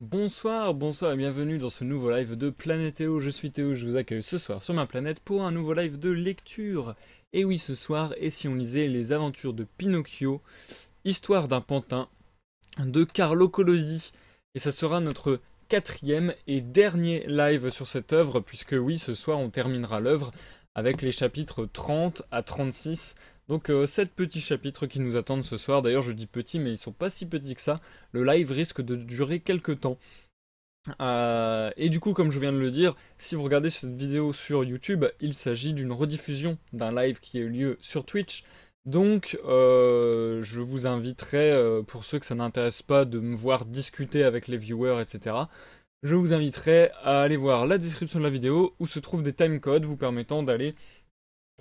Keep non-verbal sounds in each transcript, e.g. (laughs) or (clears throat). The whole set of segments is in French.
Bonsoir, bonsoir et bienvenue dans ce nouveau live de Planète Théo. Je suis Théo, je vous accueille ce soir sur ma planète pour un nouveau live de lecture. Et oui, ce soir, et si on lisait Les aventures de Pinocchio, Histoire d'un pantin de Carlo Colosi, Et ça sera notre quatrième et dernier live sur cette œuvre, puisque oui, ce soir, on terminera l'œuvre avec les chapitres 30 à 36 donc 7 euh, sept petits chapitres qui nous attendent ce soir. D'ailleurs, je dis petits, mais ils sont pas si petits que ça. Le live risque de durer quelques temps. Euh, et du coup, comme je viens de le dire, si vous regardez cette vidéo sur YouTube, il s'agit d'une rediffusion d'un live qui a eu lieu sur Twitch. Donc, euh, je vous inviterai, pour ceux que ça n'intéresse pas de me voir discuter avec les viewers, etc., je vous inviterai à aller voir la description de la vidéo où se trouvent des timecodes vous permettant d'aller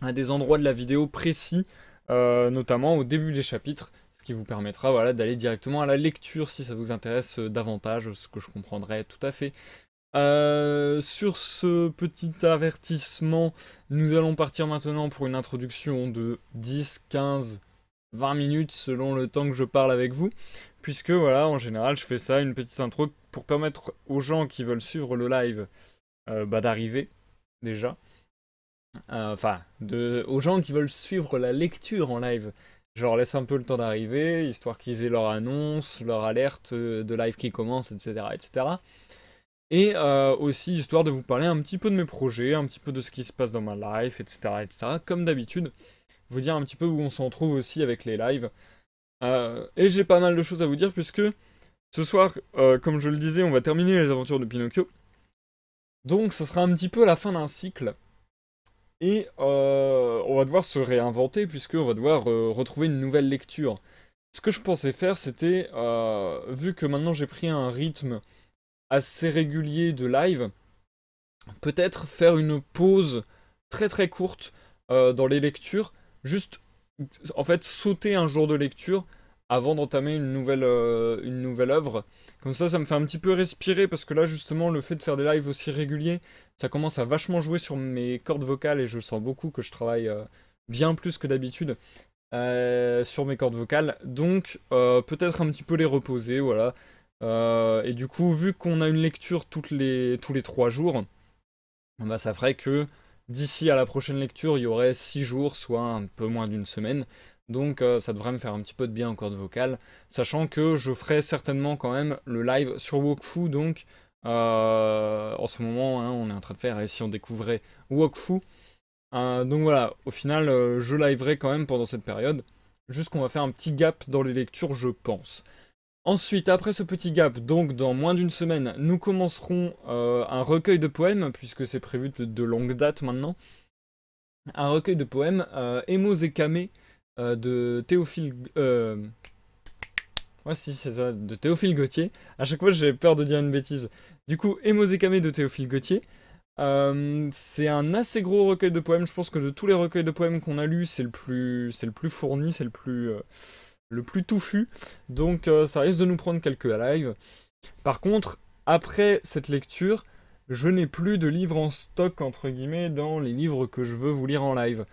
à des endroits de la vidéo précis, euh, notamment au début des chapitres, ce qui vous permettra voilà, d'aller directement à la lecture si ça vous intéresse euh, davantage, ce que je comprendrais tout à fait. Euh, sur ce petit avertissement, nous allons partir maintenant pour une introduction de 10, 15, 20 minutes selon le temps que je parle avec vous, puisque voilà, en général, je fais ça, une petite intro pour permettre aux gens qui veulent suivre le live bah, d'arriver déjà. Euh, enfin, aux gens qui veulent suivre la lecture en live. Je leur laisse un peu le temps d'arriver, histoire qu'ils aient leur annonce, leur alerte euh, de live qui commence, etc. etc. Et euh, aussi, histoire de vous parler un petit peu de mes projets, un petit peu de ce qui se passe dans ma life, etc. etc. comme d'habitude, vous dire un petit peu où on s'en trouve aussi avec les lives. et j'ai pas mal de choses à vous dire, puisque ce soir, comme je le disais, on va terminer les aventures de Pinocchio. Donc, ce sera un petit peu la fin d'un cycle. Et euh, on va devoir se réinventer puisqu'on va devoir euh, retrouver une nouvelle lecture. Ce que je pensais faire, c'était, euh, vu que maintenant j'ai pris un rythme assez régulier de live, peut-être faire une pause très très courte dans les lectures, juste en fait sauter un jour de lecture avant d'entamer une nouvelle une nouvelle œuvre. Comme ça, ça me fait un petit peu respirer parce que là justement le fait de faire des lives aussi réguliers, ça commence à vachement jouer sur mes cordes vocales et je sens beaucoup que je travaille euh, bien plus que d'habitude euh, sur mes cordes vocales. Donc euh, peut-être un petit peu les reposer, voilà. et du coup, vu qu'on a une lecture les, tous les trois jours, bah, ça ferait que d'ici à la prochaine lecture, il y aurait six jours, soit un peu moins d'une semaine. Donc ça devrait me faire un petit peu de bien en cordes vocales. sachant que je ferai certainement quand même le live sur Wokfu, donc euh, en ce moment, hein, on est en train de faire et si on découvrait Wokfu. Hein, donc voilà, au final, euh, je liverai quand même pendant cette période. Juste qu'on va faire un petit gap dans les lectures, je pense. Ensuite, après ce petit gap, donc dans moins d'une semaine, nous commencerons euh, un recueil de poèmes, puisque c'est prévu de, longue date maintenant. Un recueil de poèmes, et euh, de Théophile... Ouais, si, c'est ça, de Théophile Gauthier. À chaque fois, j'ai peur de dire une bêtise. Du coup, Emozekame de Théophile Gauthier. Euh, c'est un assez gros recueil de poèmes. Je pense que de tous les recueils de poèmes qu'on a lus, c'est le plus, c'est le plus fourni, c'est le plus, euh, le plus touffu. Donc, euh, ça risque de nous prendre quelques live. Par contre, après cette lecture, je n'ai plus de livres en stock entre guillemets dans les livres que je veux vous lire en live.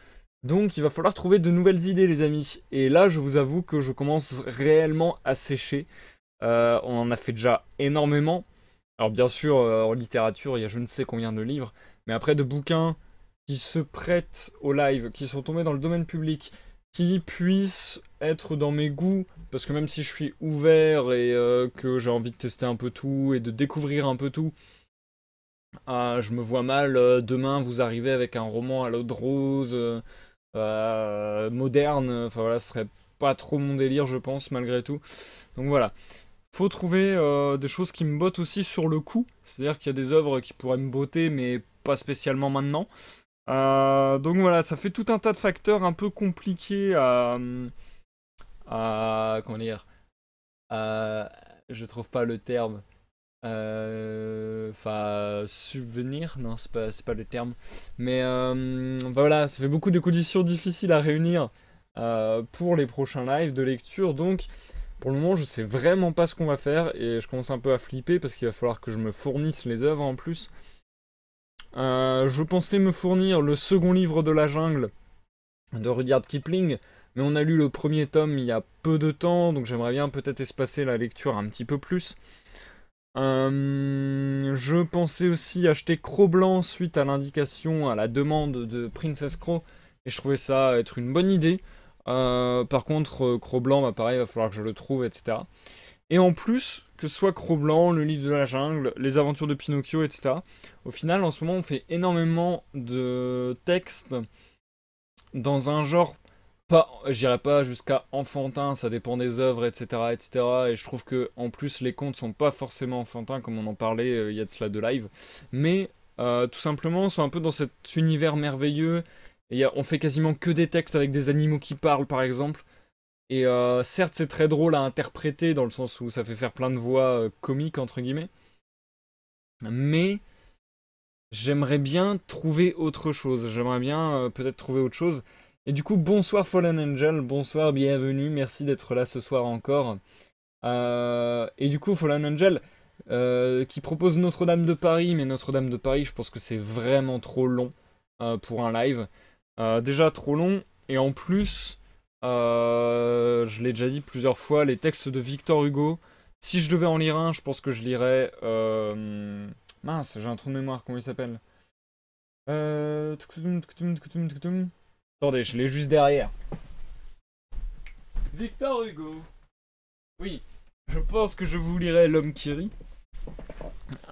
Donc il va falloir trouver de nouvelles idées les amis. Et là je vous avoue que je commence réellement à sécher. Euh, on en a fait déjà énormément. Alors bien sûr euh, en littérature il y a je ne sais combien de livres. Mais après de bouquins qui se prêtent au live, qui sont tombés dans le domaine public, qui puissent être dans mes goûts. Parce que même si je suis ouvert et euh, que j'ai envie de tester un peu tout et de découvrir un peu tout. Ah, je me vois mal demain vous arrivez avec un roman à l'eau de rose, euh, moderne. Enfin voilà, ce serait pas trop mon délire, je pense, malgré tout. Donc voilà. Faut trouver euh, des choses qui me bottent aussi sur le coup. C'est-à-dire qu'il y a des œuvres qui pourraient me botter, mais pas spécialement maintenant. Euh, donc voilà, ça fait tout un tas de facteurs un peu compliqués à. à comment dire Je trouve pas le terme. Euh, enfin, subvenir, non, c'est pas, pas le terme. Mais euh, bah voilà, ça fait beaucoup de conditions difficiles à réunir euh, pour les prochains lives de lecture. Donc, pour le moment, je sais vraiment pas ce qu'on va faire et je commence un peu à flipper parce qu'il va falloir que je me fournisse les œuvres en plus. je pensais me fournir le second livre de la jungle de Rudyard Kipling, mais on a lu le premier tome il y a peu de temps, donc j'aimerais bien peut-être espacer la lecture un petit peu plus. Euh, je pensais aussi acheter cro Blanc suite à l'indication, à la demande de Princess Cro et je trouvais ça être une bonne idée. Euh, par contre, euh, cro Blanc, bah, pareil, va falloir que je le trouve, etc. Et en plus, que ce soit cro Blanc, Le Livre de la Jungle, Les Aventures de Pinocchio, etc. Au final, en ce moment, on fait énormément de textes dans un genre pas, j'irai pas jusqu'à enfantin, ça dépend des œuvres, etc., etc. Et je trouve que en plus les contes sont pas forcément enfantins, comme on en parlait euh, il y a de cela de live, mais euh, tout simplement sont un peu dans cet univers merveilleux. Et on fait quasiment que des textes avec des animaux qui parlent, par exemple. Et euh, certes, c'est très drôle à interpréter dans le sens où ça fait faire plein de voix comiques entre guillemets, mais j'aimerais bien trouver autre chose. J'aimerais bien peut-être trouver autre chose. Et du coup, bonsoir Fallen Angel, bonsoir, bienvenue, merci d'être là ce soir encore. Euh, et du coup, Fallen Angel, euh, qui propose Notre-Dame de Paris, mais Notre-Dame de Paris, je pense que c'est vraiment trop long euh, pour un live. déjà trop long, et en plus, je l'ai déjà dit plusieurs fois, les textes de Victor Hugo, si je devais en lire un, je pense que je lirais... Mince, j'ai un trou de mémoire, comment il s'appelle euh... Attendez, je l'ai juste derrière. Victor Hugo. Oui, je pense que je vous lirai L'homme qui rit.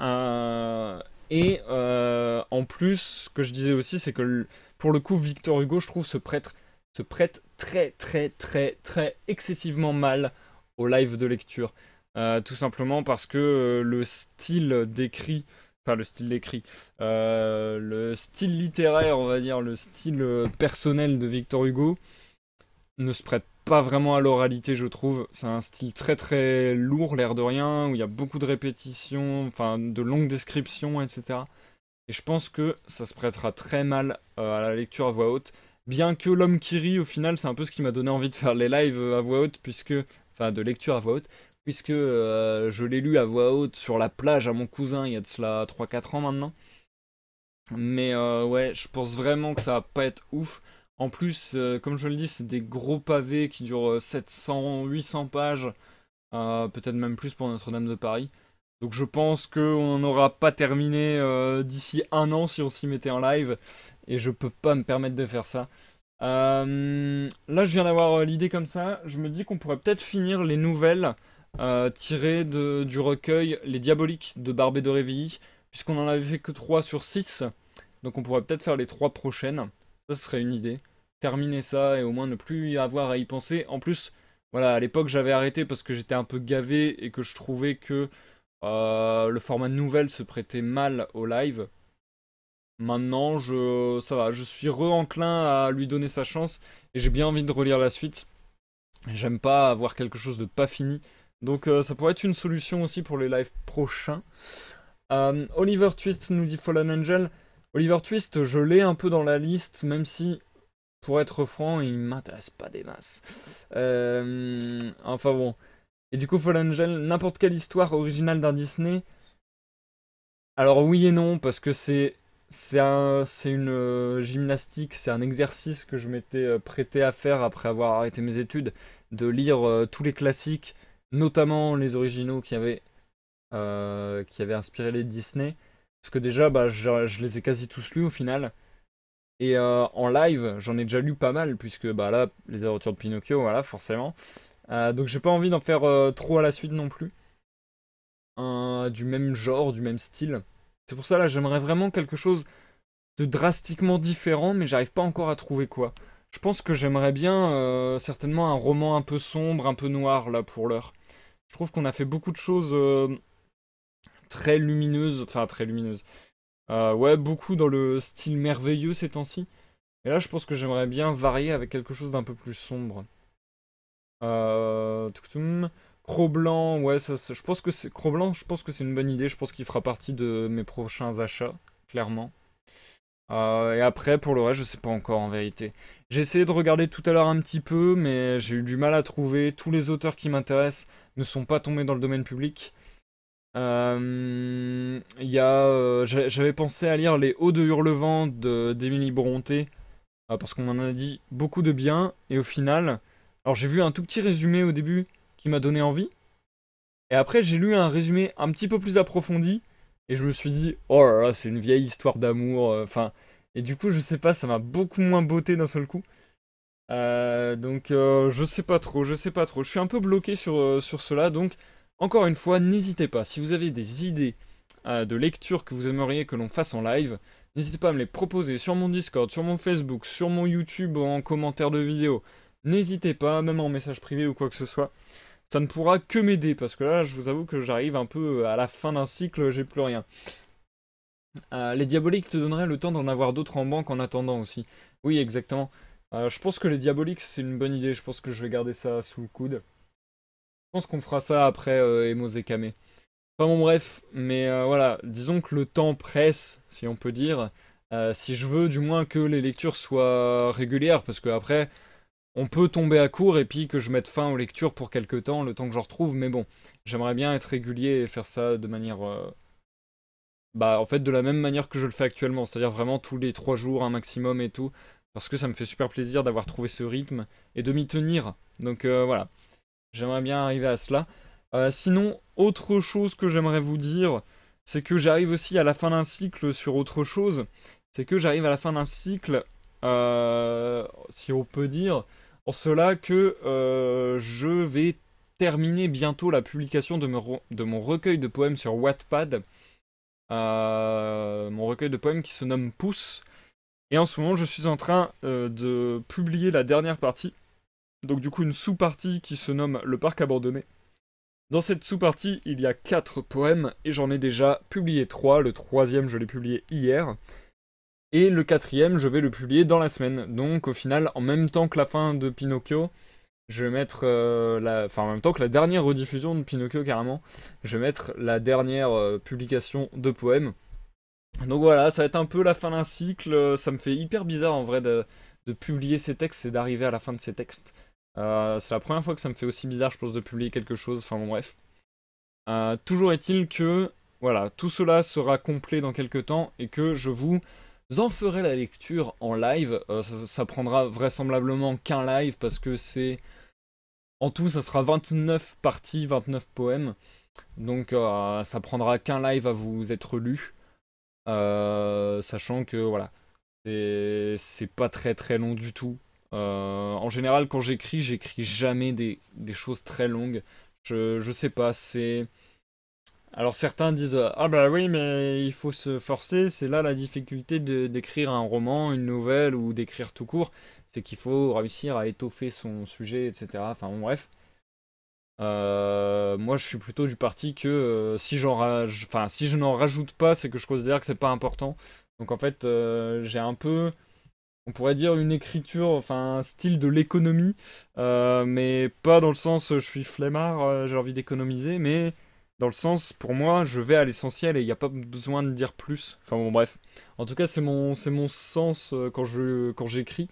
Euh, et euh, en plus, ce que je disais aussi, c'est que pour le coup, Victor Hugo, je trouve, se prête, se prête très, très, très, très excessivement mal au live de lecture. Euh, tout simplement parce que le style décrit Enfin, le style d'écrit. Euh, le style littéraire, on va dire, le style euh, personnel de Victor Hugo ne se prête pas vraiment à l'oralité, je trouve. C'est un style très très lourd, l'air de rien, où il y a beaucoup de répétitions, enfin de longues descriptions, etc. Et je pense que ça se prêtera très mal euh, à la lecture à voix haute. Bien que l'homme qui rit, au final, c'est un peu ce qui m'a donné envie de faire les lives à voix haute, puisque, enfin, de lecture à voix haute, puisque euh, je l'ai lu à voix haute sur la plage à mon cousin il y a de cela 3-4 ans maintenant. Mais euh, ouais, je pense vraiment que ça va pas être ouf. En plus, euh, comme je le dis, c'est des gros pavés qui durent 700-800 pages, peut-être même plus pour Notre-Dame de Paris. Donc je pense qu'on n'aura pas terminé d'ici un an si on s'y mettait en live, et je peux pas me permettre de faire ça. là, je viens d'avoir l'idée comme ça, je me dis qu'on pourrait peut-être finir les nouvelles euh, tiré du recueil Les Diaboliques de Barbé de Révilly, puisqu'on en avait fait que 3 sur 6. Donc on pourrait peut-être faire les 3 prochaines. Ça, serait une idée. Terminer ça et au moins ne plus avoir à y penser. En plus, voilà, à l'époque, j'avais arrêté parce que j'étais un peu gavé et que je trouvais que euh, le format nouvelle se prêtait mal au live. Maintenant, je, ça va, je suis re-enclin à lui donner sa chance et j'ai bien envie de relire la suite. J'aime pas avoir quelque chose de pas fini donc euh, ça pourrait être une solution aussi pour les lives prochains. Euh, Oliver Twist nous dit Fallen Angel. Oliver Twist, je l'ai un peu dans la liste, même si, pour être franc, il m'intéresse pas des masses. Euh, enfin bon. Et du coup, Fallen Angel, n'importe quelle histoire originale d'un Disney. Alors oui et non, parce que c'est une gymnastique, c'est un exercice que je m'étais prêté à faire après avoir arrêté mes études, de lire tous les classiques notamment les originaux qui avaient, euh, qui avaient inspiré les Disney. Parce que déjà, bah, je, les ai quasi tous lus au final. Et euh, en live, j'en ai déjà lu pas mal, puisque bah, là, les aventures de Pinocchio, voilà, forcément. Euh, donc j'ai pas envie d'en faire trop à la suite non plus. du même genre, du même style. C'est pour ça là, j'aimerais vraiment quelque chose de drastiquement différent, mais j'arrive pas encore à trouver quoi. Je pense que j'aimerais bien certainement un roman un peu sombre, un peu noir là pour l'heure. Je trouve qu'on a fait beaucoup de choses euh, très lumineuses, enfin très lumineuses. Euh, ouais, beaucoup dans le style merveilleux ces temps-ci. Et là, je pense que j'aimerais bien varier avec quelque chose d'un peu plus sombre. Euh, Cro blanc, ouais, ça, ça, je pense que c'est Cro blanc. Je pense que c'est une bonne idée. Je pense qu'il fera partie de mes prochains achats, clairement. Euh, et après, pour le reste, je sais pas encore en vérité. J'ai essayé de regarder tout à l'heure un petit peu, mais j'ai eu du mal à trouver. Tous les auteurs qui m'intéressent ne sont pas tombés dans le domaine public. Euh, a, euh, J'avais pensé à lire Les Hauts de Hurlevent d'Émilie de, Bronté, euh, parce qu'on en a dit beaucoup de bien, et au final, alors j'ai vu un tout petit résumé au début qui m'a donné envie, et après j'ai lu un résumé un petit peu plus approfondi, et je me suis dit, oh là là, c'est une vieille histoire d'amour. Euh, enfin, et du coup, je sais pas, ça m'a beaucoup moins beauté d'un seul coup. Euh, donc, euh, je sais pas trop, je sais pas trop. Je suis un peu bloqué sur, sur cela. Donc, encore une fois, n'hésitez pas. Si vous avez des idées de lecture que vous aimeriez que l'on fasse en live, n'hésitez pas à me les proposer sur mon Discord, sur mon Facebook, sur mon YouTube, en commentaire de vidéo. N'hésitez pas, même en message privé ou quoi que ce soit ça ne pourra que m'aider parce que là, je vous avoue que j'arrive un peu à la fin d'un cycle, j'ai plus rien. Euh, les diaboliques te donneraient le temps d'en avoir d'autres en banque en attendant aussi. Oui, exactement. Euh, je pense que les diaboliques, c'est une bonne idée. Je pense que je vais garder ça sous le coude. Je pense qu'on fera ça après euh, Emos et Enfin bon, bref, mais euh, voilà, disons que le temps presse, si on peut dire. si je veux, du moins, que les lectures soient régulières, parce que après, on peut tomber à court et puis que je mette fin aux lectures pour quelque temps, le temps que je retrouve. Mais bon, j'aimerais bien être régulier et faire ça de manière. Euh, bah, en fait, de la même manière que je le fais actuellement, c'est-à-dire vraiment tous les trois jours, un maximum et tout. Parce que ça me fait super plaisir d'avoir trouvé ce rythme et de m'y tenir. Donc euh, voilà, j'aimerais bien arriver à cela. Euh, sinon, autre chose que j'aimerais vous dire, c'est que j'arrive aussi à la fin d'un cycle sur autre chose. C'est que j'arrive à la fin d'un cycle, si on peut dire, pour cela que euh, je vais terminer bientôt la publication de, mon recueil de poèmes sur Wattpad. Euh, mon recueil de poèmes qui se nomme Pousse. Et en ce moment, je suis en train euh, de publier la dernière partie. Donc du coup, une sous-partie qui se nomme Le parc abandonné. Dans cette sous-partie, il y a 4 poèmes et j'en ai déjà publié 3. Le troisième, je l'ai publié hier. Et le quatrième, je vais le publier dans la semaine. Donc au final, en même temps que la fin de Pinocchio, je vais mettre euh, la... Enfin, en même temps que la dernière rediffusion de Pinocchio carrément, je vais mettre la dernière euh, publication de poème. Donc voilà, ça va être un peu la fin d'un cycle. Ça me fait hyper bizarre en vrai de, publier ces textes et d'arriver à la fin de ces textes. Euh, c'est la première fois que ça me fait aussi bizarre, je pense, de publier quelque chose. Enfin bon, bref. toujours est-il que, voilà, tout cela sera complet dans quelques temps et que je vous vous en ferez la lecture en live. Euh, ça, prendra vraisemblablement qu'un live parce que c'est... En tout, ça sera 29 parties, 29 poèmes. Donc euh, ça prendra qu'un live à vous être lu. Euh, sachant que voilà, c'est pas très très long du tout. en général, quand j'écris, j'écris jamais des, des, choses très longues. Je, je sais pas, c'est... Alors certains disent euh, ah bah oui mais il faut se forcer, c'est là la difficulté d'écrire un roman, une nouvelle ou d'écrire tout court, c'est qu'il faut réussir à étoffer son sujet, etc. Enfin bon bref. Euh, moi je suis plutôt du parti que euh, si j'en enfin si je n'en rajoute pas, c'est que je considère que c'est pas important. Donc en fait j'ai un peu on pourrait dire une écriture, enfin un style de l'économie, mais pas dans le sens je suis flemmard, j'ai envie d'économiser, mais dans le sens, pour moi, je vais à l'essentiel et il n'y a pas besoin de dire plus. Enfin bon, bref. En tout cas, c'est mon, c'est mon sens euh, quand, je, quand j'écris.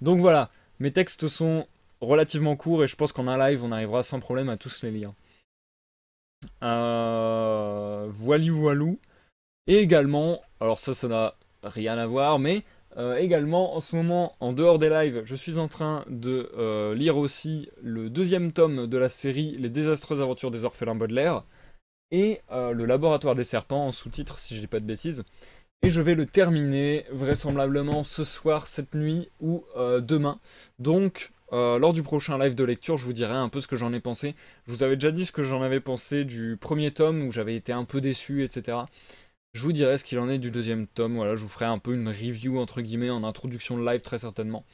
Donc voilà, mes textes sont relativement courts et je pense qu'en un live, on arrivera sans problème à tous les lire. Euh, voili voilou. Et également, alors ça, ça n'a rien à voir, mais euh, également, en ce moment, en dehors des lives, je suis en train de euh, lire aussi le deuxième tome de la série Les désastreuses aventures des orphelins Baudelaire et euh, le laboratoire des serpents en sous-titre si je dis pas de bêtises. Et je vais le terminer vraisemblablement ce soir, cette nuit ou euh, demain. Donc euh, lors du prochain live de lecture, je vous dirai un peu ce que j'en ai pensé. Je vous avais déjà dit ce que j'en avais pensé du premier tome où j'avais été un peu déçu, etc. Je vous dirai ce qu'il en est du deuxième tome. Voilà, je vous ferai un peu une review entre guillemets en introduction de live très certainement.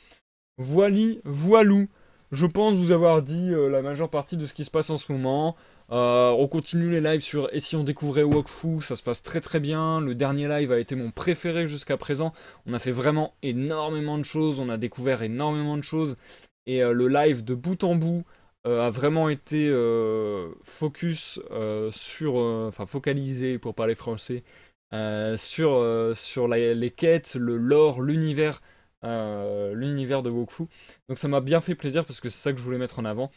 Voili, voilou. Je pense vous avoir dit la majeure partie de ce qui se passe en ce moment. Euh, on continue les lives sur Et si on découvrait Wokfu, ça se passe très très bien. Le dernier live a été mon préféré jusqu'à présent. On a fait vraiment énormément de choses, on a découvert énormément de choses. Et euh, le live de bout en bout euh, a vraiment été focus sur, enfin focalisé pour parler français, sur, sur les quêtes, le lore, l'univers. l'univers de Wokfu. Donc ça m'a bien fait plaisir parce que c'est ça que je voulais mettre en avant.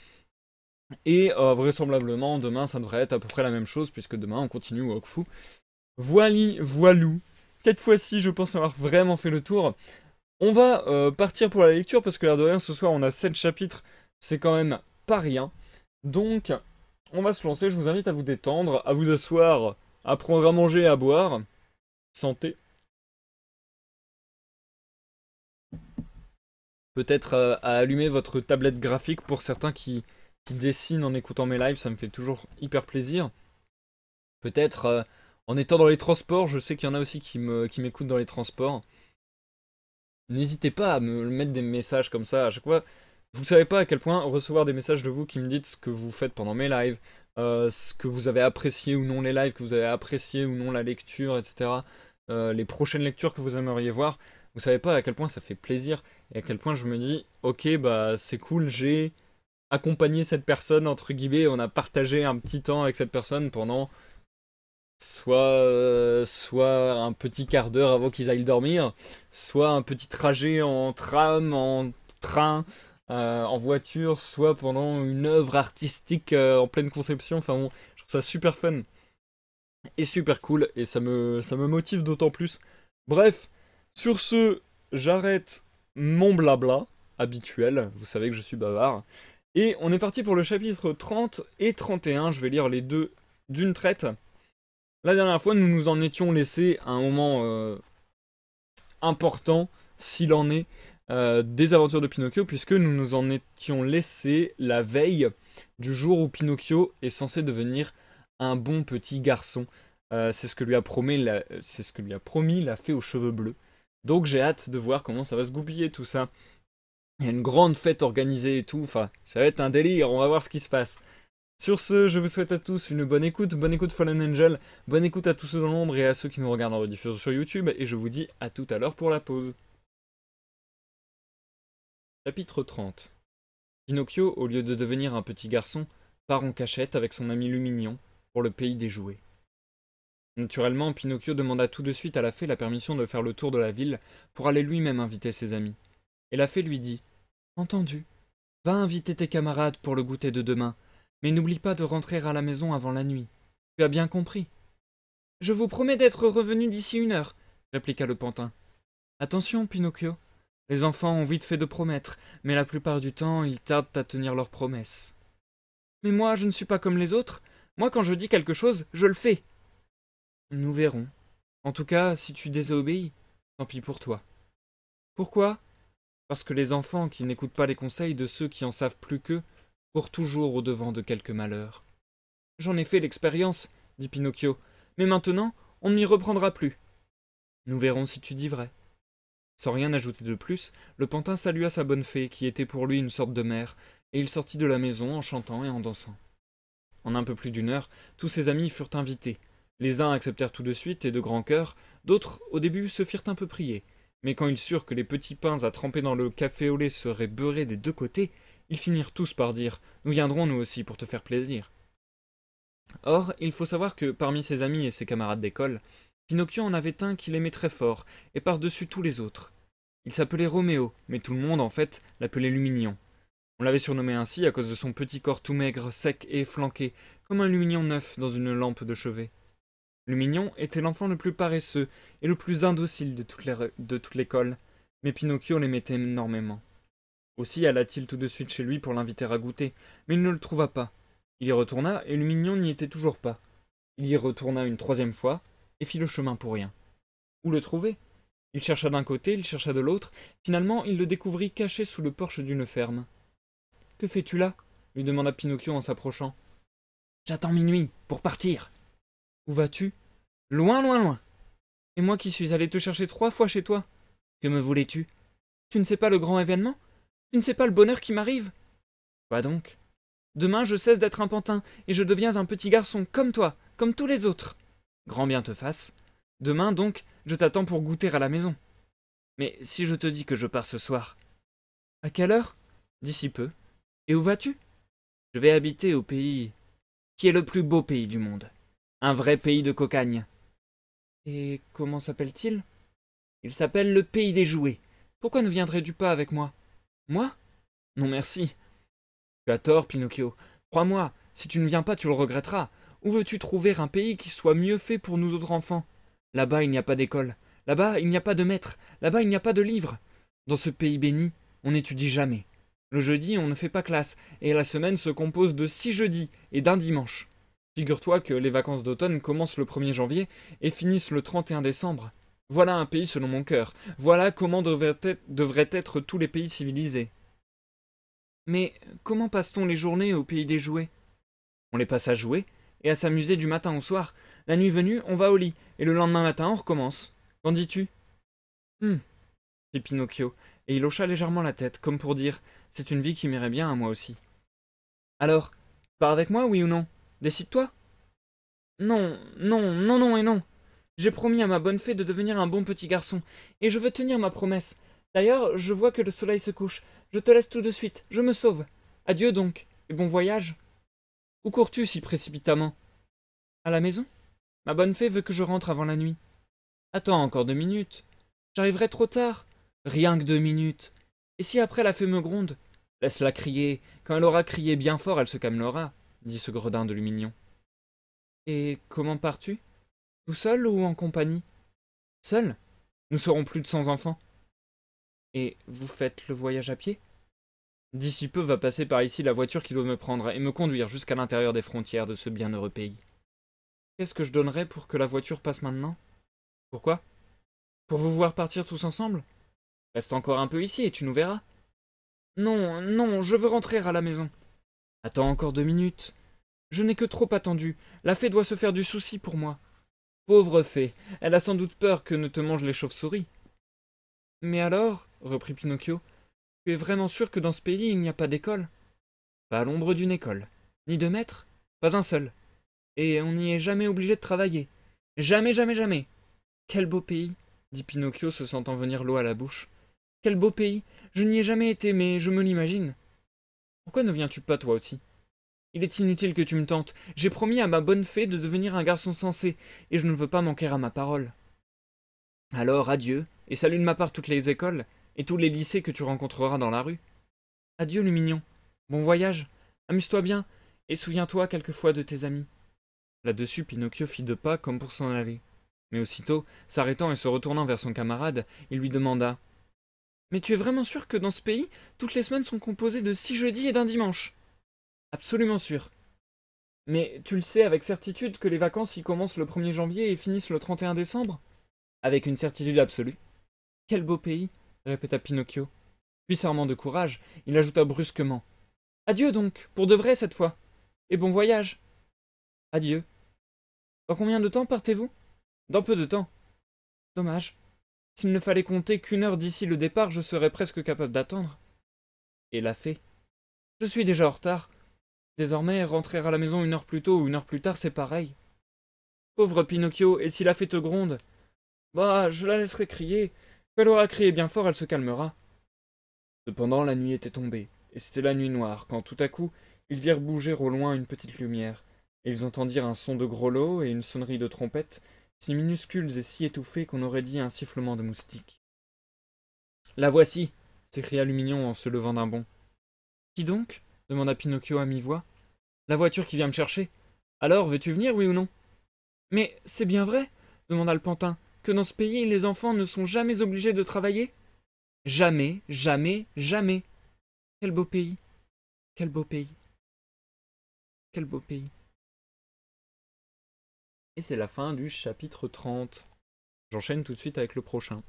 Et euh, vraisemblablement, demain, ça devrait être à peu près la même chose, puisque demain, on continue au Voili, voilou. Cette fois-ci, je pense avoir vraiment fait le tour. On va euh, partir pour la lecture, parce que l'air de rien, ce soir, on a 7 chapitres. C'est quand même pas rien. Donc, on va se lancer. Je vous invite à vous détendre, à vous asseoir, à prendre à manger et à boire. Santé. Peut-être euh, à allumer votre tablette graphique pour certains qui qui dessinent en écoutant mes lives, ça me fait toujours hyper plaisir. Peut-être euh, en étant dans les transports, je sais qu'il y en a aussi qui m'écoutent dans les transports. N'hésitez pas à me mettre des messages comme ça à chaque fois. Vous savez pas à quel point recevoir des messages de vous qui me dites ce que vous faites pendant mes lives, euh, ce que vous avez apprécié ou non les lives, que vous avez apprécié ou non la lecture, etc. Euh, les prochaines lectures que vous aimeriez voir. Vous savez pas à quel point ça fait plaisir et à quel point je me dis, ok, bah c'est cool, j'ai accompagner cette personne, entre guillemets, on a partagé un petit temps avec cette personne pendant soit, euh, soit un petit quart d'heure avant qu'ils aillent dormir, soit un petit trajet en tram, en train, euh, en voiture, soit pendant une œuvre artistique euh, en pleine conception. Enfin bon, je trouve ça super fun et super cool et ça me, ça me motive d'autant plus. Bref, sur ce, j'arrête mon blabla habituel. Vous savez que je suis bavard. Et on est parti pour le chapitre 30 et 31. Je vais lire les deux d'une traite. La dernière fois, nous nous en étions laissés un moment euh, important, s'il en est, euh, des aventures de Pinocchio, puisque nous nous en étions laissés la veille du jour où Pinocchio est censé devenir un bon petit garçon. Euh, c'est ce que lui a promis la, c'est ce que lui a promis la fée aux cheveux bleus. Donc j'ai hâte de voir comment ça va se goupiller tout ça. Il y a une grande fête organisée et tout. Enfin, ça va être un délire. On va voir ce qui se passe. Sur ce, je vous souhaite à tous une bonne écoute, bonne écoute Fallen Angel, bonne écoute à tous ceux dans l'ombre et à ceux qui nous regardent en rediffusion sur YouTube, et je vous dis à tout à l'heure pour la pause. Chapitre 30 Pinocchio, au lieu de devenir un petit garçon, part en cachette avec son ami Lumignon pour le pays des jouets. Naturellement, Pinocchio demanda tout de suite à la fée la permission de faire le tour de la ville pour aller lui-même inviter ses amis. Et la fée lui dit Entendu. Va inviter tes camarades pour le goûter de demain, mais n'oublie pas de rentrer à la maison avant la nuit. Tu as bien compris. Je vous promets d'être revenu d'ici une heure, répliqua le pantin. Attention, Pinocchio. Les enfants ont vite fait de promettre, mais la plupart du temps ils tardent à tenir leurs promesses. Mais moi je ne suis pas comme les autres, moi quand je dis quelque chose, je le fais. Nous verrons. En tout cas, si tu désobéis, tant pis pour toi. Pourquoi parce que les enfants qui n'écoutent pas les conseils de ceux qui en savent plus qu'eux courent toujours au devant de quelque malheur. J'en ai fait l'expérience, dit Pinocchio, mais maintenant on ne m'y reprendra plus. Nous verrons si tu dis vrai. Sans rien ajouter de plus, le pantin salua sa bonne fée, qui était pour lui une sorte de mère, et il sortit de la maison en chantant et en dansant. En un peu plus d'une heure, tous ses amis furent invités. Les uns acceptèrent tout de suite et de grand cœur, d'autres au début se firent un peu prier, mais quand ils surent que les petits pains à tremper dans le café au lait seraient beurrés des deux côtés, ils finirent tous par dire Nous viendrons nous aussi pour te faire plaisir. Or, il faut savoir que parmi ses amis et ses camarades d'école, Pinocchio en avait un qu'il aimait très fort, et par-dessus tous les autres. Il s'appelait Roméo, mais tout le monde, en fait, l'appelait Lumignon. On l'avait surnommé ainsi à cause de son petit corps tout maigre, sec et flanqué, comme un lumignon neuf dans une lampe de chevet. Le mignon était l'enfant le plus paresseux et le plus indocile de toute l'école, mais Pinocchio l'aimait énormément. Aussi alla-t-il tout de suite chez lui pour l'inviter à goûter, mais il ne le trouva pas. Il y retourna, et le mignon n'y était toujours pas. Il y retourna une troisième fois, et fit le chemin pour rien. Où le trouver Il chercha d'un côté, il chercha de l'autre, finalement il le découvrit caché sous le porche d'une ferme. Que fais-tu là lui demanda Pinocchio en s'approchant. J'attends minuit, pour partir, où vas-tu Loin, loin, loin. Et moi qui suis allé te chercher trois fois chez toi. Que me voulais-tu Tu ne sais pas le grand événement Tu ne sais pas le bonheur qui m'arrive Quoi donc Demain, je cesse d'être un pantin et je deviens un petit garçon comme toi, comme tous les autres. Grand bien te fasse. Demain, donc, je t'attends pour goûter à la maison. Mais si je te dis que je pars ce soir. À quelle heure D'ici peu. Et où vas-tu Je vais habiter au pays qui est le plus beau pays du monde. Un vrai pays de cocagne. Et comment s'appelle-t-il Il, s'appelle le pays des jouets. Pourquoi ne viendrais-tu pas avec moi Moi Non merci. Tu as tort, Pinocchio. Crois-moi, si tu ne viens pas, tu le regretteras. Où veux-tu trouver un pays qui soit mieux fait pour nous autres enfants Là-bas, il n'y a pas d'école. Là-bas, il n'y a pas de maître. Là-bas, il n'y a pas de livre. Dans ce pays béni, on n'étudie jamais. Le jeudi, on ne fait pas classe, et la semaine se compose de six jeudis et d'un dimanche. Figure-toi que les vacances d'automne commencent le 1er janvier et finissent le 31 décembre. Voilà un pays selon mon cœur. Voilà comment devraient être, tous les pays civilisés. Mais comment passe-t-on les journées au pays des jouets On les passe à jouer et à s'amuser du matin au soir. La nuit venue, on va au lit et le lendemain matin, on recommence. Qu'en dis-tu Hum, fit Pinocchio, et il hocha légèrement la tête, comme pour dire C'est une vie qui m'irait bien à moi aussi. Alors, tu pars avec moi, oui ou non Décide-toi. Non, non, non, non et non. J'ai promis à ma bonne fée de devenir un bon petit garçon, et je veux tenir ma promesse. D'ailleurs, je vois que le soleil se couche. Je te laisse tout de suite, je me sauve. Adieu donc, et bon voyage. Où cours-tu si précipitamment À la maison Ma bonne fée veut que je rentre avant la nuit. Attends encore deux minutes. J'arriverai trop tard. Rien que deux minutes. Et si après la fée me gronde Laisse-la crier. Quand elle aura crié bien fort, elle se calmera dit ce gredin de Lumignon. Et comment pars-tu Tout seul ou en compagnie Seul Nous serons plus de cent enfants. Et vous faites le voyage à pied D'ici peu va passer par ici la voiture qui doit me prendre et me conduire jusqu'à l'intérieur des frontières de ce bienheureux pays. Qu'est-ce que je donnerais pour que la voiture passe maintenant Pourquoi Pour vous voir partir tous ensemble Reste encore un peu ici et tu nous verras. Non, non, je veux rentrer à la maison. Attends encore deux minutes. Je n'ai que trop attendu. La fée doit se faire du souci pour moi. Pauvre fée, elle a sans doute peur que ne te mangent les chauves-souris. Mais alors, reprit Pinocchio, tu es vraiment sûr que dans ce pays il n'y a pas d'école Pas l'ombre d'une école, ni de maître, pas un seul. Et on n'y est jamais obligé de travailler. Jamais, jamais, jamais. Quel beau pays, dit Pinocchio se sentant venir l'eau à la bouche. Quel beau pays. Je n'y ai jamais été, mais je me l'imagine. Pourquoi ne viens-tu pas toi aussi Il est inutile que tu me tentes. J'ai promis à ma bonne fée de devenir un garçon sensé, et je ne veux pas manquer à ma parole. Alors adieu, et salue de ma part toutes les écoles, et tous les lycées que tu rencontreras dans la rue. Adieu, le mignon. Bon voyage. Amuse-toi bien, et souviens-toi quelquefois de tes amis. Là-dessus, Pinocchio fit deux pas comme pour s'en aller. Mais aussitôt, s'arrêtant et se retournant vers son camarade, il lui demanda mais tu es vraiment sûr que dans ce pays, toutes les semaines sont composées de six jeudis et d'un dimanche Absolument sûr. Mais tu le sais avec certitude que les vacances y commencent le 1er janvier et finissent le 31 décembre Avec une certitude absolue. Quel beau pays répéta Pinocchio. Puissamment de courage, il ajouta brusquement. Adieu donc, pour de vrai cette fois. Et bon voyage. Adieu. Dans combien de temps partez-vous Dans peu de temps. Dommage. S'il ne fallait compter qu'une heure d'ici le départ, je serais presque capable d'attendre. Et la fée Je suis déjà en retard. Désormais, rentrer à la maison une heure plus tôt ou une heure plus tard, c'est pareil. Pauvre Pinocchio, et si la fée te gronde Bah, je la laisserai crier. Qu'elle aura crié bien fort, elle se calmera. Cependant, la nuit était tombée, et c'était la nuit noire, quand tout à coup, ils virent bouger au loin une petite lumière, et ils entendirent un son de lot et une sonnerie de trompette, si minuscules et si étouffées qu'on aurait dit un sifflement de moustique. La voici s'écria Lumignon en se levant d'un bond. Qui donc demanda Pinocchio à mi-voix. La voiture qui vient me chercher. Alors, veux-tu venir, oui ou non Mais c'est bien vrai, demanda le pantin, que dans ce pays les enfants ne sont jamais obligés de travailler Jamais, jamais, jamais. Quel beau pays. Quel beau pays. Quel beau pays. Et c'est la fin du chapitre 30. J'enchaîne tout de suite avec le prochain.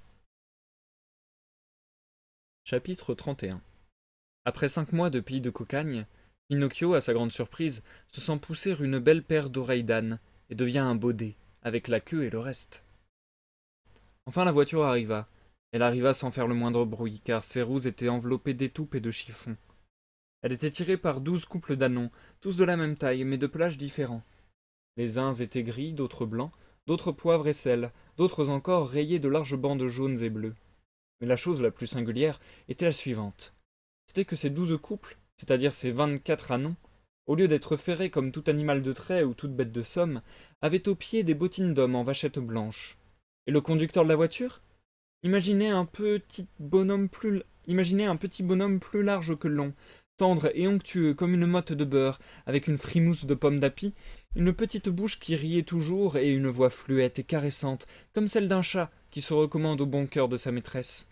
Chapitre 31 Après cinq mois de pays de cocagne, Pinocchio, à sa grande surprise, se sent pousser une belle paire d'oreilles d'âne et devient un baudet, avec la queue et le reste. Enfin la voiture arriva. Elle arriva sans faire le moindre bruit, car ses roues étaient enveloppées d'étoupes et de chiffons. Elle était tirée par douze couples d'anons, tous de la même taille, mais de plages différents. Les uns étaient gris, d'autres blancs, d'autres poivre et sel, d'autres encore rayés de larges bandes jaunes et bleues. Mais la chose la plus singulière était la suivante. C'était que ces douze couples, c'est-à-dire ces vingt-quatre anons, au lieu d'être ferrés comme tout animal de trait ou toute bête de somme, avaient aux pieds des bottines d'homme en vachette blanche. Et le conducteur de la voiture Imaginez un petit bonhomme plus, Imaginez un petit bonhomme plus large que long, tendre et onctueux comme une motte de beurre, avec une frimousse de pommes d'api, une petite bouche qui riait toujours et une voix fluette et caressante, comme celle d'un chat qui se recommande au bon cœur de sa maîtresse.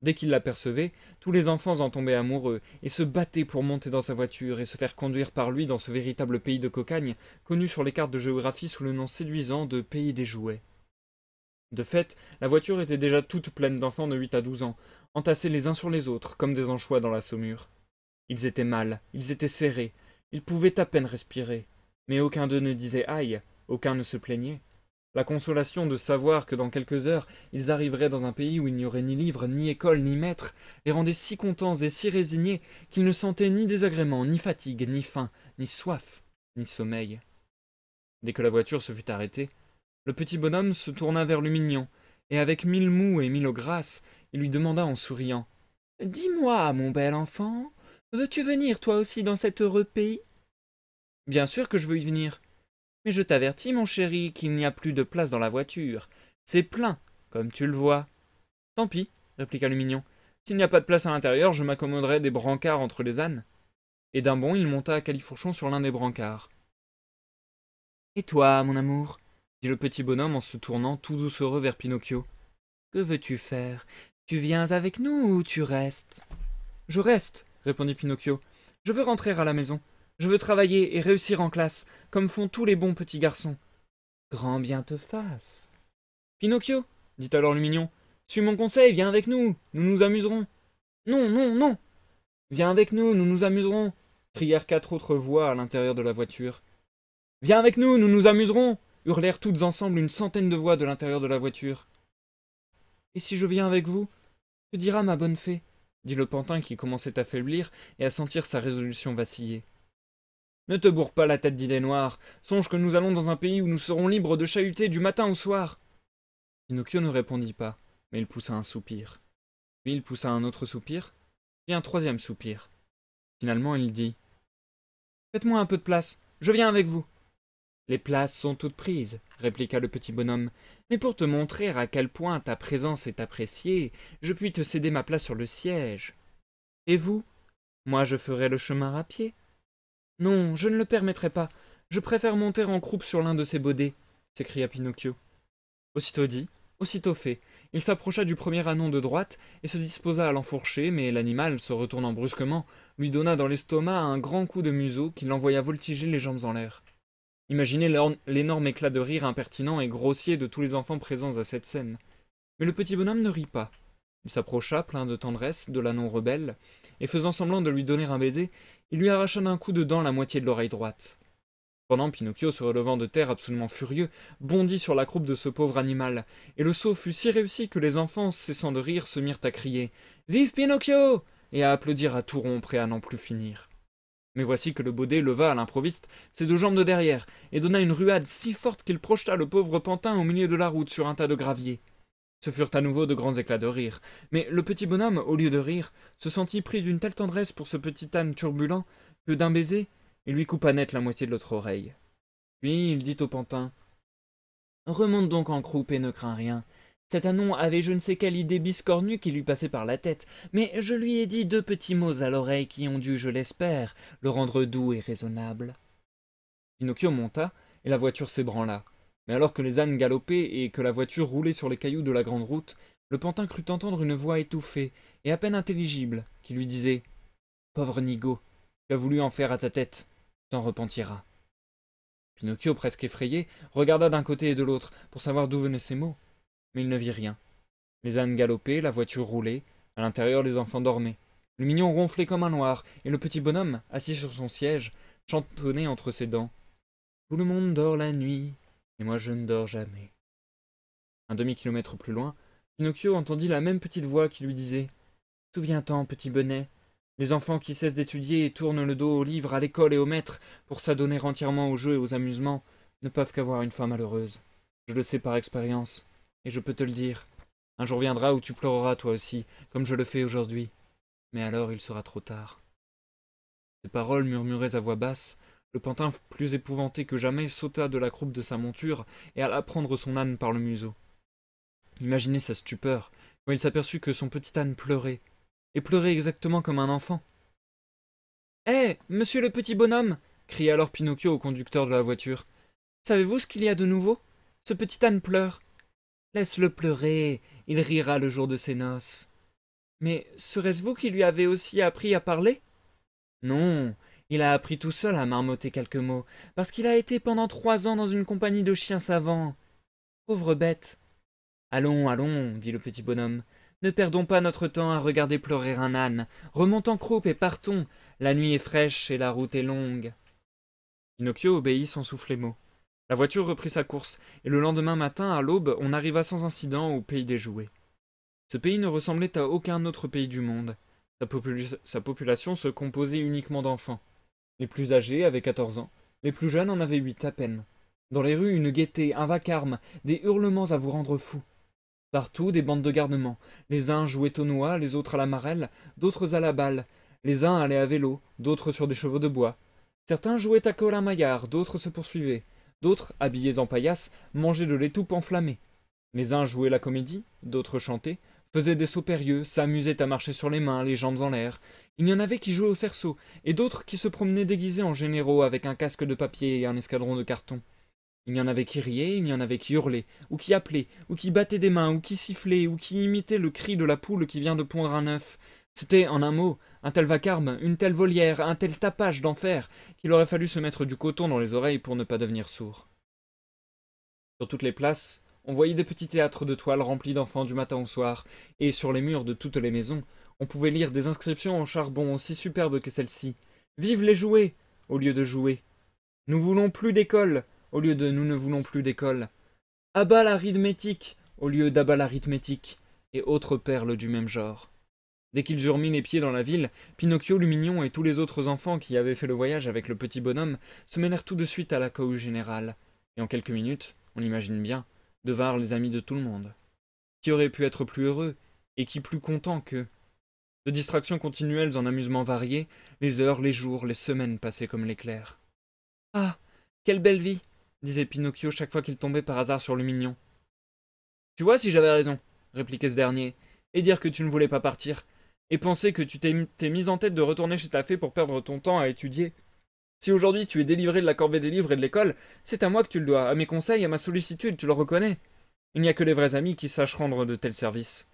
Dès qu'il l'apercevait, tous les enfants en tombaient amoureux et se battaient pour monter dans sa voiture et se faire conduire par lui dans ce véritable pays de cocagne, connu sur les cartes de géographie sous le nom séduisant de pays des jouets. De fait, la voiture était déjà toute pleine d'enfants de huit à douze ans, entassés les uns sur les autres, comme des anchois dans la saumure. Ils étaient mal, ils étaient serrés, ils pouvaient à peine respirer, mais aucun d'eux ne disait aïe, aucun ne se plaignait. La consolation de savoir que dans quelques heures ils arriveraient dans un pays où il n'y aurait ni livre, ni école, ni maître, les rendait si contents et si résignés qu'ils ne sentaient ni désagrément, ni fatigue, ni faim, ni soif, ni sommeil. Dès que la voiture se fut arrêtée, le petit bonhomme se tourna vers le mignon, et avec mille mous et mille grâces, il lui demanda en souriant Dis-moi, mon bel enfant, Veux-tu venir, toi aussi, dans cet heureux pays Bien sûr que je veux y venir. Mais je t'avertis, mon chéri, qu'il n'y a plus de place dans la voiture. C'est plein, comme tu le vois. Tant pis, répliqua le mignon. S'il n'y a pas de place à l'intérieur, je m'accommoderai des brancards entre les ânes. Et d'un bond, il monta à califourchon sur l'un des brancards. Et toi, mon amour dit le petit bonhomme en se tournant tout doucereux vers Pinocchio. Que veux-tu faire Tu viens avec nous ou tu restes Je reste, répondit Pinocchio. Je veux rentrer à la maison. Je veux travailler et réussir en classe, comme font tous les bons petits garçons. Grand bien te fasse. Pinocchio, dit alors le mignon, suis mon conseil, viens avec nous, nous nous amuserons. Non, non, non. Viens avec nous, nous nous amuserons, crièrent quatre autres voix à l'intérieur de la voiture. Viens avec nous, nous nous amuserons, hurlèrent toutes ensemble une centaine de voix de l'intérieur de la voiture. Et si je viens avec vous, que dira ma bonne fée dit le pantin qui commençait à faiblir et à sentir sa résolution vaciller. Ne te bourre pas la tête d'idées noires, songe que nous allons dans un pays où nous serons libres de chahuter du matin au soir. Pinocchio ne répondit pas, mais il poussa un soupir. Puis il poussa un autre soupir, puis un troisième soupir. Finalement, il dit Faites-moi un peu de place, je viens avec vous. Les places sont toutes prises, répliqua le petit bonhomme, mais pour te montrer à quel point ta présence est appréciée, je puis te céder ma place sur le siège. Et vous Moi, je ferai le chemin à pied. Non, je ne le permettrai pas. Je préfère monter en croupe sur l'un de ces baudets, s'écria Pinocchio. Aussitôt dit, aussitôt fait, il s'approcha du premier anon de droite et se disposa à l'enfourcher, mais l'animal, se retournant brusquement, lui donna dans l'estomac un grand coup de museau qui l'envoya voltiger les jambes en l'air. Imaginez l'énorme éclat de rire impertinent et grossier de tous les enfants présents à cette scène. Mais le petit bonhomme ne rit pas. Il s'approcha, plein de tendresse, de la non-rebelle, et faisant semblant de lui donner un baiser, il lui arracha d'un coup de dent la moitié de l'oreille droite. Pendant Pinocchio, se relevant de terre absolument furieux, bondit sur la croupe de ce pauvre animal, et le saut fut si réussi que les enfants, cessant de rire, se mirent à crier Vive Pinocchio et à applaudir à tout rompre et à n'en plus finir. Mais voici que le baudet leva à l'improviste ses deux jambes de derrière et donna une ruade si forte qu'il projeta le pauvre pantin au milieu de la route sur un tas de gravier. Ce furent à nouveau de grands éclats de rire, mais le petit bonhomme, au lieu de rire, se sentit pris d'une telle tendresse pour ce petit âne turbulent que d'un baiser, il lui coupa net la moitié de l'autre oreille. Puis il dit au pantin Remonte donc en croupe et ne crains rien. Cet anon avait je ne sais quelle idée biscornue qui lui passait par la tête, mais je lui ai dit deux petits mots à l'oreille qui ont dû, je l'espère, le rendre doux et raisonnable. Pinocchio monta, et la voiture s'ébranla. Mais alors que les ânes galopaient et que la voiture roulait sur les cailloux de la grande route, le pantin crut entendre une voix étouffée et à peine intelligible qui lui disait Pauvre Nigo, tu as voulu en faire à ta tête, tu t'en repentiras. Pinocchio, presque effrayé, regarda d'un côté et de l'autre pour savoir d'où venaient ces mots il ne vit rien. Les ânes galopaient, la voiture roulait, à l'intérieur les enfants dormaient. Le mignon ronflait comme un noir, et le petit bonhomme, assis sur son siège, chantonnait entre ses dents. Tout le monde dort la nuit, et moi je ne dors jamais. Un demi-kilomètre plus loin, Pinocchio entendit la même petite voix qui lui disait Souviens-t'en, petit bonnet, les enfants qui cessent d'étudier et tournent le dos aux livres, à l'école et aux maîtres pour s'adonner entièrement aux jeux et aux amusements ne peuvent qu'avoir une fin malheureuse. Je le sais par expérience. Et je peux te le dire, un jour viendra où tu pleureras toi aussi, comme je le fais aujourd'hui. Mais alors il sera trop tard. Ces paroles murmurées à voix basse, le pantin, plus épouvanté que jamais, sauta de la croupe de sa monture et alla prendre son âne par le museau. Imaginez sa stupeur quand il s'aperçut que son petit âne pleurait, et pleurait exactement comme un enfant. Hé, eh, monsieur le petit bonhomme cria alors Pinocchio au conducteur de la voiture. Savez-vous ce qu'il y a de nouveau Ce petit âne pleure. Laisse-le pleurer, il rira le jour de ses noces. Mais serait-ce vous qui lui avez aussi appris à parler Non, il a appris tout seul à marmoter quelques mots, parce qu'il a été pendant trois ans dans une compagnie de chiens savants. Pauvre bête Allons, allons, dit le petit bonhomme, ne perdons pas notre temps à regarder pleurer un âne, en croupe et partons, la nuit est fraîche et la route est longue. Pinocchio obéit sans souffler mot. La voiture reprit sa course, et le lendemain matin, à l'aube, on arriva sans incident au pays des jouets. Ce pays ne ressemblait à aucun autre pays du monde. Sa, population se composait uniquement d'enfants. Les plus âgés avaient 14 ans, les plus jeunes en avaient 8 à peine. Dans les rues, une gaieté, un vacarme, des hurlements à vous rendre fou. Partout, des bandes de garnements. Les uns jouaient au noix, les autres à la marelle, d'autres à la balle. Les uns allaient à vélo, d'autres sur des chevaux de bois. Certains jouaient à Colin Maillard, d'autres se poursuivaient d'autres, habillés en paillasse mangeaient de l'étoupe enflammée. Les uns jouaient la comédie, d'autres chantaient, faisaient des sauts périlleux, s'amusaient à marcher sur les mains, les jambes en l'air. Il y en avait qui jouaient au cerceau, et d'autres qui se promenaient déguisés en généraux avec un casque de papier et un escadron de carton. Il y en avait qui riaient, il y en avait qui hurlaient, ou qui appelaient, ou qui battaient des mains, ou qui sifflaient, ou qui imitaient le cri de la poule qui vient de pondre un œuf. C'était, en un mot, un tel vacarme, une telle volière, un tel tapage d'enfer, qu'il aurait fallu se mettre du coton dans les oreilles pour ne pas devenir sourd. Sur toutes les places, on voyait des petits théâtres de toiles remplis d'enfants du matin au soir, et sur les murs de toutes les maisons, on pouvait lire des inscriptions en charbon aussi superbes que celles-ci. ci Vive les jouets au lieu de jouer. Nous voulons plus d'école au lieu de nous ne voulons plus d'école. Abat l'arithmétique au lieu d'abat l'arithmétique, et autres perles du même genre. Dès qu'ils eurent mis les pieds dans la ville, Pinocchio, Lumignon et tous les autres enfants qui avaient fait le voyage avec le petit bonhomme se mêlèrent tout de suite à la cohue générale, et en quelques minutes, on l'imagine bien, devinrent les amis de tout le monde. Qui aurait pu être plus heureux, et qui plus content qu'eux De distractions continuelles en amusements variés, les heures, les jours, les semaines passaient comme l'éclair. Ah Quelle belle vie disait Pinocchio chaque fois qu'il tombait par hasard sur le mignon. Tu vois si j'avais raison, répliquait ce dernier, et dire que tu ne voulais pas partir, et penser que tu t'es mise en tête de retourner chez ta fée pour perdre ton temps à étudier. Si aujourd'hui tu es délivré de la corvée des livres et de l'école, c'est à moi que tu le dois, à mes conseils, à ma sollicitude, tu le reconnais. Il n'y a que les vrais amis qui sachent rendre de tels services.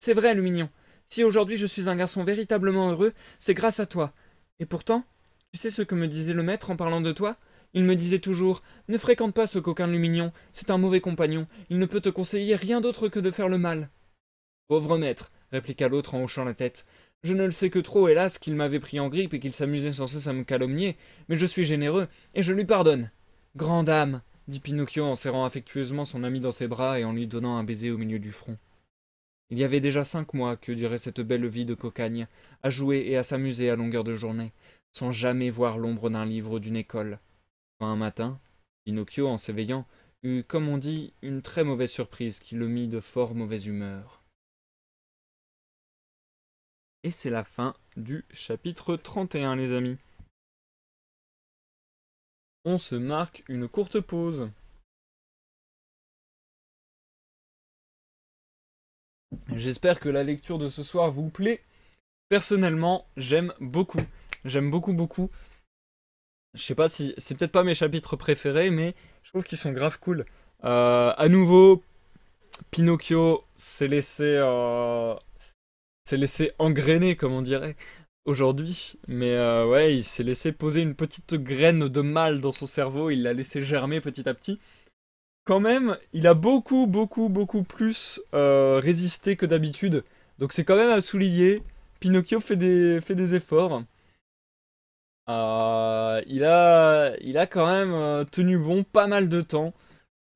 C'est vrai, Lumignon. Si aujourd'hui je suis un garçon véritablement heureux, c'est grâce à toi. Et pourtant, tu sais ce que me disait le maître en parlant de toi Il me disait toujours Ne fréquente pas ce coquin Lumignon, c'est un mauvais compagnon, il ne peut te conseiller rien d'autre que de faire le mal. Pauvre maître, répliqua l'autre en hochant la tête. Je ne le sais que trop, hélas, qu'il m'avait pris en grippe et qu'il s'amusait sans cesse à me calomnier, mais je suis généreux, et je lui pardonne. Grande âme, dit Pinocchio en serrant affectueusement son ami dans ses bras et en lui donnant un baiser au milieu du front. Il y avait déjà cinq mois que durait cette belle vie de cocagne, à jouer et à s'amuser à longueur de journée, sans jamais voir l'ombre d'un livre ou d'une école. un matin, Pinocchio, en s'éveillant, eut, comme on dit, une très mauvaise surprise qui le mit de fort mauvaise humeur. Et c'est la fin du chapitre 31 les amis. On se marque une courte pause. J'espère que la lecture de ce soir vous plaît. Personnellement, j'aime beaucoup. J'aime beaucoup, beaucoup. Je sais pas si. C'est peut-être pas mes chapitres préférés, mais je trouve qu'ils sont grave cool. Euh, à nouveau, Pinocchio s'est laissé euh, s'est laissé engrainer, comme on dirait, aujourd'hui. Mais euh, ouais, il s'est laissé poser une petite graine de mal dans son cerveau, il l'a laissé germer petit à petit. Quand même, il a beaucoup, beaucoup, beaucoup plus euh, résisté que d'habitude. Donc c'est quand même à souligner. Pinocchio fait des, des efforts. Euh, il, a, il a quand même tenu bon pas mal de temps.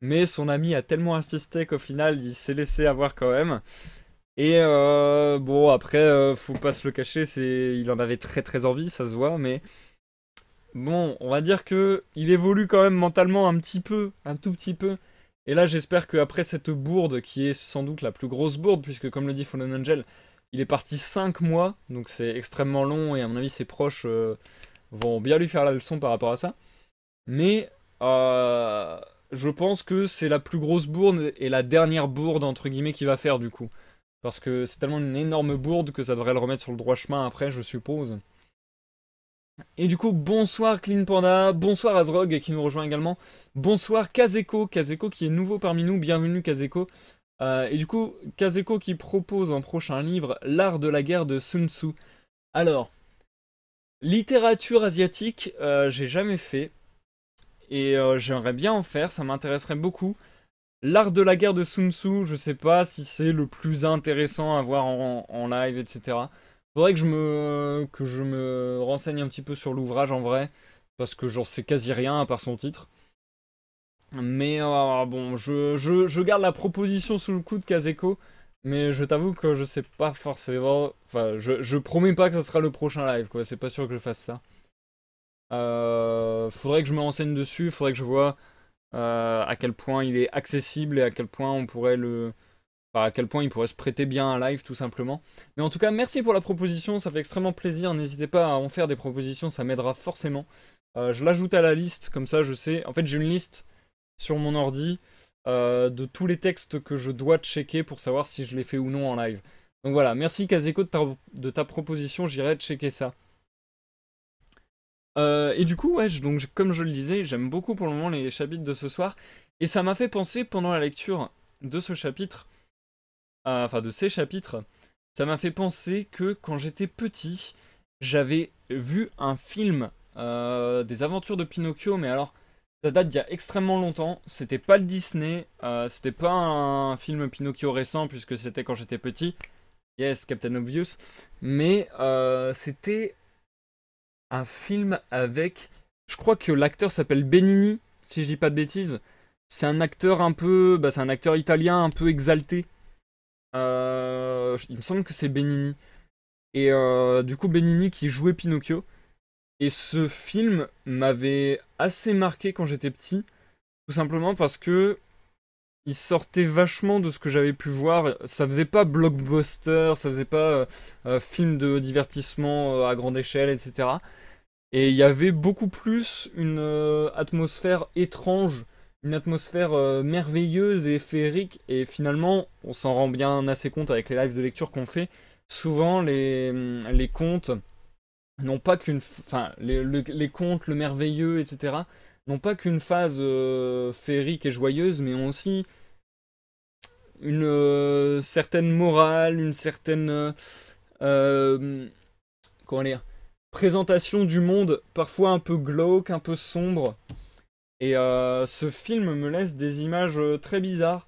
Mais son ami a tellement insisté qu'au final, il s'est laissé avoir quand même. Et euh, bon, après, euh, faut pas se le cacher, c'est il en avait très très envie, ça se voit, mais bon, on va dire que il évolue quand même mentalement un petit peu, un tout petit peu. Et là, j'espère qu'après cette bourde, qui est sans doute la plus grosse bourde, puisque comme le dit Fallen Angel, il est parti 5 mois, donc c'est extrêmement long, et à mon avis, ses proches euh, vont bien lui faire la leçon par rapport à ça. Mais je pense que c'est la plus grosse bourde et la dernière bourde, entre guillemets, qu'il va faire du coup. Parce que c'est tellement une énorme bourde que ça devrait le remettre sur le droit chemin après, je suppose. Et du coup, bonsoir Clean Panda, bonsoir Azrog qui nous rejoint également, bonsoir Kazeko, Kazeko qui est nouveau parmi nous, bienvenue Kazeko. Euh, et du coup, Kazeko qui propose un prochain livre L'art de la guerre de Sun Tzu. Alors, littérature asiatique, euh, j'ai jamais fait, et euh, j'aimerais bien en faire, ça m'intéresserait beaucoup. L'art de la guerre de Sun Tzu, je sais pas si c'est le plus intéressant à voir en, live, etc. Faudrait que je me que je me renseigne un petit peu sur l'ouvrage en vrai, parce que j'en sais quasi rien à part son titre. Mais euh, bon, je, je, je, garde la proposition sous le coup de Kazeko, mais je t'avoue que je sais pas forcément. Enfin, je, je promets pas que ce sera le prochain live, quoi. C'est pas sûr que je fasse ça. Euh, faudrait que je me renseigne dessus, faudrait que je vois euh, à quel point il est accessible et à quel point on pourrait le, à quel point il pourrait se prêter bien à un live tout simplement. Mais en tout cas, merci pour la proposition, ça fait extrêmement plaisir. N'hésitez pas à en faire des propositions, ça m'aidera forcément. Euh, je l'ajoute à la liste, comme ça je sais. En fait, j'ai une liste sur mon ordi euh, de tous les textes que je dois checker pour savoir si je les fais ou non en live. Donc voilà, merci Kazeko de ta, de ta proposition, j'irai checker ça. Euh, et du coup, ouais, donc, comme je le disais, j'aime beaucoup pour le moment les chapitres de ce soir. Et ça m'a fait penser pendant la lecture de ce chapitre, enfin de ces chapitres, ça m'a fait penser que quand j'étais petit, j'avais vu un film euh, des aventures de Pinocchio, mais alors ça date d'il y a extrêmement longtemps. C'était pas le Disney, euh, c'était pas un film Pinocchio récent puisque c'était quand j'étais petit. Yes, Captain Obvious. Mais c'était un film avec. Je crois que l'acteur s'appelle Benini, si je dis pas de bêtises. C'est un acteur un peu. Bah, c'est un acteur italien un peu exalté. Euh, il me semble que c'est Benini. Et euh, du coup, Benini qui jouait Pinocchio. Et ce film m'avait assez marqué quand j'étais petit. Tout simplement parce que. Il sortait vachement de ce que j'avais pu voir. Ça faisait pas blockbuster, ça faisait pas euh, film de divertissement à grande échelle, etc. Et il y avait beaucoup plus une euh, atmosphère étrange, une atmosphère euh, merveilleuse et féerique. Et finalement, on s'en rend bien assez compte avec les lives de lecture qu'on fait. Souvent, les, mm, les contes n'ont pas qu'une. Enfin, les, les, le merveilleux, etc., n'ont pas qu'une phase euh, féerique et joyeuse, mais ont aussi une certaine morale, une certaine. comment dire présentation du monde parfois un peu glauque, un peu sombre. Et euh, ce film me laisse des images euh, très bizarres.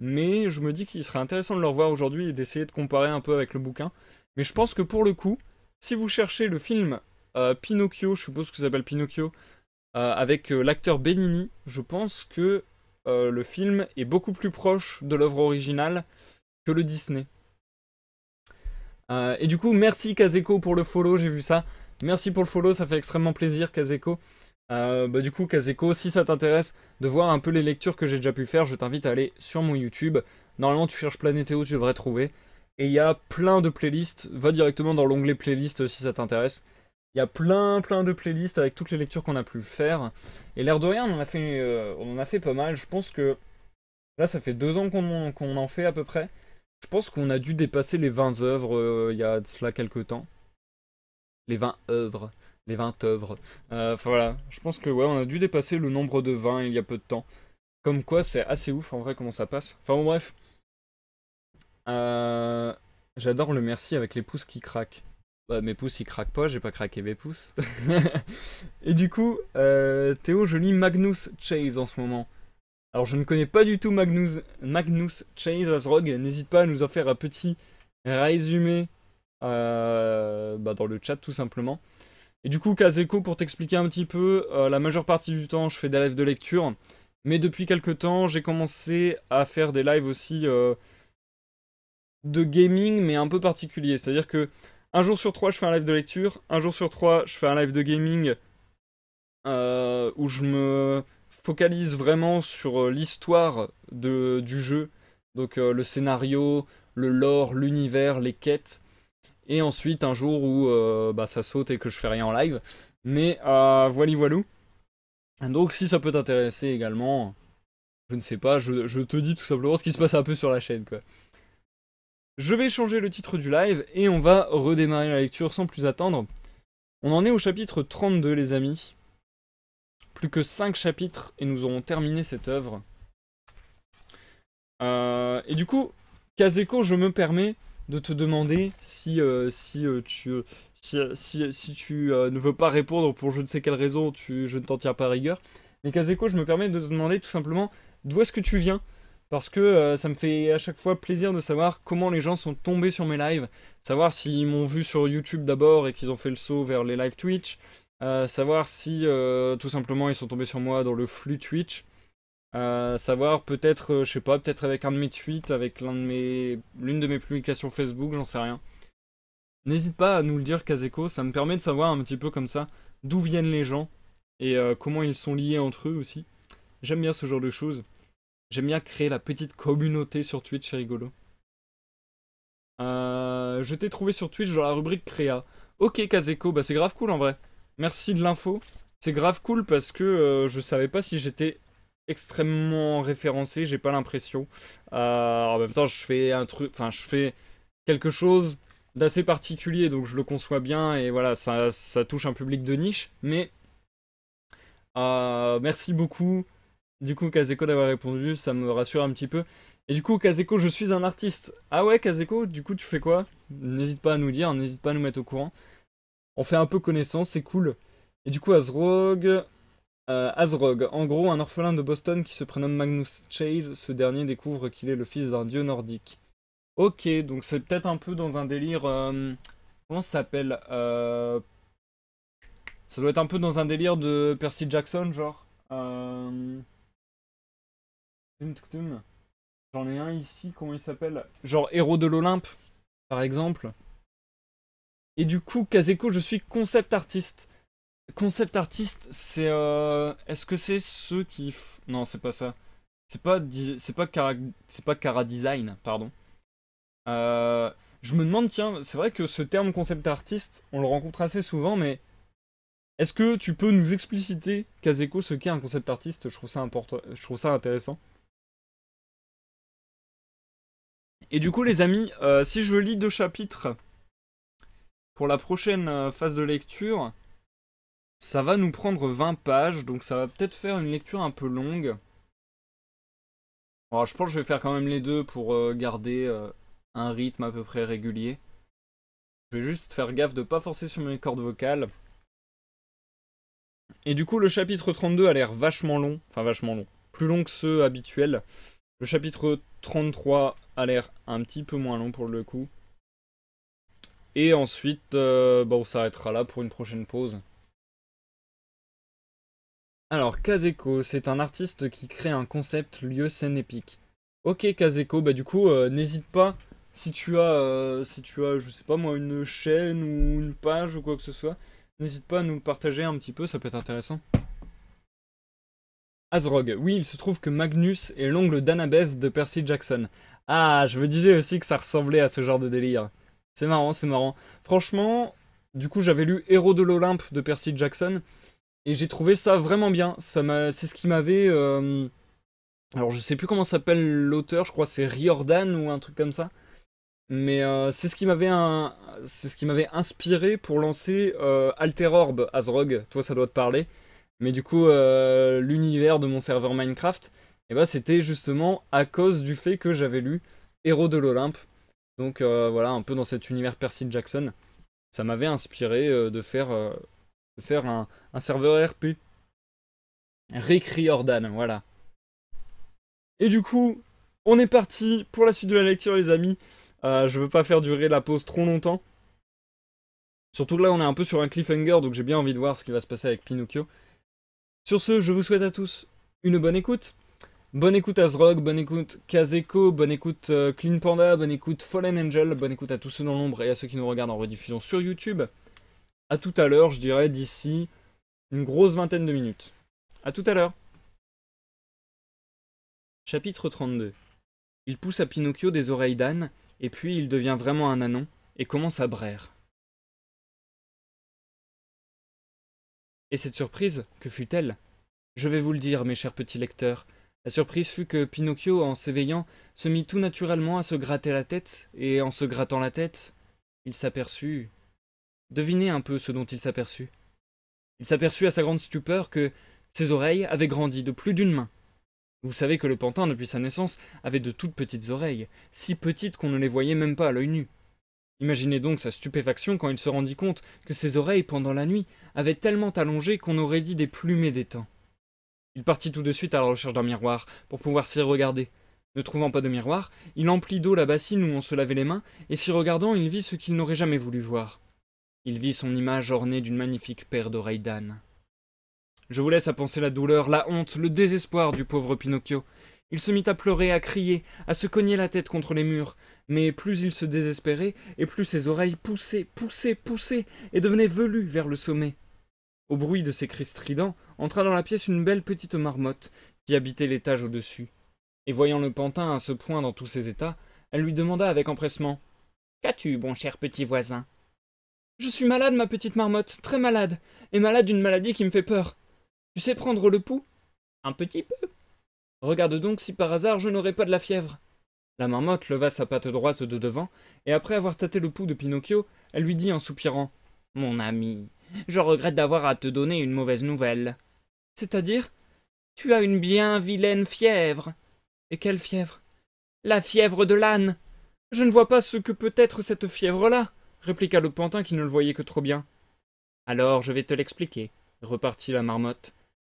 Mais je me dis qu'il serait intéressant de le revoir aujourd'hui et d'essayer de comparer un peu avec le bouquin. Mais je pense que pour le coup, si vous cherchez le film euh, Pinocchio, je suppose que ça s'appelle Pinocchio, avec l'acteur Benini, je pense que le film est beaucoup plus proche de l'œuvre originale que le Disney. et du coup, merci Kazeko pour le follow, j'ai vu ça. Merci pour le follow, ça fait extrêmement plaisir, Kazeko. Euh, bah, du coup, Kazeko, si ça t'intéresse de voir un peu les lectures que j'ai déjà pu faire, je t'invite à aller sur mon YouTube. Normalement, tu cherches Planétéo, tu devrais trouver. Et il y a plein de playlists. Va directement dans l'onglet playlist euh, si ça t'intéresse. Il y a plein plein de playlists avec toutes les lectures qu'on a pu faire. Et l'air de rien, on en a fait, euh, on en a fait pas mal. Je pense que là, ça fait deux ans qu'on en fait à peu près. Je pense qu'on a dû dépasser les 20 œuvres il y a de cela quelques temps les 20 œuvres. Les 20 œuvres. Enfin euh, voilà, je pense que ouais, on a dû dépasser le nombre de 20 il y a peu de temps. Comme quoi, c'est assez ouf en vrai comment ça passe. Enfin bon, bref. Euh, J'adore le merci avec les pouces qui craquent. Bah, mes pouces ils craquent pas, j'ai pas craqué mes pouces. (laughs) Et du coup, euh, Théo, je lis Magnus Chase en ce moment. Alors je ne connais pas du tout Magnus, Magnus Chase Asrog, n'hésite pas à nous en faire un petit résumé euh, bah, dans le chat tout simplement. Et du coup, Kazeko, pour t'expliquer un petit peu, euh, la majeure partie du temps, je fais des lives de lecture. Mais depuis quelques temps, j'ai commencé à faire des lives aussi euh, de gaming, mais un peu particulier. C'est-à-dire que un jour sur trois, je fais un live de lecture. Un jour sur trois, je fais un live de gaming euh, où je me focalise vraiment sur l'histoire du jeu. Donc le scénario, le lore, l'univers, les quêtes et ensuite un jour où euh, bah, ça saute et que je fais rien en live. Mais euh, voilà, voilou. Donc si ça peut t'intéresser également, je ne sais pas, je, te dis tout simplement ce qui se passe un peu sur la chaîne quoi. Je vais changer le titre du live et on va redémarrer la lecture sans plus attendre. On en est au chapitre 32 les amis. Plus que 5 chapitres et nous aurons terminé cette œuvre. Euh, et du coup, Kazeko, je me permets de te demander si, euh, euh, euh, si tu, si, tu ne veux pas répondre pour je ne sais quelle raison, je ne t'en tire pas rigueur. Mais Kazeko, je me permets de te demander tout simplement d'où est-ce que tu viens parce que ça me fait à chaque fois plaisir de savoir comment les gens sont tombés sur mes lives, savoir s'ils m'ont vu sur YouTube d'abord et qu'ils ont fait le saut vers les lives Twitch, savoir si tout simplement ils sont tombés sur moi dans le flux Twitch, savoir peut-être, euh, je sais pas, peut-être avec un de mes tweets, avec l'un de mes, l'une de mes publications Facebook, j'en sais rien. N'hésite pas à nous le dire, Kazeko, ça me permet de savoir un petit peu comme ça d'où viennent les gens et euh, comment ils sont liés entre eux aussi. J'aime bien ce genre de choses. J'aime bien créer la petite communauté sur Twitch, c'est rigolo. Euh, je t'ai trouvé sur Twitch dans la rubrique créa. Ok, Kazeko, bah c'est grave cool en vrai. Merci de l'info. C'est grave cool parce que je savais pas si j'étais extrêmement référencé, j'ai pas l'impression. Euh, en même temps, je fais un truc, enfin, je fais quelque chose d'assez particulier, donc je le conçois bien et voilà, ça, ça touche un public de niche. Mais euh, merci beaucoup, du coup, Kazeko d'avoir répondu, ça me rassure un petit peu. Et du coup, Kazeko, je suis un artiste. Ah ouais, Kazeko, du coup, tu fais quoi N'hésite pas à nous dire, n'hésite pas à nous mettre au courant. On fait un peu connaissance, c'est cool. Et du coup, Azrog. Asrog, euh, Azrog, en gros un orphelin de Boston qui se prénomme Magnus Chase, ce dernier découvre qu'il est le fils d'un dieu nordique. Ok, donc c'est peut-être un peu dans un délire... Euh, comment ça s'appelle euh, Ça doit être un peu dans un délire de Percy Jackson, genre. J'en ai un ici, comment il s'appelle Genre Héros de l'Olympe, par exemple. Et du coup, Kazeko, je suis concept artiste. Concept artiste, c'est. Euh, est-ce que c'est ceux qui. Non, c'est pas ça. C'est pas, c'est pas, c'est pas cara design, pardon. Euh, je me demande, tiens, c'est vrai que ce terme concept artiste, on le rencontre assez souvent, mais est-ce que tu peux nous expliciter, Kazeko, ce qu'est un concept artiste Je trouve ça je trouve ça intéressant. Et du coup, les amis, euh, si je lis deux chapitres pour la prochaine phase de lecture, ça va nous prendre 20 pages, donc ça va peut-être faire une lecture un peu longue. je pense que je vais faire quand même les deux pour euh, garder euh, un rythme à peu près régulier. Je vais juste faire gaffe de pas forcer sur mes cordes vocales. Et du coup le chapitre 32 a l'air vachement long, enfin vachement long, plus long que ceux habituels. Le chapitre 33 a l'air un petit peu moins long pour le coup. Et ensuite, euh, on s'arrêtera là pour une prochaine pause. Alors, Kazeko, c'est un artiste qui crée un concept lieu scène épique. Ok, Kazeko, bah du coup, euh, n'hésite pas, si tu as, euh, si tu as, je sais pas moi, une chaîne ou une page ou quoi que ce soit, n'hésite pas à nous partager un petit peu, ça peut être intéressant. Azrog, oui, il se trouve que Magnus est l'ongle d'Annabeth de Percy Jackson. Ah, je me disais aussi que ça ressemblait à ce genre de délire. C'est marrant, c'est marrant. Franchement, du coup, j'avais lu Héros de l'Olympe de Percy Jackson, et j'ai trouvé ça vraiment bien. Ça c'est ce qui m'avait. Euh, alors je sais plus comment s'appelle l'auteur, je crois c'est Riordan ou un truc comme ça. Mais euh, c'est ce qui m'avait un... c'est ce qui m'avait inspiré pour lancer euh, Alter Orb, Azrog. Toi ça doit te parler. Mais du coup l'univers de mon serveur Minecraft, et eh ben c'était justement à cause du fait que j'avais lu Héros de l'Olympe. Donc voilà un peu dans cet univers Percy Jackson. Ça m'avait inspiré de faire faire un, serveur RP. Rick Riordan, voilà. Et du coup, on est parti pour la suite de la lecture, les amis. Je euh, je veux pas faire durer la pause trop longtemps. Surtout là, on est un peu sur un cliffhanger, donc j'ai bien envie de voir ce qui va se passer avec Pinocchio. Sur ce, je vous souhaite à tous une bonne écoute. Bonne écoute Azrog, bonne écoute Kazeko, bonne écoute euh, Clean Panda, bonne écoute Fallen Angel, bonne écoute à tous ceux dans l'ombre et à ceux qui nous regardent en rediffusion sur YouTube à tout à l'heure, je dirais d'ici une grosse vingtaine de minutes. À tout à l'heure. Chapitre 32. Il pousse à Pinocchio des oreilles d'âne, et puis il devient vraiment un anon, et commence à braire. Et cette surprise, que fut-elle Je vais vous le dire, mes chers petits lecteurs. La surprise fut que Pinocchio, en s'éveillant, se mit tout naturellement à se gratter la tête, et en se grattant la tête, il s'aperçut Devinez un peu ce dont il s'aperçut. Il s'aperçut à sa grande stupeur que ses oreilles avaient grandi de plus d'une main. Vous savez que le pantin, depuis sa naissance, avait de toutes petites oreilles, si petites qu'on ne les voyait même pas à l'œil nu. Imaginez donc sa stupéfaction quand il se rendit compte que ses oreilles, pendant la nuit, avaient tellement allongé qu'on aurait dit des plumées d'Étang. Il partit tout de suite à la recherche d'un miroir, pour pouvoir s'y regarder. Ne trouvant pas de miroir, il emplit d'eau la bassine où on se lavait les mains, et s'y regardant, il vit ce qu'il n'aurait jamais voulu voir. Il vit son image ornée d'une magnifique paire d'oreilles d'âne. Je vous laisse à penser la douleur, la honte, le désespoir du pauvre Pinocchio. Il se mit à pleurer, à crier, à se cogner la tête contre les murs. Mais plus il se désespérait, et plus ses oreilles poussaient, poussaient, poussaient, et devenaient velues vers le sommet. Au bruit de ses cris stridents, entra dans la pièce une belle petite marmotte, qui habitait l'étage au-dessus. Et voyant le pantin à ce point dans tous ses états, elle lui demanda avec empressement Qu'as-tu, bon cher petit voisin je suis malade, ma petite marmotte, très malade, et malade d'une maladie qui me fait peur. Tu sais prendre le pouls Un petit peu. Regarde donc si par hasard je n'aurai pas de la fièvre. La marmotte leva sa patte droite de devant, et après avoir tâté le pouls de Pinocchio, elle lui dit en soupirant Mon ami, je regrette d'avoir à te donner une mauvaise nouvelle. C'est-à-dire Tu as une bien vilaine fièvre. Et quelle fièvre La fièvre de l'âne. Je ne vois pas ce que peut être cette fièvre-là répliqua le pantin qui ne le voyait que trop bien. Alors je vais te l'expliquer, repartit la marmotte.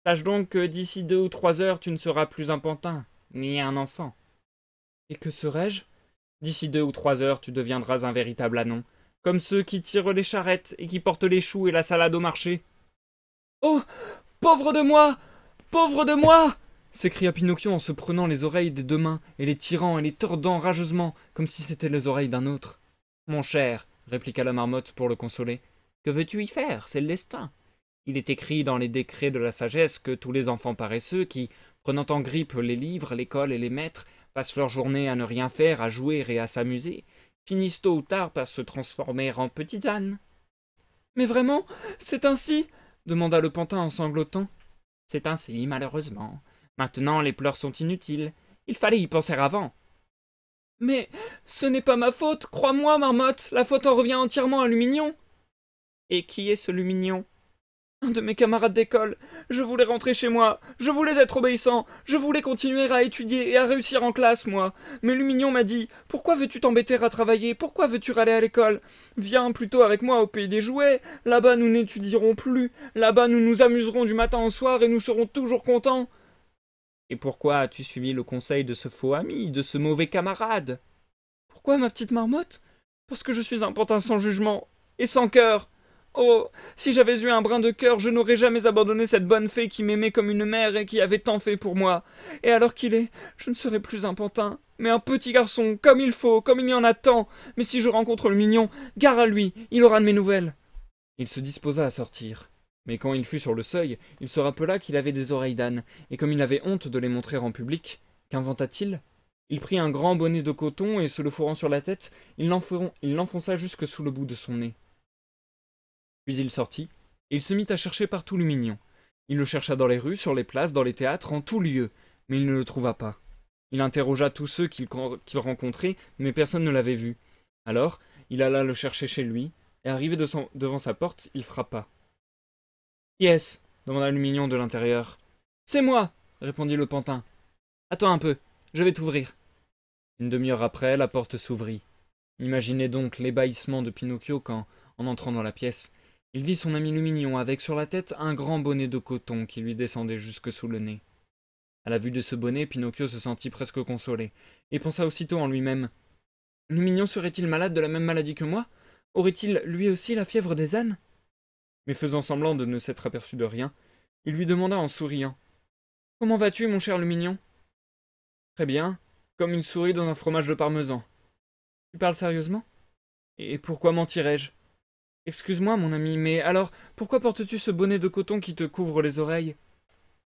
Sache donc que d'ici deux ou trois heures tu ne seras plus un pantin, ni un enfant. Et que serais-je D'ici deux ou trois heures tu deviendras un véritable anon, comme ceux qui tirent les charrettes et qui portent les choux et la salade au marché. Oh Pauvre de moi Pauvre de moi s'écria Pinocchio en se prenant les oreilles des deux mains et les tirant et les tordant rageusement, comme si c'était les oreilles d'un autre. Mon cher, répliqua la marmotte pour le consoler. Que veux-tu y faire C'est le destin. Il est écrit dans les décrets de la sagesse que tous les enfants paresseux qui, prenant en grippe les livres, l'école et les maîtres, passent leur journée à ne rien faire, à jouer et à s'amuser, finissent tôt ou tard par se transformer en petites ânes. Mais vraiment, c'est ainsi demanda le pantin en sanglotant. C'est ainsi, malheureusement. Maintenant, les pleurs sont inutiles. Il fallait y penser avant. Mais ce n'est pas ma faute, crois-moi, marmotte, la faute en revient entièrement à Lumignon. Et qui est ce Lumignon Un de mes camarades d'école. Je voulais rentrer chez moi, je voulais être obéissant, je voulais continuer à étudier et à réussir en classe, moi. Mais Lumignon m'a dit Pourquoi veux-tu t'embêter à travailler Pourquoi veux-tu râler à l'école Viens plutôt avec moi au pays des jouets. Là-bas, nous n'étudierons plus. Là-bas, nous nous amuserons du matin au soir et nous serons toujours contents. Et pourquoi as-tu suivi le conseil de ce faux ami, de ce mauvais camarade Pourquoi, ma petite marmotte Parce que je suis un pantin sans jugement et sans cœur. Oh, si j'avais eu un brin de cœur, je n'aurais jamais abandonné cette bonne fée qui m'aimait comme une mère et qui avait tant fait pour moi. Et alors qu'il est, je ne serai plus un pantin, mais un petit garçon, comme il faut, comme il y en a tant. Mais si je rencontre le mignon, gare à lui, il aura de mes nouvelles. Il se disposa à sortir. Mais quand il fut sur le seuil, il se rappela qu'il avait des oreilles d'âne, et comme il avait honte de les montrer en public, qu'inventa-t-il Il prit un grand bonnet de coton et se le fourrant sur la tête, il l'enfonça jusque sous le bout de son nez. Puis il sortit, et il se mit à chercher partout le mignon. Il le chercha dans les rues, sur les places, dans les théâtres, en tout lieu, mais il ne le trouva pas. Il interrogea tous ceux qu'il rencontrait, mais personne ne l'avait vu. Alors, il alla le chercher chez lui, et arrivé devant sa porte, il frappa. Yes demanda le mignon de l'intérieur. C'est moi répondit le pantin. Attends un peu, je vais t'ouvrir. Une demi-heure après, la porte s'ouvrit. Imaginez donc l'ébahissement de Pinocchio quand, en entrant dans la pièce, il vit son ami le avec sur la tête un grand bonnet de coton qui lui descendait jusque sous le nez. À la vue de ce bonnet, Pinocchio se sentit presque consolé, et pensa aussitôt en lui-même. Le serait-il malade de la même maladie que moi Aurait-il lui aussi la fièvre des ânes mais faisant semblant de ne s'être aperçu de rien, il lui demanda en souriant. Comment vas-tu, mon cher le mignon Très bien, comme une souris dans un fromage de parmesan. Tu parles sérieusement Et pourquoi mentirais-je Excuse-moi, mon ami, mais alors, pourquoi portes-tu ce bonnet de coton qui te couvre les oreilles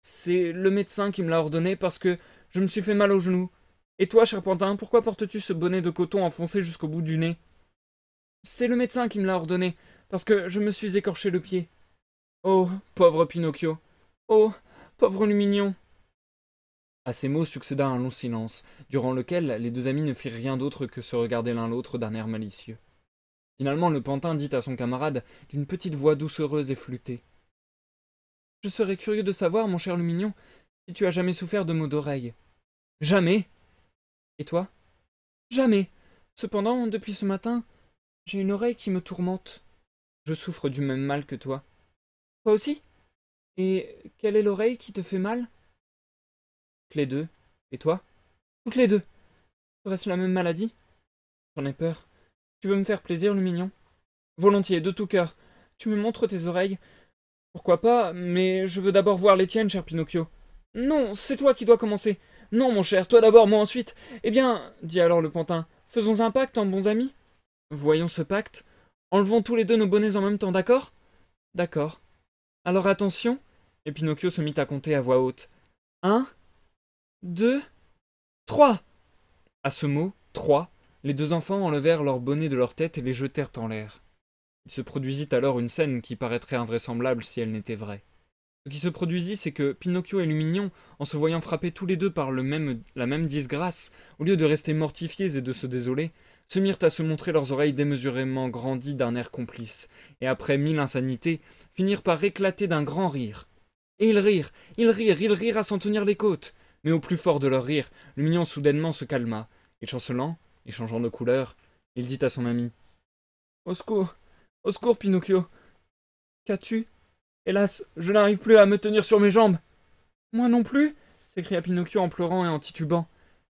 C'est le médecin qui me l'a ordonné parce que je me suis fait mal aux genoux. »« Et toi, Charpentin, pourquoi portes-tu ce bonnet de coton enfoncé jusqu'au bout du nez C'est le médecin qui me l'a ordonné, parce que je me suis écorché le pied. Oh, pauvre Pinocchio. Oh, pauvre Lumignon. À ces mots succéda un long silence, durant lequel les deux amis ne firent rien d'autre que se regarder l'un l'autre d'un air malicieux. Finalement, le pantin dit à son camarade, d'une petite voix doucereuse et flûtée. Je serais curieux de savoir, mon cher Lumignon, si tu as jamais souffert de maux d'oreille. Jamais. Et toi Jamais. Cependant, depuis ce matin, j'ai une oreille qui me tourmente. Je souffre du même mal que toi. Toi aussi Et quelle est l'oreille qui te fait mal Toutes les deux. Et toi Toutes les deux. Serait-ce la même maladie J'en ai peur. Tu veux me faire plaisir, le mignon Volontiers, de tout cœur. Tu me montres tes oreilles. Pourquoi pas, mais je veux d'abord voir les tiennes, cher Pinocchio. Non, c'est toi qui dois commencer. Non, mon cher, toi d'abord, moi ensuite. Eh bien, dit alors le pantin, faisons un pacte en bons amis. Voyons ce pacte. Enlevons tous les deux nos bonnets en même temps, d'accord D'accord. Alors attention. Et Pinocchio se mit à compter à voix haute. Un, deux, trois À ce mot, trois, les deux enfants enlevèrent leurs bonnets de leur tête et les jetèrent en l'air. Il se produisit alors une scène qui paraîtrait invraisemblable si elle n'était vraie. Ce qui se produisit, c'est que Pinocchio et Lumignon, en se voyant frappés tous les deux par le même, la même disgrâce, au lieu de rester mortifiés et de se désoler, se mirent à se montrer leurs oreilles démesurément grandies d'un air complice, et après mille insanités, finirent par éclater d'un grand rire. Et ils rirent, ils rirent, ils rirent à s'en tenir les côtes. Mais au plus fort de leur rire, le mignon soudainement se calma, et chancelant, et changeant de couleur, il dit à son ami Au secours, au secours, Pinocchio Qu'as-tu Hélas, je n'arrive plus à me tenir sur mes jambes Moi non plus s'écria Pinocchio en pleurant et en titubant.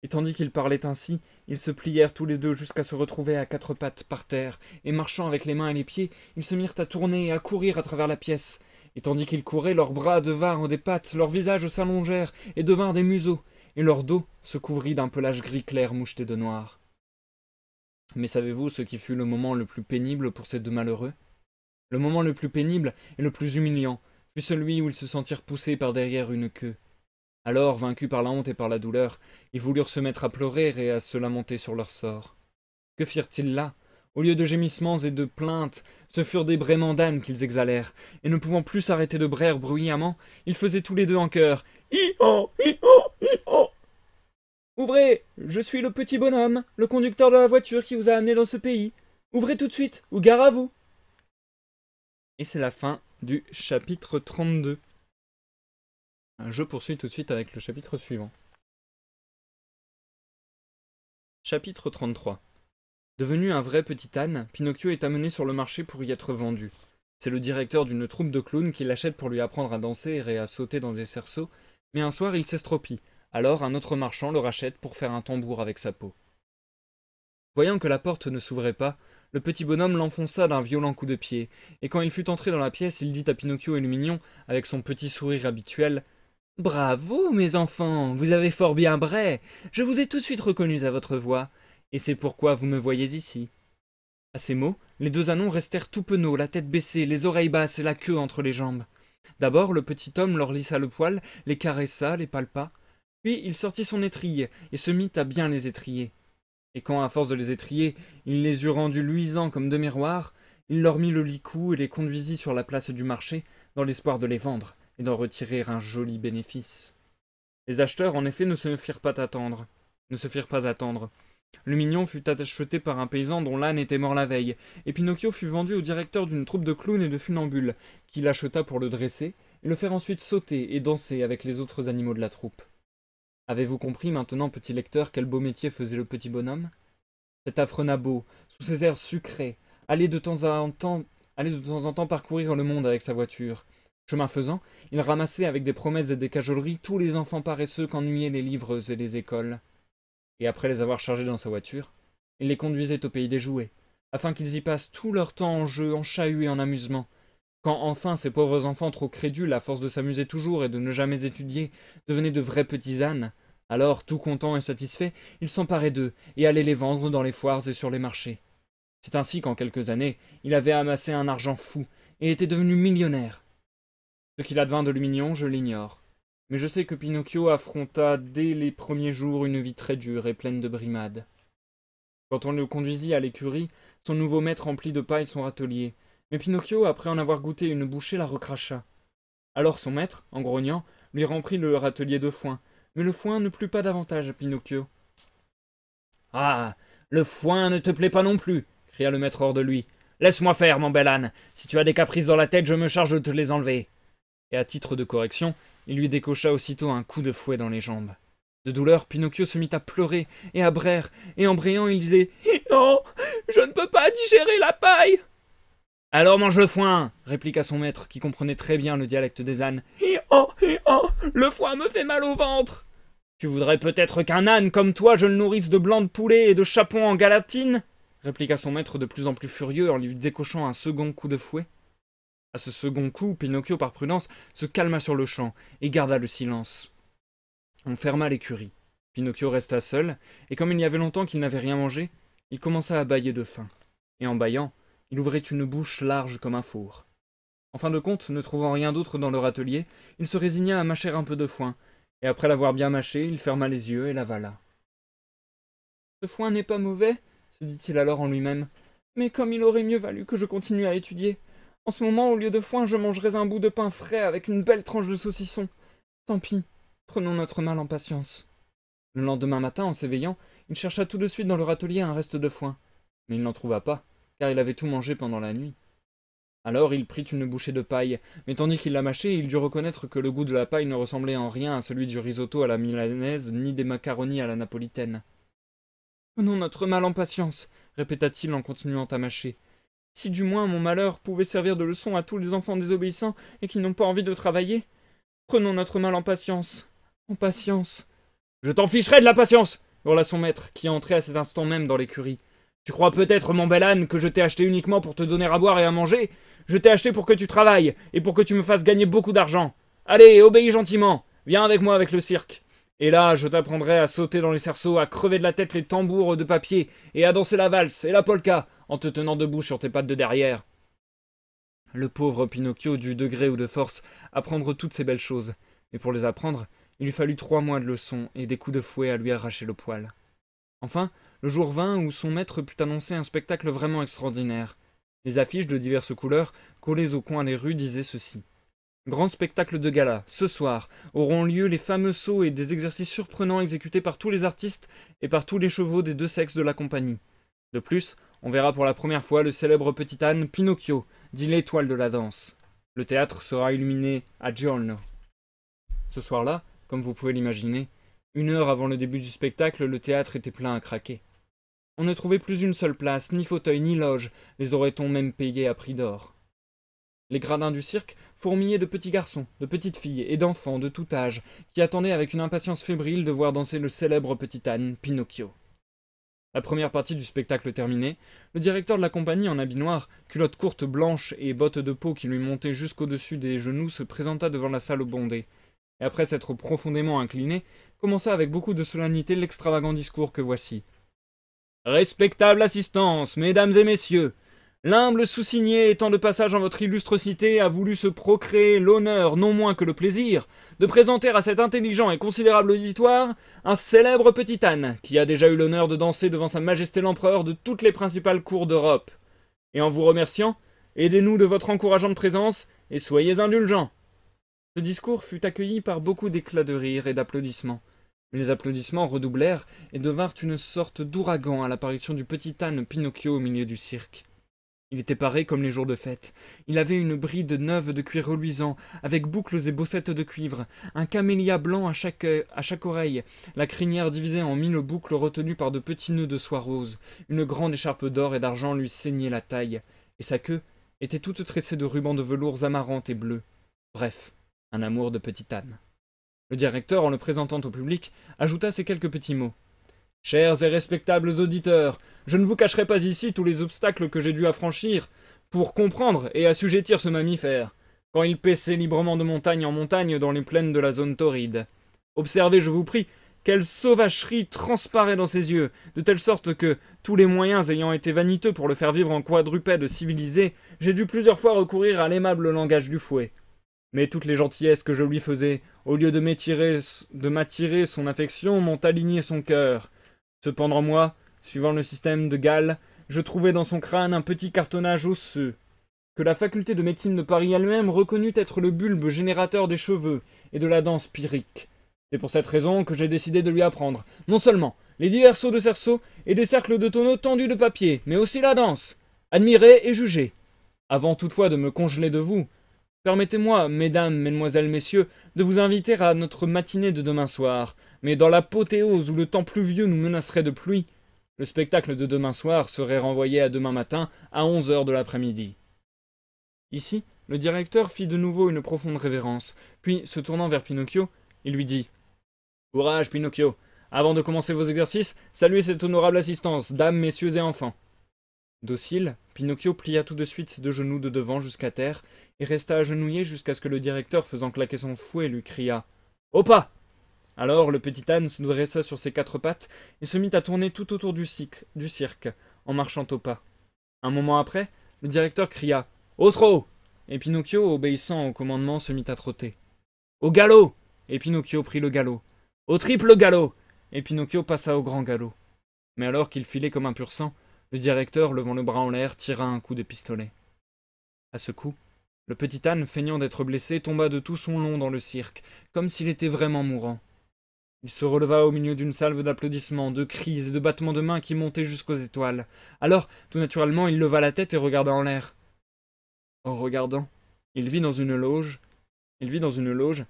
Et tandis qu'il parlait ainsi, ils se plièrent tous les deux jusqu'à se retrouver à quatre pattes par terre, et marchant avec les mains et les pieds, ils se mirent à tourner et à courir à travers la pièce. Et tandis qu'ils couraient, leurs bras devinrent des pattes, leurs visages s'allongèrent et devinrent des museaux, et leur dos se couvrit d'un pelage gris clair moucheté de noir. Mais savez-vous ce qui fut le moment le plus pénible pour ces deux malheureux Le moment le plus pénible et le plus humiliant fut celui où ils se sentirent poussés par derrière une queue. Alors, vaincus par la honte et par la douleur, ils voulurent se mettre à pleurer et à se lamenter sur leur sort. Que firent-ils là Au lieu de gémissements et de plaintes, ce furent des braiements d'âne qu'ils exhalèrent, et ne pouvant plus s'arrêter de braire bruyamment, ils faisaient tous les deux en chœur Hi-oh Hi-oh oh Ouvrez Je suis le petit bonhomme, le conducteur de la voiture qui vous a amené dans ce pays. Ouvrez tout de suite, ou gare à vous Et c'est la fin du chapitre 32. Euh, je poursuis tout de suite avec le chapitre suivant. Chapitre 33 Devenu un vrai petit âne, Pinocchio est amené sur le marché pour y être vendu. C'est le directeur d'une troupe de clowns qui l'achète pour lui apprendre à danser et à sauter dans des cerceaux, mais un soir il s'estropie, alors un autre marchand le rachète pour faire un tambour avec sa peau. Voyant que la porte ne s'ouvrait pas, le petit bonhomme l'enfonça d'un violent coup de pied, et quand il fut entré dans la pièce, il dit à Pinocchio et le mignon, avec son petit sourire habituel Bravo, mes enfants, vous avez fort bien bray. Je vous ai tout de suite reconnus à votre voix, et c'est pourquoi vous me voyez ici. À ces mots, les deux anons restèrent tout penauds, la tête baissée, les oreilles basses et la queue entre les jambes. D'abord, le petit homme leur lissa le poil, les caressa, les palpa. Puis, il sortit son étrier et se mit à bien les étrier. Et quand, à force de les étrier, il les eut rendus luisants comme deux miroirs, il leur mit le licou et les conduisit sur la place du marché, dans l'espoir de les vendre et d'en retirer un joli bénéfice. Les acheteurs, en effet, ne se firent pas attendre. Ne se firent pas attendre. Le mignon fut acheté par un paysan dont l'âne était mort la veille, et Pinocchio fut vendu au directeur d'une troupe de clowns et de funambules, qui l'acheta pour le dresser, et le faire ensuite sauter et danser avec les autres animaux de la troupe. Avez-vous compris maintenant, petit lecteur, quel beau métier faisait le petit bonhomme Cet affreux nabot, sous ses airs sucrés, de temps temps, allait de temps en temps parcourir le monde avec sa voiture, Chemin faisant, il ramassait avec des promesses et des cajoleries tous les enfants paresseux qu'ennuyaient les livres et les écoles. Et après les avoir chargés dans sa voiture, il les conduisait au pays des jouets, afin qu'ils y passent tout leur temps en jeu, en chahut et en amusement. Quand enfin ces pauvres enfants trop crédules, à force de s'amuser toujours et de ne jamais étudier, devenaient de vrais petits ânes, alors, tout content et satisfait, il s'emparait d'eux et allait les vendre dans les foires et sur les marchés. C'est ainsi qu'en quelques années, il avait amassé un argent fou et était devenu millionnaire, ce qu'il advint de Lumignon, je l'ignore. Mais je sais que Pinocchio affronta dès les premiers jours une vie très dure et pleine de brimades. Quand on le conduisit à l'écurie, son nouveau maître remplit de paille son râtelier, mais Pinocchio, après en avoir goûté une bouchée, la recracha. Alors son maître, en grognant, lui remplit le râtelier de foin, mais le foin ne plut pas davantage à Pinocchio. Ah le foin ne te plaît pas non plus cria le maître hors de lui. Laisse-moi faire, mon bel âne. Si tu as des caprices dans la tête, je me charge de te les enlever et à titre de correction, il lui décocha aussitôt un coup de fouet dans les jambes. De douleur, Pinocchio se mit à pleurer et à braire, et en brayant, il disait Non, je ne peux pas digérer la paille Alors mange le foin répliqua son maître, qui comprenait très bien le dialecte des ânes. Oh, oh, le foin me fait mal au ventre Tu voudrais peut-être qu'un âne comme toi je le nourrisse de blancs de poulet et de chapons en galatine répliqua son maître de plus en plus furieux en lui décochant un second coup de fouet ce second coup, Pinocchio, par prudence, se calma sur le champ et garda le silence. On ferma l'écurie. Pinocchio resta seul, et comme il y avait longtemps qu'il n'avait rien mangé, il commença à bâiller de faim. Et en bâillant, il ouvrait une bouche large comme un four. En fin de compte, ne trouvant rien d'autre dans leur atelier, il se résigna à mâcher un peu de foin, et après l'avoir bien mâché, il ferma les yeux et l'avala. Ce foin n'est pas mauvais, se dit-il alors en lui-même, mais comme il aurait mieux valu que je continue à étudier, en ce moment, au lieu de foin, je mangerais un bout de pain frais avec une belle tranche de saucisson. Tant pis, prenons notre mal en patience. Le lendemain matin, en s'éveillant, il chercha tout de suite dans le râtelier un reste de foin. Mais il n'en trouva pas, car il avait tout mangé pendant la nuit. Alors il prit une bouchée de paille, mais tandis qu'il la mâchait, il dut reconnaître que le goût de la paille ne ressemblait en rien à celui du risotto à la milanaise ni des macaronis à la napolitaine. Prenons notre mal en patience, répéta-t-il en continuant à mâcher. Si du moins mon malheur pouvait servir de leçon à tous les enfants désobéissants et qui n'ont pas envie de travailler. Prenons notre mal en patience. En patience. Je t'en ficherai de la patience hurla son maître, qui entrait à cet instant même dans l'écurie. Tu crois peut-être, mon bel âne, que je t'ai acheté uniquement pour te donner à boire et à manger Je t'ai acheté pour que tu travailles et pour que tu me fasses gagner beaucoup d'argent. Allez, obéis gentiment. Viens avec moi avec le cirque. Et là, je t'apprendrai à sauter dans les cerceaux, à crever de la tête les tambours de papier, et à danser la valse et la polka, en te tenant debout sur tes pattes de derrière. Le pauvre Pinocchio dut de gré ou de force apprendre toutes ces belles choses, mais pour les apprendre, il lui fallut trois mois de leçons et des coups de fouet à lui arracher le poil. Enfin, le jour vint où son maître put annoncer un spectacle vraiment extraordinaire. Les affiches de diverses couleurs, collées au coin des rues, disaient ceci. Grand spectacle de gala. Ce soir auront lieu les fameux sauts et des exercices surprenants exécutés par tous les artistes et par tous les chevaux des deux sexes de la compagnie. De plus, on verra pour la première fois le célèbre petit âne Pinocchio, dit l'étoile de la danse. Le théâtre sera illuminé à Giorno. Ce soir-là, comme vous pouvez l'imaginer, une heure avant le début du spectacle, le théâtre était plein à craquer. On ne trouvait plus une seule place, ni fauteuil, ni loge, les aurait-on même payés à prix d'or. Les gradins du cirque fourmillaient de petits garçons, de petites filles et d'enfants de tout âge, qui attendaient avec une impatience fébrile de voir danser le célèbre petit âne, Pinocchio. La première partie du spectacle terminée, le directeur de la compagnie en habit noir, culotte courte blanche et bottes de peau qui lui montaient jusqu'au-dessus des genoux se présenta devant la salle bondée, et après s'être profondément incliné, commença avec beaucoup de solennité l'extravagant discours que voici. Respectable assistance, mesdames et messieurs, L'humble sous-signé, étant de passage en votre illustre cité, a voulu se procréer l'honneur, non moins que le plaisir, de présenter à cet intelligent et considérable auditoire un célèbre petit âne, qui a déjà eu l'honneur de danser devant Sa Majesté l'Empereur de toutes les principales cours d'Europe. Et en vous remerciant, aidez-nous de votre encourageante présence et soyez indulgents. Ce discours fut accueilli par beaucoup d'éclats de rire et d'applaudissements. Mais Les applaudissements redoublèrent et devinrent une sorte d'ouragan à l'apparition du petit âne Pinocchio au milieu du cirque. Il était paré comme les jours de fête. Il avait une bride neuve de cuir reluisant, avec boucles et bossettes de cuivre, un camélia blanc à chaque, à chaque oreille, la crinière divisée en mille boucles retenues par de petits nœuds de soie rose. Une grande écharpe d'or et d'argent lui saignait la taille, et sa queue était toute tressée de rubans de velours amarantes et bleus. Bref, un amour de petite âne. Le directeur, en le présentant au public, ajouta ces quelques petits mots. Chers et respectables auditeurs, je ne vous cacherai pas ici tous les obstacles que j'ai dû affranchir pour comprendre et assujettir ce mammifère, quand il paissait librement de montagne en montagne dans les plaines de la zone torride. Observez, je vous prie, quelle sauvagerie transparaît dans ses yeux, de telle sorte que, tous les moyens ayant été vaniteux pour le faire vivre en quadrupède civilisé, j'ai dû plusieurs fois recourir à l'aimable langage du fouet. Mais toutes les gentillesses que je lui faisais, au lieu de m'attirer son affection, m'ont aligné son cœur, Cependant moi, suivant le système de Galles, je trouvais dans son crâne un petit cartonnage osseux, que la faculté de médecine de Paris elle-même reconnut être le bulbe générateur des cheveux et de la danse pyrique. C'est pour cette raison que j'ai décidé de lui apprendre, non seulement les divers sauts de cerceaux et des cercles de tonneaux tendus de papier, mais aussi la danse. Admirez et jugez. Avant toutefois de me congeler de vous, Permettez-moi, mesdames, mesdemoiselles, messieurs, de vous inviter à notre matinée de demain soir, mais dans la l'apothéose où le temps pluvieux nous menacerait de pluie, le spectacle de demain soir serait renvoyé à demain matin à onze heures de l'après-midi. Ici, le directeur fit de nouveau une profonde révérence, puis, se tournant vers Pinocchio, il lui dit Courage, Pinocchio. Avant de commencer vos exercices, saluez cette honorable assistance, dames, messieurs et enfants. Docile, Pinocchio plia tout de suite ses deux genoux de devant jusqu'à terre et resta agenouillé jusqu'à ce que le directeur, faisant claquer son fouet, lui cria Au pas Alors le petit âne se dressa sur ses quatre pattes et se mit à tourner tout autour du, cirque, du cirque en marchant au pas. Un moment après, le directeur cria Au trot Et Pinocchio, obéissant au commandement, se mit à trotter. Au galop Et Pinocchio prit le galop. Au triple galop Et Pinocchio passa au grand galop. Mais alors qu'il filait comme un pur sang, le directeur, levant le bras en l'air, tira un coup de pistolet. À ce coup, le petit âne, feignant d'être blessé, tomba de tout son long dans le cirque, comme s'il était vraiment mourant. Il se releva au milieu d'une salve d'applaudissements, de cris et de battements de mains qui montaient jusqu'aux étoiles. Alors, tout naturellement, il leva la tête et regarda en l'air. En regardant, il vit dans une loge, il vit dans une loge,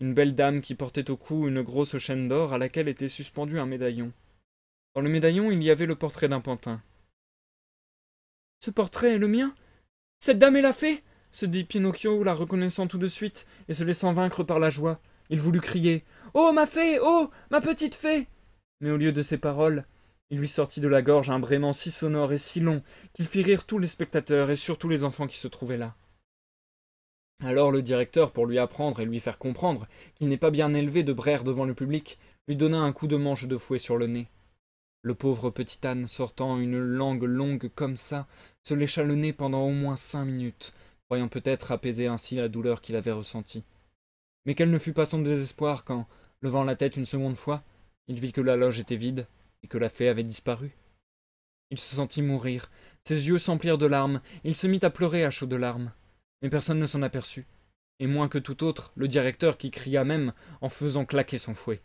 une belle dame qui portait au cou une grosse chaîne d'or à laquelle était suspendu un médaillon. Dans le médaillon, il y avait le portrait d'un pantin. Ce portrait est le mien Cette dame est la fée se dit Pinocchio, la reconnaissant tout de suite et se laissant vaincre par la joie. Il voulut crier Oh ma fée Oh ma petite fée Mais au lieu de ces paroles, il lui sortit de la gorge un braiement si sonore et si long qu'il fit rire tous les spectateurs et surtout les enfants qui se trouvaient là. Alors le directeur, pour lui apprendre et lui faire comprendre qu'il n'est pas bien élevé de braire devant le public, lui donna un coup de manche de fouet sur le nez. Le pauvre petit âne, sortant une langue longue comme ça, se lécha le nez pendant au moins cinq minutes, croyant peut-être apaiser ainsi la douleur qu'il avait ressentie. Mais quel ne fut pas son désespoir quand, levant la tête une seconde fois, il vit que la loge était vide et que la fée avait disparu. Il se sentit mourir. Ses yeux s'emplirent de larmes. Il se mit à pleurer à de larmes. Mais personne ne s'en aperçut. Et moins que tout autre, le directeur qui cria même en faisant claquer son fouet.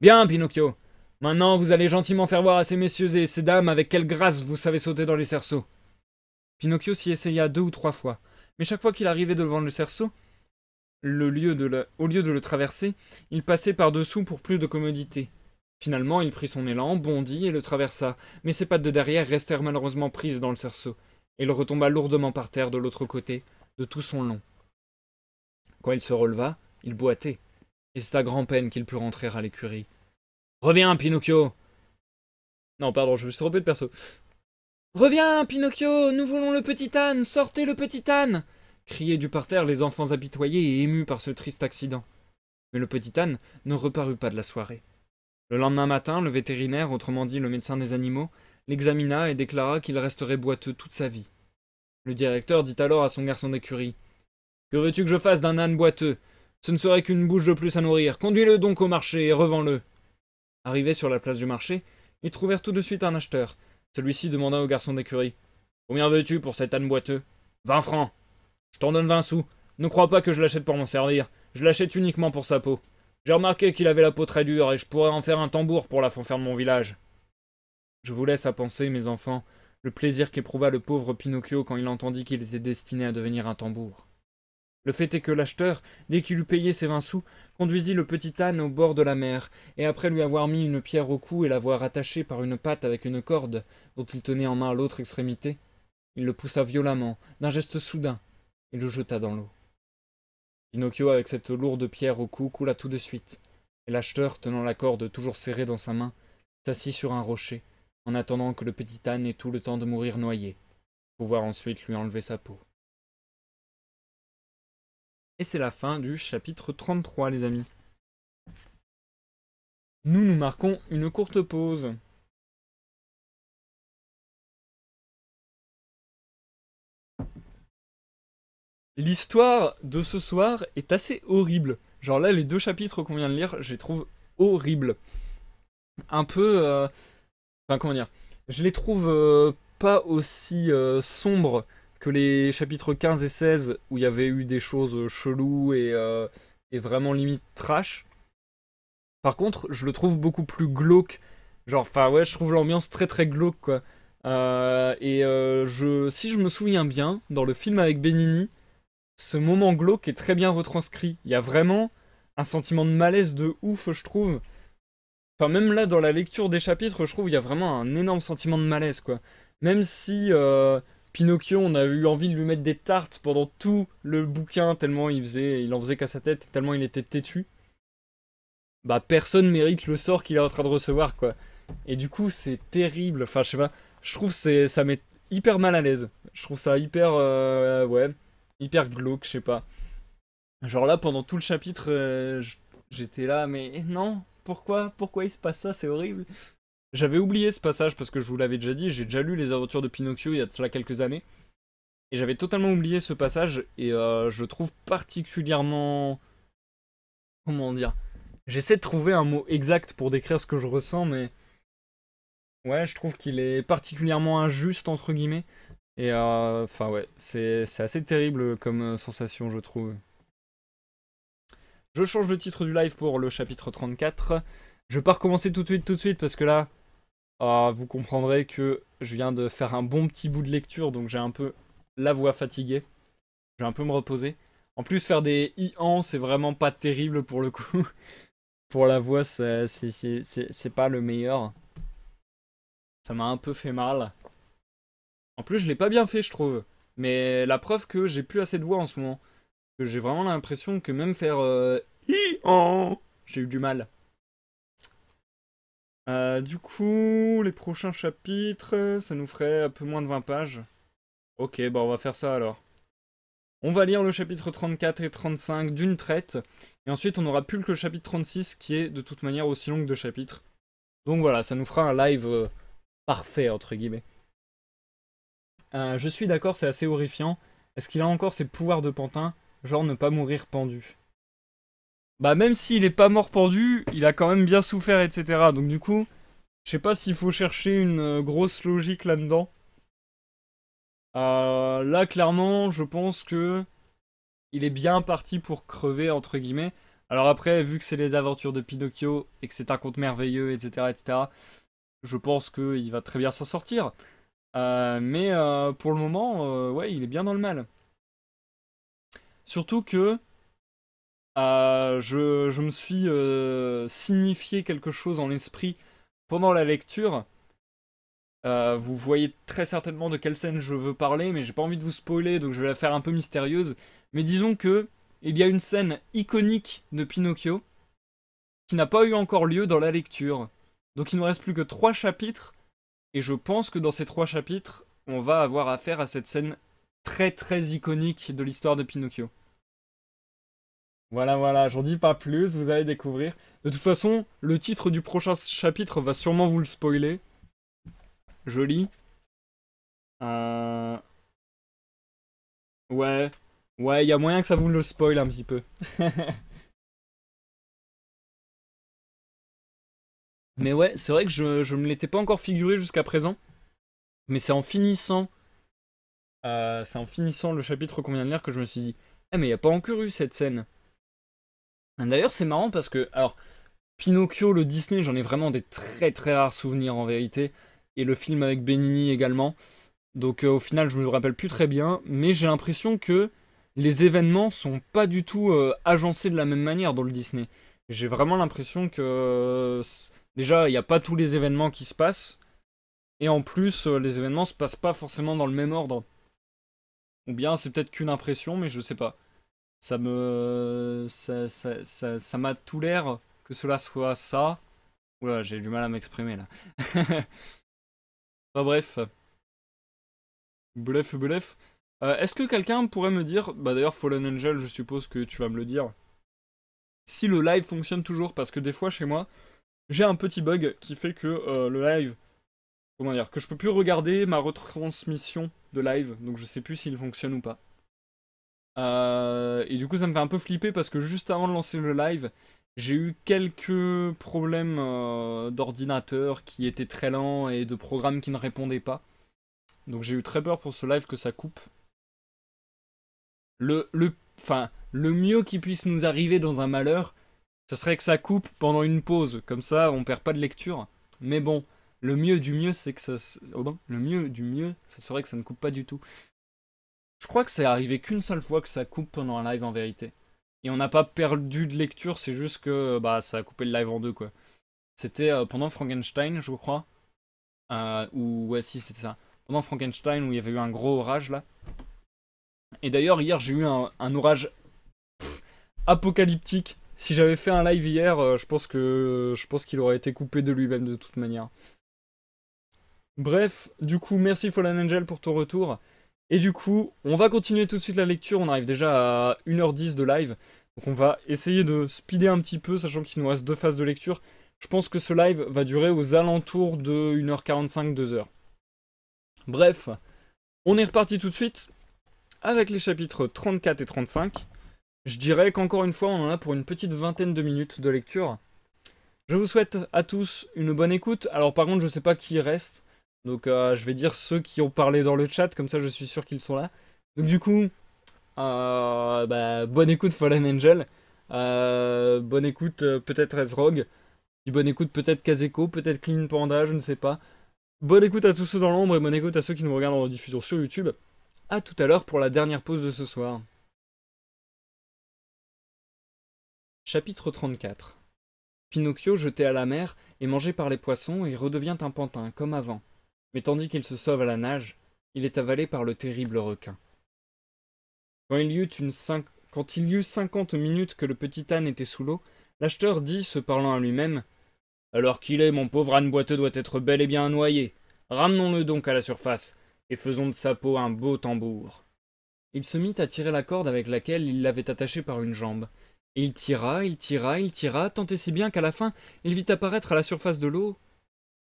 Bien, Pinocchio Maintenant, vous allez gentiment faire voir à ces messieurs et ces dames avec quelle grâce vous savez sauter dans les cerceaux. Pinocchio s'y essaya deux ou trois fois, mais chaque fois qu'il arrivait devant le cerceau, au lieu de le traverser, il passait par-dessous pour plus de commodité. Finalement, il prit son élan, bondit et le traversa, mais ses pattes de derrière restèrent malheureusement prises dans le cerceau, et il retomba lourdement par terre de l'autre côté, de tout son long. Quand il se releva, il boitait, et c'est à grand-peine qu'il put rentrer à l'écurie. Reviens, Pinocchio Non, pardon, je me suis trompé de perso. Reviens, Pinocchio, nous voulons le petit âne, sortez le petit âne criaient du parterre les enfants apitoyés et émus par ce triste accident. Mais le petit âne ne reparut pas de la soirée. Le lendemain matin, le vétérinaire, autrement dit le médecin des animaux, l'examina et déclara qu'il resterait boiteux toute sa vie. Le directeur dit alors à son garçon d'écurie Que veux-tu que je fasse d'un âne boiteux Ce ne serait qu'une bouche de plus à nourrir. Conduis-le donc au marché et revends-le. Arrivés sur la place du marché, ils trouvèrent tout de suite un acheteur, celui-ci demanda au garçon d'écurie. Combien veux-tu pour cet âne boiteux Vingt francs. Je t'en donne vingt sous. Ne crois pas que je l'achète pour m'en servir. Je l'achète uniquement pour sa peau. J'ai remarqué qu'il avait la peau très dure et je pourrais en faire un tambour pour la fanfare de mon village. Je vous laisse à penser, mes enfants, le plaisir qu'éprouva le pauvre Pinocchio quand il entendit qu'il était destiné à devenir un tambour. Le fait est que l'acheteur, dès qu'il eut payé ses vingt sous, conduisit le petit âne au bord de la mer, et après lui avoir mis une pierre au cou et l'avoir attaché par une patte avec une corde, dont il tenait en main l'autre extrémité, il le poussa violemment, d'un geste soudain, et le jeta dans l'eau. Pinocchio, avec cette lourde pierre au cou, coula tout de suite, et l'acheteur, tenant la corde toujours serrée dans sa main, s'assit sur un rocher, en attendant que le petit âne ait tout le temps de mourir noyé, pour pouvoir ensuite lui enlever sa peau. Et c'est la fin du chapitre 33, les amis. Nous nous marquons une courte pause. L'histoire de ce soir est assez horrible. Genre là, les deux chapitres qu'on vient de lire, je les trouve horribles. Un peu... Euh, enfin, comment dire Je les trouve euh, pas aussi euh, sombres que les chapitres 15 et 16, où il y avait eu des choses euh, cheloues et, euh, et vraiment limite trash. Par contre, je le trouve beaucoup plus glauque. Genre, enfin ouais, je trouve l'ambiance très très glauque, quoi. Euh, et je, si je me souviens bien, dans le film avec Benini, ce moment glauque est très bien retranscrit. Il y a vraiment un sentiment de malaise de ouf, je trouve. Enfin, même là, dans la lecture des chapitres, je trouve il y a vraiment un énorme sentiment de malaise, quoi. Même si Pinocchio, on a eu envie de lui mettre des tartes pendant tout le bouquin, tellement il, faisait, il en faisait qu'à sa tête, tellement il était têtu. Bah, personne mérite le sort qu'il est en train de recevoir, quoi. Et du coup, c'est terrible. Enfin, je sais pas, je trouve ça m'est hyper mal à l'aise. Je trouve ça hyper. Euh, ouais, hyper glauque, je sais pas. Genre là, pendant tout le chapitre, euh, j'étais là, mais non, pourquoi Pourquoi il se passe ça C'est horrible. J'avais oublié ce passage parce que je vous l'avais déjà dit, j'ai déjà lu Les Aventures de Pinocchio il y a de cela quelques années. Et j'avais totalement oublié ce passage et euh, je trouve particulièrement... Comment dire J'essaie de trouver un mot exact pour décrire ce que je ressens, mais... Ouais, je trouve qu'il est particulièrement injuste, entre guillemets. Et euh, enfin, ouais, c'est assez terrible comme euh, sensation, je trouve. Je change le titre du live pour le chapitre 34. Je vais pas recommencer tout de suite, tout de suite, parce que là, ah, vous comprendrez que je viens de faire un bon petit bout de lecture, donc j'ai un peu la voix fatiguée. Je vais un peu me reposer. En plus, faire des i en, c'est vraiment pas terrible pour le coup. (laughs) pour la voix, c'est pas le meilleur. Ça m'a un peu fait mal. En plus, je l'ai pas bien fait, je trouve. Mais la preuve que j'ai plus assez de voix en ce moment. Que j'ai vraiment l'impression que même faire euh, i en, j'ai eu du mal. Euh, du coup, les prochains chapitres, euh, ça nous ferait un peu moins de 20 pages. Ok, bah on va faire ça alors. On va lire le chapitre 34 et 35 d'une traite, et ensuite on n'aura plus que le chapitre 36 qui est de toute manière aussi long que deux chapitres. Donc voilà, ça nous fera un live euh, parfait, entre guillemets. je suis d'accord, c'est assez horrifiant. Est-ce qu'il a encore ses pouvoirs de pantin Genre ne pas mourir pendu bah même s'il est pas mort pendu, il a quand même bien souffert, etc. Donc du coup, je sais pas s'il faut chercher une euh, grosse logique là-dedans. Euh, là, clairement, je pense que il est bien parti pour crever, entre guillemets. Alors après, vu que c'est les aventures de Pinocchio et que c'est un conte merveilleux, etc., etc., je pense qu'il va très bien s'en sortir. Euh, mais pour le moment, ouais, il est bien dans le mal. Surtout que euh, je, me suis euh, signifié quelque chose en l'esprit pendant la lecture. Euh, vous voyez très certainement de quelle scène je veux parler, mais j'ai pas envie de vous spoiler, donc je vais la faire un peu mystérieuse. Mais disons que il y a une scène iconique de Pinocchio qui n'a pas eu encore lieu dans la lecture. Donc il nous reste plus que trois chapitres, et je pense que dans ces trois chapitres, on va avoir affaire à cette scène très très iconique de l'histoire de Pinocchio. Voilà, voilà, j'en dis pas plus, vous allez découvrir. De toute façon, le titre du prochain chapitre va sûrement vous le spoiler. Joli. Euh... Ouais, ouais, il y a moyen que ça vous le spoil un petit peu. (laughs) Mais ouais, c'est vrai que je ne me l'étais pas encore figuré jusqu'à présent. Mais c'est en finissant... Euh, c'est en finissant le chapitre qu'on vient de lire que je me suis dit... Eh mais il n'y a pas encore eu cette scène. D'ailleurs, c'est marrant parce que, alors, Pinocchio, le Disney, j'en ai vraiment des très très rares souvenirs en vérité. Et le film avec Benini également. Donc euh, au final, je me rappelle plus très bien. Mais j'ai l'impression que les événements sont pas du tout euh, agencés de la même manière dans le Disney. J'ai vraiment l'impression que euh, déjà, il n'y a pas tous les événements qui se passent. Et en plus, les événements se passent pas forcément dans le même ordre. Ou bien c'est peut-être qu'une impression, mais je sais pas ça me ça, m'a tout l'air que cela soit ça. Oula, j'ai du mal à m'exprimer là. (laughs) enfin bref. Bref, bref. Euh, est-ce que quelqu'un pourrait me dire, bah d'ailleurs Fallen Angel, je suppose que tu vas me le dire, si le live fonctionne toujours, parce que des fois chez moi, j'ai un petit bug qui fait que euh, le live, comment dire, que je peux plus regarder ma retransmission de live, donc je sais plus s'il fonctionne ou pas. Euh, et du coup, ça me fait un peu flipper parce que juste avant de lancer le live, j'ai eu quelques problèmes euh, d'ordinateur qui étaient très lents et de programmes qui ne répondaient pas. Donc j'ai eu très peur pour ce live que ça coupe. Le, le, enfin, le mieux qui puisse nous arriver dans un malheur, ce serait que ça coupe pendant une pause. Comme ça, on perd pas de lecture. Mais bon, le mieux du mieux, c'est que ça, oh le mieux du mieux, ça serait que ça ne coupe pas du tout. Je crois que c'est arrivé qu'une seule fois que ça coupe pendant un live en vérité. Et on n'a pas perdu de lecture, c'est juste que bah ça a coupé le live en deux quoi. C'était euh, pendant Frankenstein, je crois. Euh, ou ouais si c'était ça. Pendant Frankenstein où il y avait eu un gros orage là. Et d'ailleurs hier j'ai eu un, orage apocalyptique. Si j'avais fait un live hier, euh, je pense que je pense qu'il aurait été coupé de lui-même de toute manière. Bref, du coup merci Fallen Angel pour ton retour. Et du coup, on va continuer tout de suite la lecture. On arrive déjà à 1h10 de live. Donc on va essayer de speeder un petit peu, sachant qu'il nous reste deux phases de lecture. Je pense que ce live va durer aux alentours de 1h45, 2h. Bref, on est reparti tout de suite avec les chapitres 34 et 35. Je dirais qu'encore une fois, on en a pour une petite vingtaine de minutes de lecture. Je vous souhaite à tous une bonne écoute. Alors par contre, je ne sais pas qui reste. Donc euh, je vais dire ceux qui ont parlé dans le chat, comme ça je suis sûr qu'ils sont là. Donc du coup, euh, bah, bonne écoute Fallen Angel, euh, bonne écoute peut-être Ezrog, bonne écoute peut-être Kazeko, peut-être Clean Panda, je ne sais pas. Bonne écoute à tous ceux dans l'ombre et bonne écoute à ceux qui nous regardent en diffusion sur YouTube. A tout à l'heure pour la dernière pause de ce soir. Chapitre 34 Pinocchio jeté à la mer et mangé par les poissons et redevient un pantin comme avant. Mais tandis qu'il se sauve à la nage, il est avalé par le terrible requin. Quand il y eut, une Quand il y eut cinquante minutes que le petit âne était sous l'eau, l'acheteur dit, se parlant à lui-même Alors qu'il est, mon pauvre âne boiteux doit être bel et bien noyé. Ramenons-le donc à la surface, et faisons de sa peau un beau tambour. Il se mit à tirer la corde avec laquelle il l'avait attaché par une jambe. Et il tira, il tira, il tira, tant et si bien qu'à la fin, il vit apparaître à la surface de l'eau.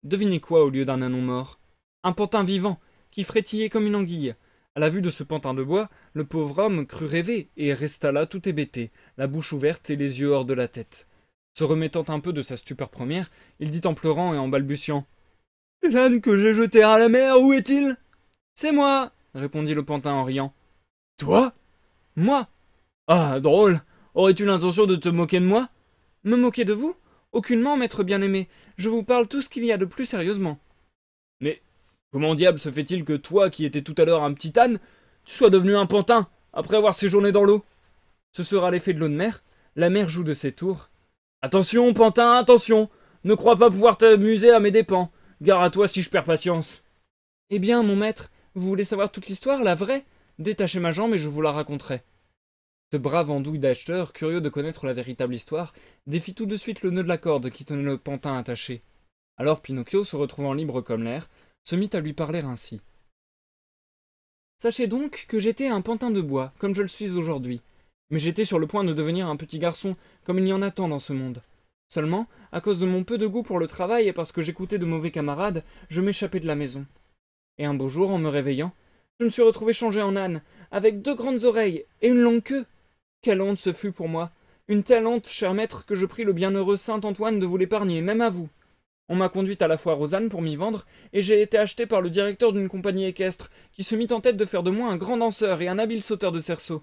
Devinez quoi au lieu d'un anon mort un pantin vivant, qui frétillait comme une anguille. À la vue de ce pantin de bois, le pauvre homme crut rêver, et resta là tout hébété, la bouche ouverte et les yeux hors de la tête. Se remettant un peu de sa stupeur première, il dit en pleurant et en balbutiant. L'âne que j'ai jeté à la mer, où est-il C'est moi répondit le pantin en riant. Toi Moi Ah, drôle Aurais-tu l'intention de te moquer de moi Me moquer de vous Aucunement, maître bien-aimé. Je vous parle tout ce qu'il y a de plus sérieusement. Mais Comment diable se fait-il que toi, qui étais tout à l'heure un petit âne, tu sois devenu un pantin après avoir séjourné dans l'eau Ce sera l'effet de l'eau de mer. La mer joue de ses tours. Attention, pantin, attention Ne crois pas pouvoir t'amuser à mes dépens. Gare à toi si je perds patience. Eh bien, mon maître, vous voulez savoir toute l'histoire, la vraie Détachez ma jambe et je vous la raconterai. Ce brave andouille d'acheteur, curieux de connaître la véritable histoire, défie tout de suite le nœud de la corde qui tenait le pantin attaché. Alors Pinocchio, se retrouvant libre comme l'air, se mit à lui parler ainsi. Sachez donc que j'étais un pantin de bois, comme je le suis aujourd'hui, mais j'étais sur le point de devenir un petit garçon, comme il y en a tant dans ce monde. Seulement, à cause de mon peu de goût pour le travail et parce que j'écoutais de mauvais camarades, je m'échappais de la maison. Et un beau jour, en me réveillant, je me suis retrouvé changé en âne, avec deux grandes oreilles et une longue queue. Quelle honte ce fut pour moi. Une telle honte, cher maître, que je prie le bienheureux saint Antoine de vous l'épargner, même à vous. On m'a conduite à la foire aux ânes pour m'y vendre, et j'ai été acheté par le directeur d'une compagnie équestre, qui se mit en tête de faire de moi un grand danseur et un habile sauteur de cerceau.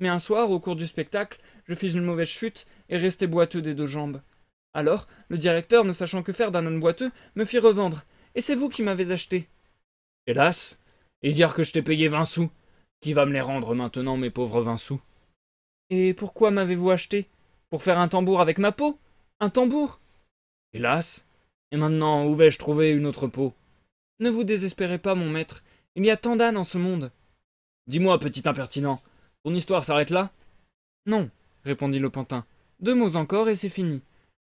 Mais un soir, au cours du spectacle, je fis une mauvaise chute et restai boiteux des deux jambes. Alors, le directeur, ne sachant que faire d'un homme boiteux, me fit revendre, et c'est vous qui m'avez acheté. Hélas Et dire que je t'ai payé vingt sous Qui va me les rendre maintenant, mes pauvres vingt sous Et pourquoi m'avez-vous acheté Pour faire un tambour avec ma peau Un tambour Hélas et maintenant, où vais-je trouver une autre peau Ne vous désespérez pas, mon maître. Il y a tant d'ânes en ce monde. Dis-moi, petit impertinent, ton histoire s'arrête là Non, répondit le pantin. Deux mots encore et c'est fini.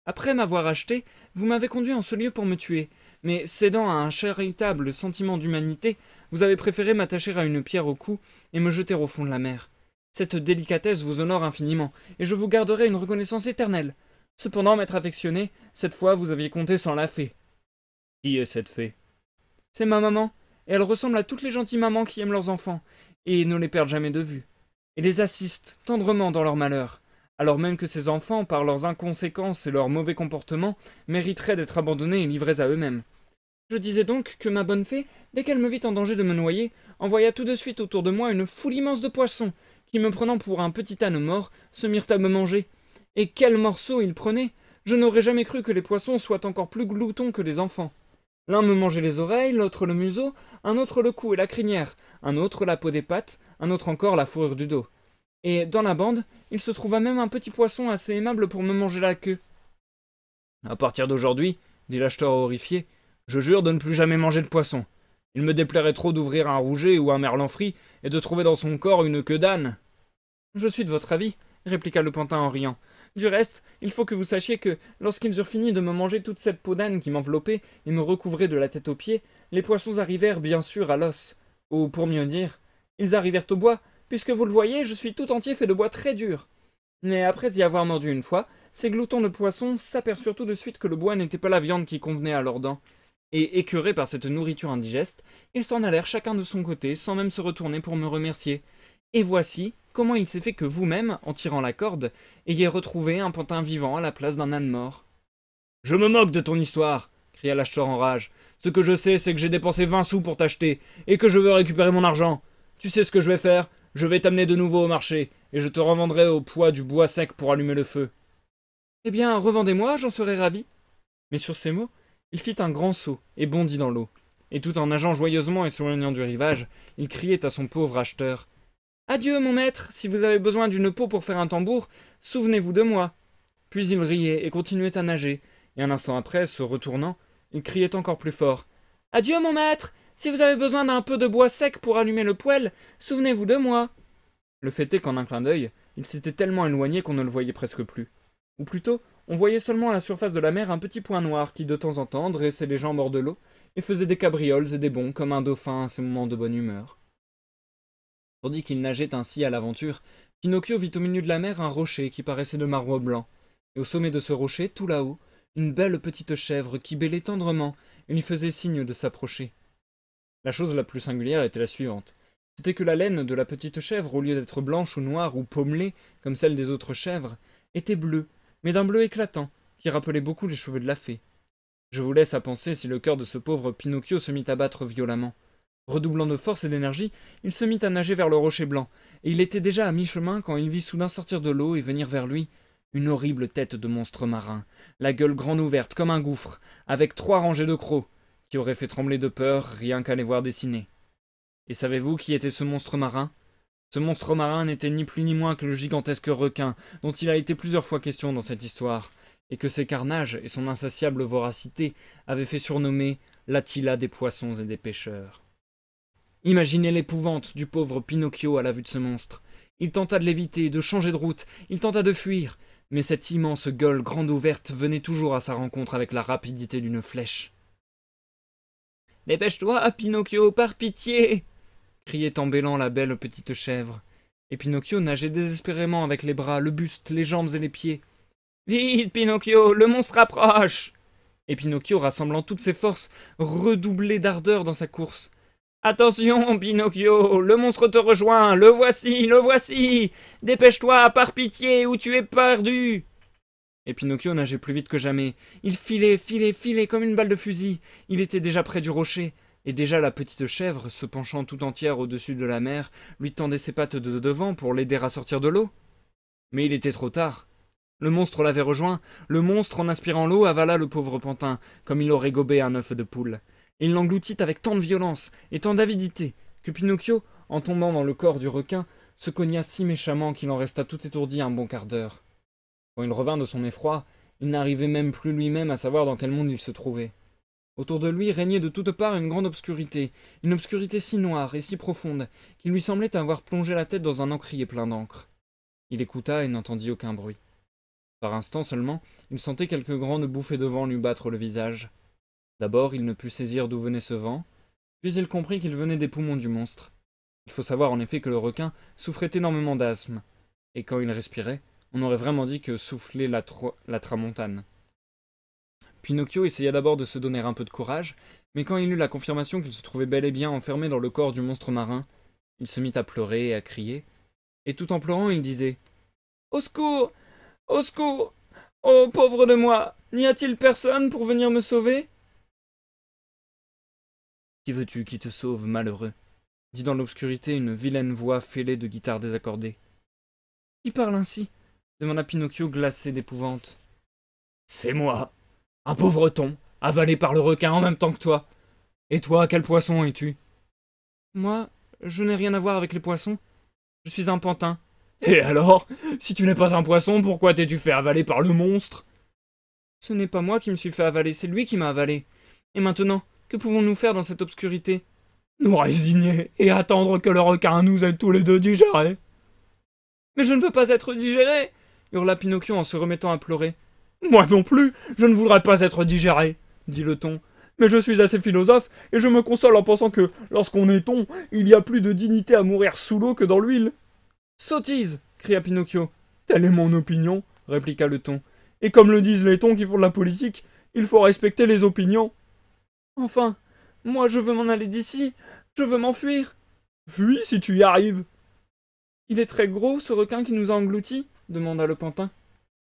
Après m'avoir acheté, vous m'avez conduit en ce lieu pour me tuer, mais cédant à un charitable sentiment d'humanité, vous avez préféré m'attacher à une pierre au cou et me jeter au fond de la mer. Cette délicatesse vous honore infiniment, et je vous garderai une reconnaissance éternelle. Cependant, maître affectionné, cette fois vous aviez compté sans la fée. Qui est cette fée C'est ma maman, et elle ressemble à toutes les gentilles mamans qui aiment leurs enfants, et ne les perdent jamais de vue, et les assistent tendrement dans leur malheur, alors même que ces enfants, par leurs inconséquences et leurs mauvais comportements, mériteraient d'être abandonnés et livrés à eux-mêmes. Je disais donc que ma bonne fée, dès qu'elle me vit en danger de me noyer, envoya tout de suite autour de moi une foule immense de poissons, qui me prenant pour un petit âne mort, se mirent à me manger, et quel morceau il prenait Je n'aurais jamais cru que les poissons soient encore plus gloutons que les enfants. L'un me mangeait les oreilles, l'autre le museau, un autre le cou et la crinière, un autre la peau des pattes, un autre encore la fourrure du dos. Et dans la bande, il se trouva même un petit poisson assez aimable pour me manger la queue. À partir d'aujourd'hui, dit l'acheteur horrifié, je jure de ne plus jamais manger de poisson. Il me déplairait trop d'ouvrir un rouget ou un merlan frit et de trouver dans son corps une queue d'âne. Je suis de votre avis, répliqua le pantin en riant. Du reste, il faut que vous sachiez que, lorsqu'ils eurent fini de me manger toute cette peau d'âne qui m'enveloppait et me recouvrait de la tête aux pieds, les poissons arrivèrent bien sûr à l'os. Ou, pour mieux dire, ils arrivèrent au bois, puisque vous le voyez, je suis tout entier fait de bois très dur. Mais après y avoir mordu une fois, ces gloutons de poissons s'aperçurent tout de suite que le bois n'était pas la viande qui convenait à leurs dents. Et écœurés par cette nourriture indigeste, ils s'en allèrent chacun de son côté sans même se retourner pour me remercier, et voici comment il s'est fait que vous-même, en tirant la corde, ayez retrouvé un pantin vivant à la place d'un âne mort. Je me moque de ton histoire cria l'acheteur en rage. Ce que je sais, c'est que j'ai dépensé vingt sous pour t'acheter, et que je veux récupérer mon argent. Tu sais ce que je vais faire Je vais t'amener de nouveau au marché, et je te revendrai au poids du bois sec pour allumer le feu. Eh bien, revendez-moi, j'en serai ravi. Mais sur ces mots, il fit un grand saut et bondit dans l'eau. Et tout en nageant joyeusement et s'éloignant du rivage, il criait à son pauvre acheteur Adieu, mon maître, si vous avez besoin d'une peau pour faire un tambour, souvenez-vous de moi. Puis il riait et continuait à nager, et un instant après, se retournant, il criait encore plus fort. Adieu, mon maître, si vous avez besoin d'un peu de bois sec pour allumer le poêle, souvenez-vous de moi. Le fait est qu'en un clin d'œil, il s'était tellement éloigné qu'on ne le voyait presque plus. Ou plutôt, on voyait seulement à la surface de la mer un petit point noir qui, de temps en temps, dressait les jambes hors de l'eau et faisait des cabrioles et des bonds comme un dauphin à ses moments de bonne humeur tandis qu'il nageait ainsi à l'aventure, Pinocchio vit au milieu de la mer un rocher qui paraissait de marbre blanc, et au sommet de ce rocher, tout là-haut, une belle petite chèvre qui bêlait tendrement et lui faisait signe de s'approcher. La chose la plus singulière était la suivante. C'était que la laine de la petite chèvre, au lieu d'être blanche ou noire ou pommelée, comme celle des autres chèvres, était bleue, mais d'un bleu éclatant, qui rappelait beaucoup les cheveux de la fée. Je vous laisse à penser si le cœur de ce pauvre Pinocchio se mit à battre violemment. Redoublant de force et d'énergie, il se mit à nager vers le rocher blanc, et il était déjà à mi-chemin quand il vit soudain sortir de l'eau et venir vers lui une horrible tête de monstre marin, la gueule grande ouverte comme un gouffre, avec trois rangées de crocs, qui auraient fait trembler de peur rien qu'à les voir dessiner. Et savez-vous qui était ce monstre marin Ce monstre marin n'était ni plus ni moins que le gigantesque requin, dont il a été plusieurs fois question dans cette histoire, et que ses carnages et son insatiable voracité avaient fait surnommer l'Attila des poissons et des pêcheurs. Imaginez l'épouvante du pauvre Pinocchio à la vue de ce monstre. Il tenta de l'éviter, de changer de route, il tenta de fuir, mais cette immense gueule grande ouverte venait toujours à sa rencontre avec la rapidité d'une flèche. Dépêche-toi, Pinocchio, par pitié criait en bêlant la belle petite chèvre. Et Pinocchio nageait désespérément avec les bras, le buste, les jambes et les pieds. Vite, Pinocchio, le monstre approche Et Pinocchio, rassemblant toutes ses forces, redoublait d'ardeur dans sa course. Attention, Pinocchio, le monstre te rejoint, le voici, le voici Dépêche-toi, par pitié, ou tu es perdu Et Pinocchio nageait plus vite que jamais. Il filait, filait, filait comme une balle de fusil. Il était déjà près du rocher, et déjà la petite chèvre, se penchant tout entière au-dessus de la mer, lui tendait ses pattes de devant pour l'aider à sortir de l'eau. Mais il était trop tard. Le monstre l'avait rejoint. Le monstre, en aspirant l'eau, avala le pauvre pantin, comme il aurait gobé un œuf de poule. Il l'engloutit avec tant de violence et tant d'avidité que Pinocchio, en tombant dans le corps du requin, se cogna si méchamment qu'il en resta tout étourdi un bon quart d'heure. Quand il revint de son effroi, il n'arrivait même plus lui-même à savoir dans quel monde il se trouvait. Autour de lui régnait de toutes parts une grande obscurité, une obscurité si noire et si profonde qu'il lui semblait avoir plongé la tête dans un encrier plein d'encre. Il écouta et n'entendit aucun bruit. Par instant seulement, il sentait quelques grandes bouffées de vent lui battre le visage. D'abord, il ne put saisir d'où venait ce vent, puis il comprit qu'il venait des poumons du monstre. Il faut savoir en effet que le requin souffrait énormément d'asthme, et quand il respirait, on aurait vraiment dit que soufflait la, tramontane. Pinocchio essaya d'abord de se donner un peu de courage, mais quand il eut la confirmation qu'il se trouvait bel et bien enfermé dans le corps du monstre marin, il se mit à pleurer et à crier, et tout en pleurant il disait Au secours Au secours Oh pauvre de moi N'y a-t-il personne pour venir me sauver qui veux-tu qui te sauve, malheureux dit dans l'obscurité une vilaine voix fêlée de guitares désaccordées. Qui parle ainsi demanda Pinocchio glacé d'épouvante. C'est moi, un pauvre thon, avalé par le requin en même temps que toi. Et toi, quel poisson es-tu Moi, je n'ai rien à voir avec les poissons. Je suis un pantin. Et alors Si tu n'es pas un poisson, pourquoi t'es-tu fait avaler par le monstre Ce n'est pas moi qui me suis fait avaler, c'est lui qui m'a avalé. Et maintenant, que pouvons-nous faire dans cette obscurité Nous résigner et attendre que le requin nous ait tous les deux digérés. Mais je ne veux pas être digéré hurla Pinocchio en se remettant à pleurer. Moi non plus, je ne voudrais pas être digéré, dit le ton. Mais je suis assez philosophe et je me console en pensant que, lorsqu'on est ton, il y a plus de dignité à mourir sous l'eau que dans l'huile. Sottise cria Pinocchio. Telle est mon opinion, répliqua le ton. Et comme le disent les tons qui font de la politique, il faut respecter les opinions. Enfin, moi je veux m'en aller d'ici, je veux m'enfuir. Fuis si tu y arrives. Il est très gros, ce requin qui nous a engloutis demanda le pantin.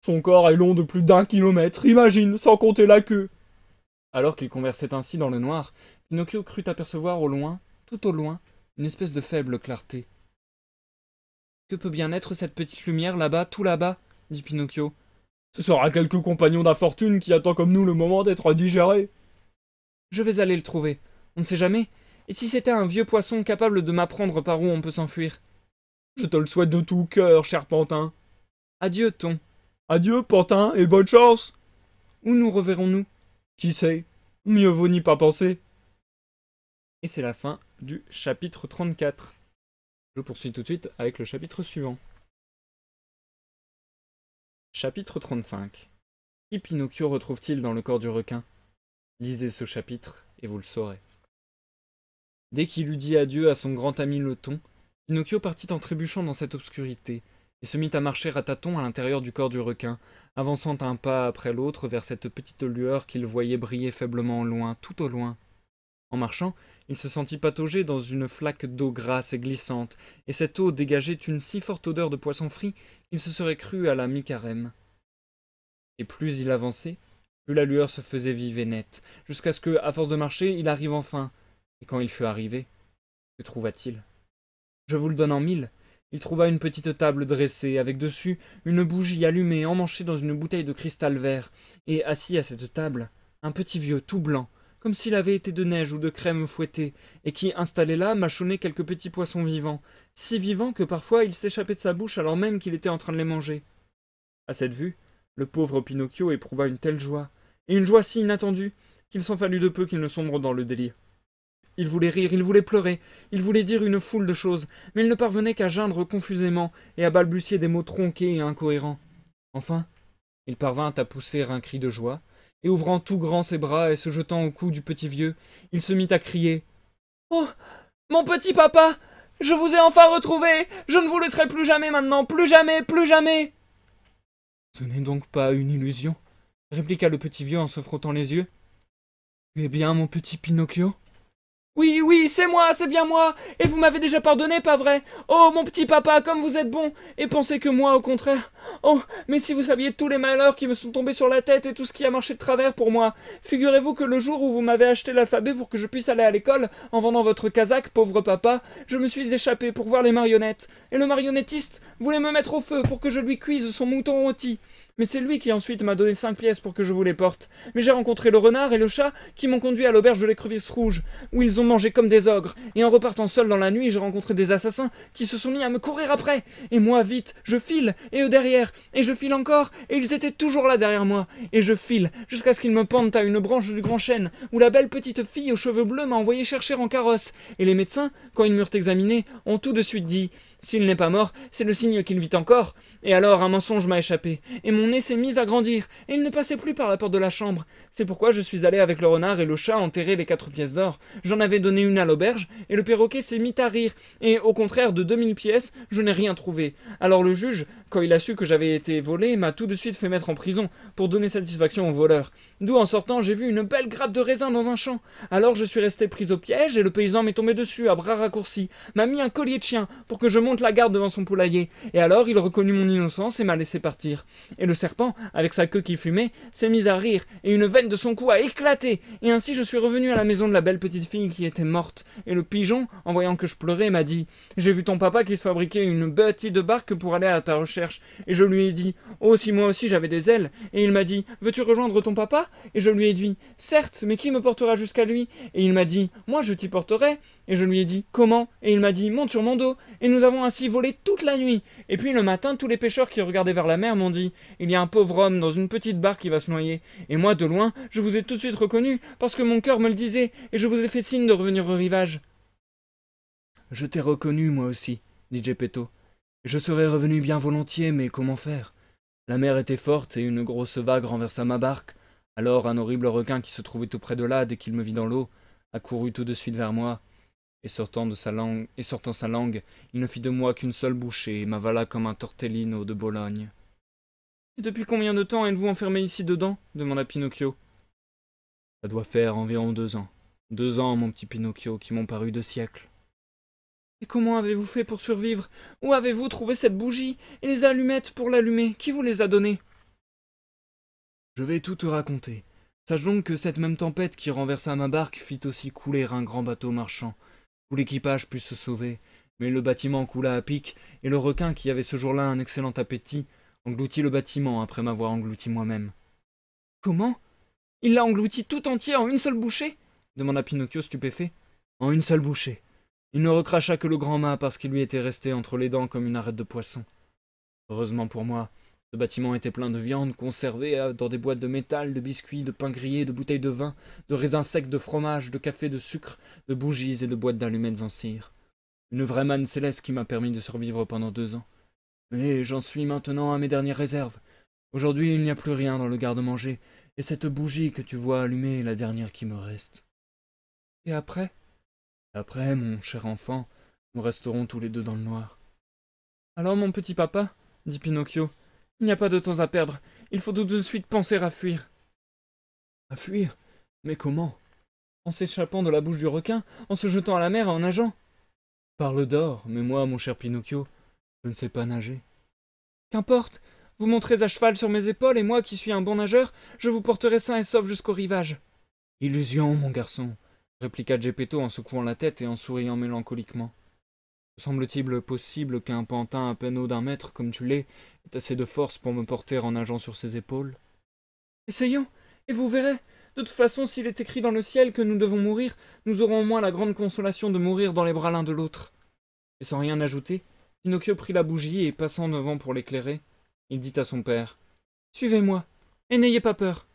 Son corps est long de plus d'un kilomètre, imagine, sans compter la queue. Alors qu'ils conversaient ainsi dans le noir, Pinocchio crut apercevoir au loin, tout au loin, une espèce de faible clarté. Que peut bien être cette petite lumière là-bas, tout là-bas dit Pinocchio. Ce sera quelque compagnon d'infortune qui attend comme nous le moment d'être digéré. Je vais aller le trouver. On ne sait jamais. Et si c'était un vieux poisson capable de m'apprendre par où on peut s'enfuir Je te le souhaite de tout cœur, cher Pantin. Adieu, Ton. Adieu, Pantin, et bonne chance Où nous reverrons-nous Qui sait Mieux vaut n'y pas penser. Et c'est la fin du chapitre 34. Je poursuis tout de suite avec le chapitre suivant. Chapitre 35. Qui Pinocchio retrouve-t-il dans le corps du requin Lisez ce chapitre et vous le saurez. Dès qu'il eut dit adieu à son grand ami Ton, Pinocchio partit en trébuchant dans cette obscurité et se mit à marcher à tâtons à l'intérieur du corps du requin, avançant un pas après l'autre vers cette petite lueur qu'il voyait briller faiblement loin, tout au loin. En marchant, il se sentit patauger dans une flaque d'eau grasse et glissante, et cette eau dégageait une si forte odeur de poisson frit qu'il se serait cru à la mi-carême. Et plus il avançait, plus la lueur se faisait vive et nette, jusqu'à ce que, à force de marcher, il arrive enfin. Et quand il fut arrivé, que trouva-t-il Je vous le donne en mille. Il trouva une petite table dressée, avec dessus une bougie allumée, emmanchée dans une bouteille de cristal vert, et assis à cette table, un petit vieux tout blanc, comme s'il avait été de neige ou de crème fouettée, et qui, installé là, mâchonnait quelques petits poissons vivants, si vivants que parfois ils s'échappaient de sa bouche alors même qu'il était en train de les manger. À cette vue, le pauvre Pinocchio éprouva une telle joie, et une joie si inattendue, qu'il s'en fallut de peu qu'il ne sombre dans le délire. Il voulait rire, il voulait pleurer, il voulait dire une foule de choses, mais il ne parvenait qu'à geindre confusément et à balbutier des mots tronqués et incohérents. Enfin, il parvint à pousser un cri de joie, et ouvrant tout grand ses bras et se jetant au cou du petit vieux, il se mit à crier Oh Mon petit papa Je vous ai enfin retrouvé Je ne vous laisserai plus jamais maintenant Plus jamais Plus jamais ce n'est donc pas une illusion répliqua le petit vieux en se frottant les yeux. Eh bien mon petit Pinocchio Oui, oui, c'est moi, c'est bien moi Et vous m'avez déjà pardonné, pas vrai Oh, mon petit papa, comme vous êtes bon Et pensez que moi, au contraire Oh, mais si vous saviez tous les malheurs qui me sont tombés sur la tête et tout ce qui a marché de travers pour moi Figurez-vous que le jour où vous m'avez acheté l'alphabet pour que je puisse aller à l'école, en vendant votre casaque, pauvre papa, je me suis échappé pour voir les marionnettes. Et le marionnettiste, voulait me mettre au feu pour que je lui cuise son mouton rôti. Mais c'est lui qui ensuite m'a donné cinq pièces pour que je vous les porte. Mais j'ai rencontré le renard et le chat qui m'ont conduit à l'auberge de l'écrevisse rouge, où ils ont mangé comme des ogres. Et en repartant seul dans la nuit, j'ai rencontré des assassins qui se sont mis à me courir après. Et moi, vite, je file, et eux derrière, et je file encore, et ils étaient toujours là derrière moi. Et je file, jusqu'à ce qu'ils me pendent à une branche du grand chêne, où la belle petite fille aux cheveux bleus m'a envoyé chercher en carrosse. Et les médecins, quand ils m'eurent examiné, ont tout de suite dit s'il n'est pas mort, c'est le signe qu'il vit encore. Et alors un mensonge m'a échappé, et mon nez s'est mis à grandir, et il ne passait plus par la porte de la chambre. C'est pourquoi je suis allé avec le renard et le chat enterrer les quatre pièces d'or. J'en avais donné une à l'auberge, et le perroquet s'est mis à rire, et au contraire de deux mille pièces, je n'ai rien trouvé. Alors le juge, quand il a su que j'avais été volé, m'a tout de suite fait mettre en prison pour donner satisfaction au voleur. D'où en sortant, j'ai vu une belle grappe de raisin dans un champ. Alors je suis resté pris au piège et le paysan m'est tombé dessus à bras raccourcis, m'a mis un collier de chien pour que je monte la garde devant son poulailler. Et alors il reconnut mon innocence et m'a laissé partir. Et le serpent, avec sa queue qui fumait, s'est mis à rire et une veine de son cou a éclaté. Et ainsi je suis revenu à la maison de la belle petite fille qui était morte. Et le pigeon, en voyant que je pleurais, m'a dit J'ai vu ton papa qui se fabriquait une bâtie de barque pour aller à ta recherche et je lui ai dit Oh, si moi aussi j'avais des ailes Et il m'a dit Veux-tu rejoindre ton papa Et je lui ai dit Certes, mais qui me portera jusqu'à lui Et il m'a dit Moi je t'y porterai. Et je lui ai dit Comment Et il m'a dit Monte sur mon dos. Et nous avons ainsi volé toute la nuit. Et puis le matin, tous les pêcheurs qui regardaient vers la mer m'ont dit Il y a un pauvre homme dans une petite barque qui va se noyer. Et moi, de loin, je vous ai tout de suite reconnu, parce que mon cœur me le disait, et je vous ai fait signe de revenir au rivage. Je t'ai reconnu, moi aussi, dit Geppetto. Je serais revenu bien volontiers, mais comment faire La mer était forte et une grosse vague renversa ma barque. Alors un horrible requin qui se trouvait tout près de là dès qu'il me vit dans l'eau accourut tout de suite vers moi et sortant de sa langue et sortant sa langue, il ne fit de moi qu'une seule bouchée et m'avala comme un tortellino de Bologne. Et depuis combien de temps êtes-vous enfermé ici dedans demanda Pinocchio. Ça doit faire environ deux ans. Deux ans, mon petit Pinocchio, qui m'ont paru deux siècles. Et comment avez-vous fait pour survivre Où avez-vous trouvé cette bougie et les allumettes pour l'allumer Qui vous les a données Je vais tout te raconter. Sache donc que cette même tempête qui renversa ma barque fit aussi couler un grand bateau marchand. où l'équipage put se sauver, mais le bâtiment coula à pic, et le requin qui avait ce jour-là un excellent appétit engloutit le bâtiment après m'avoir englouti moi-même. Comment Il l'a englouti tout entier en une seule bouchée demanda Pinocchio stupéfait. En une seule bouchée, il ne recracha que le grand mât parce qu'il lui était resté entre les dents comme une arête de poisson. Heureusement pour moi, ce bâtiment était plein de viande conservée dans des boîtes de métal, de biscuits, de pain grillé, de bouteilles de vin, de raisins secs, de fromage, de café, de sucre, de bougies et de boîtes d'allumettes en cire. Une vraie manne céleste qui m'a permis de survivre pendant deux ans. Mais j'en suis maintenant à mes dernières réserves. Aujourd'hui, il n'y a plus rien dans le garde-manger, et cette bougie que tu vois allumée est la dernière qui me reste. Et après après, mon cher enfant, nous resterons tous les deux dans le noir. Alors, mon petit papa, dit Pinocchio, il n'y a pas de temps à perdre. Il faut tout de suite penser à fuir. À fuir Mais comment En s'échappant de la bouche du requin, en se jetant à la mer, en nageant Parle d'or, mais moi, mon cher Pinocchio, je ne sais pas nager. Qu'importe Vous monterez à cheval sur mes épaules, et moi, qui suis un bon nageur, je vous porterai sain et sauf jusqu'au rivage. Illusion, mon garçon répliqua Geppetto en secouant la tête et en souriant mélancoliquement. Semble-t-il possible qu'un pantin à peine haut d'un mètre comme tu l'es ait assez de force pour me porter en nageant sur ses épaules Essayons, et vous verrez. De toute façon, s'il est écrit dans le ciel que nous devons mourir, nous aurons au moins la grande consolation de mourir dans les bras l'un de l'autre. Et sans rien ajouter, Pinocchio prit la bougie et, passant devant pour l'éclairer, il dit à son père Suivez-moi, et n'ayez pas peur.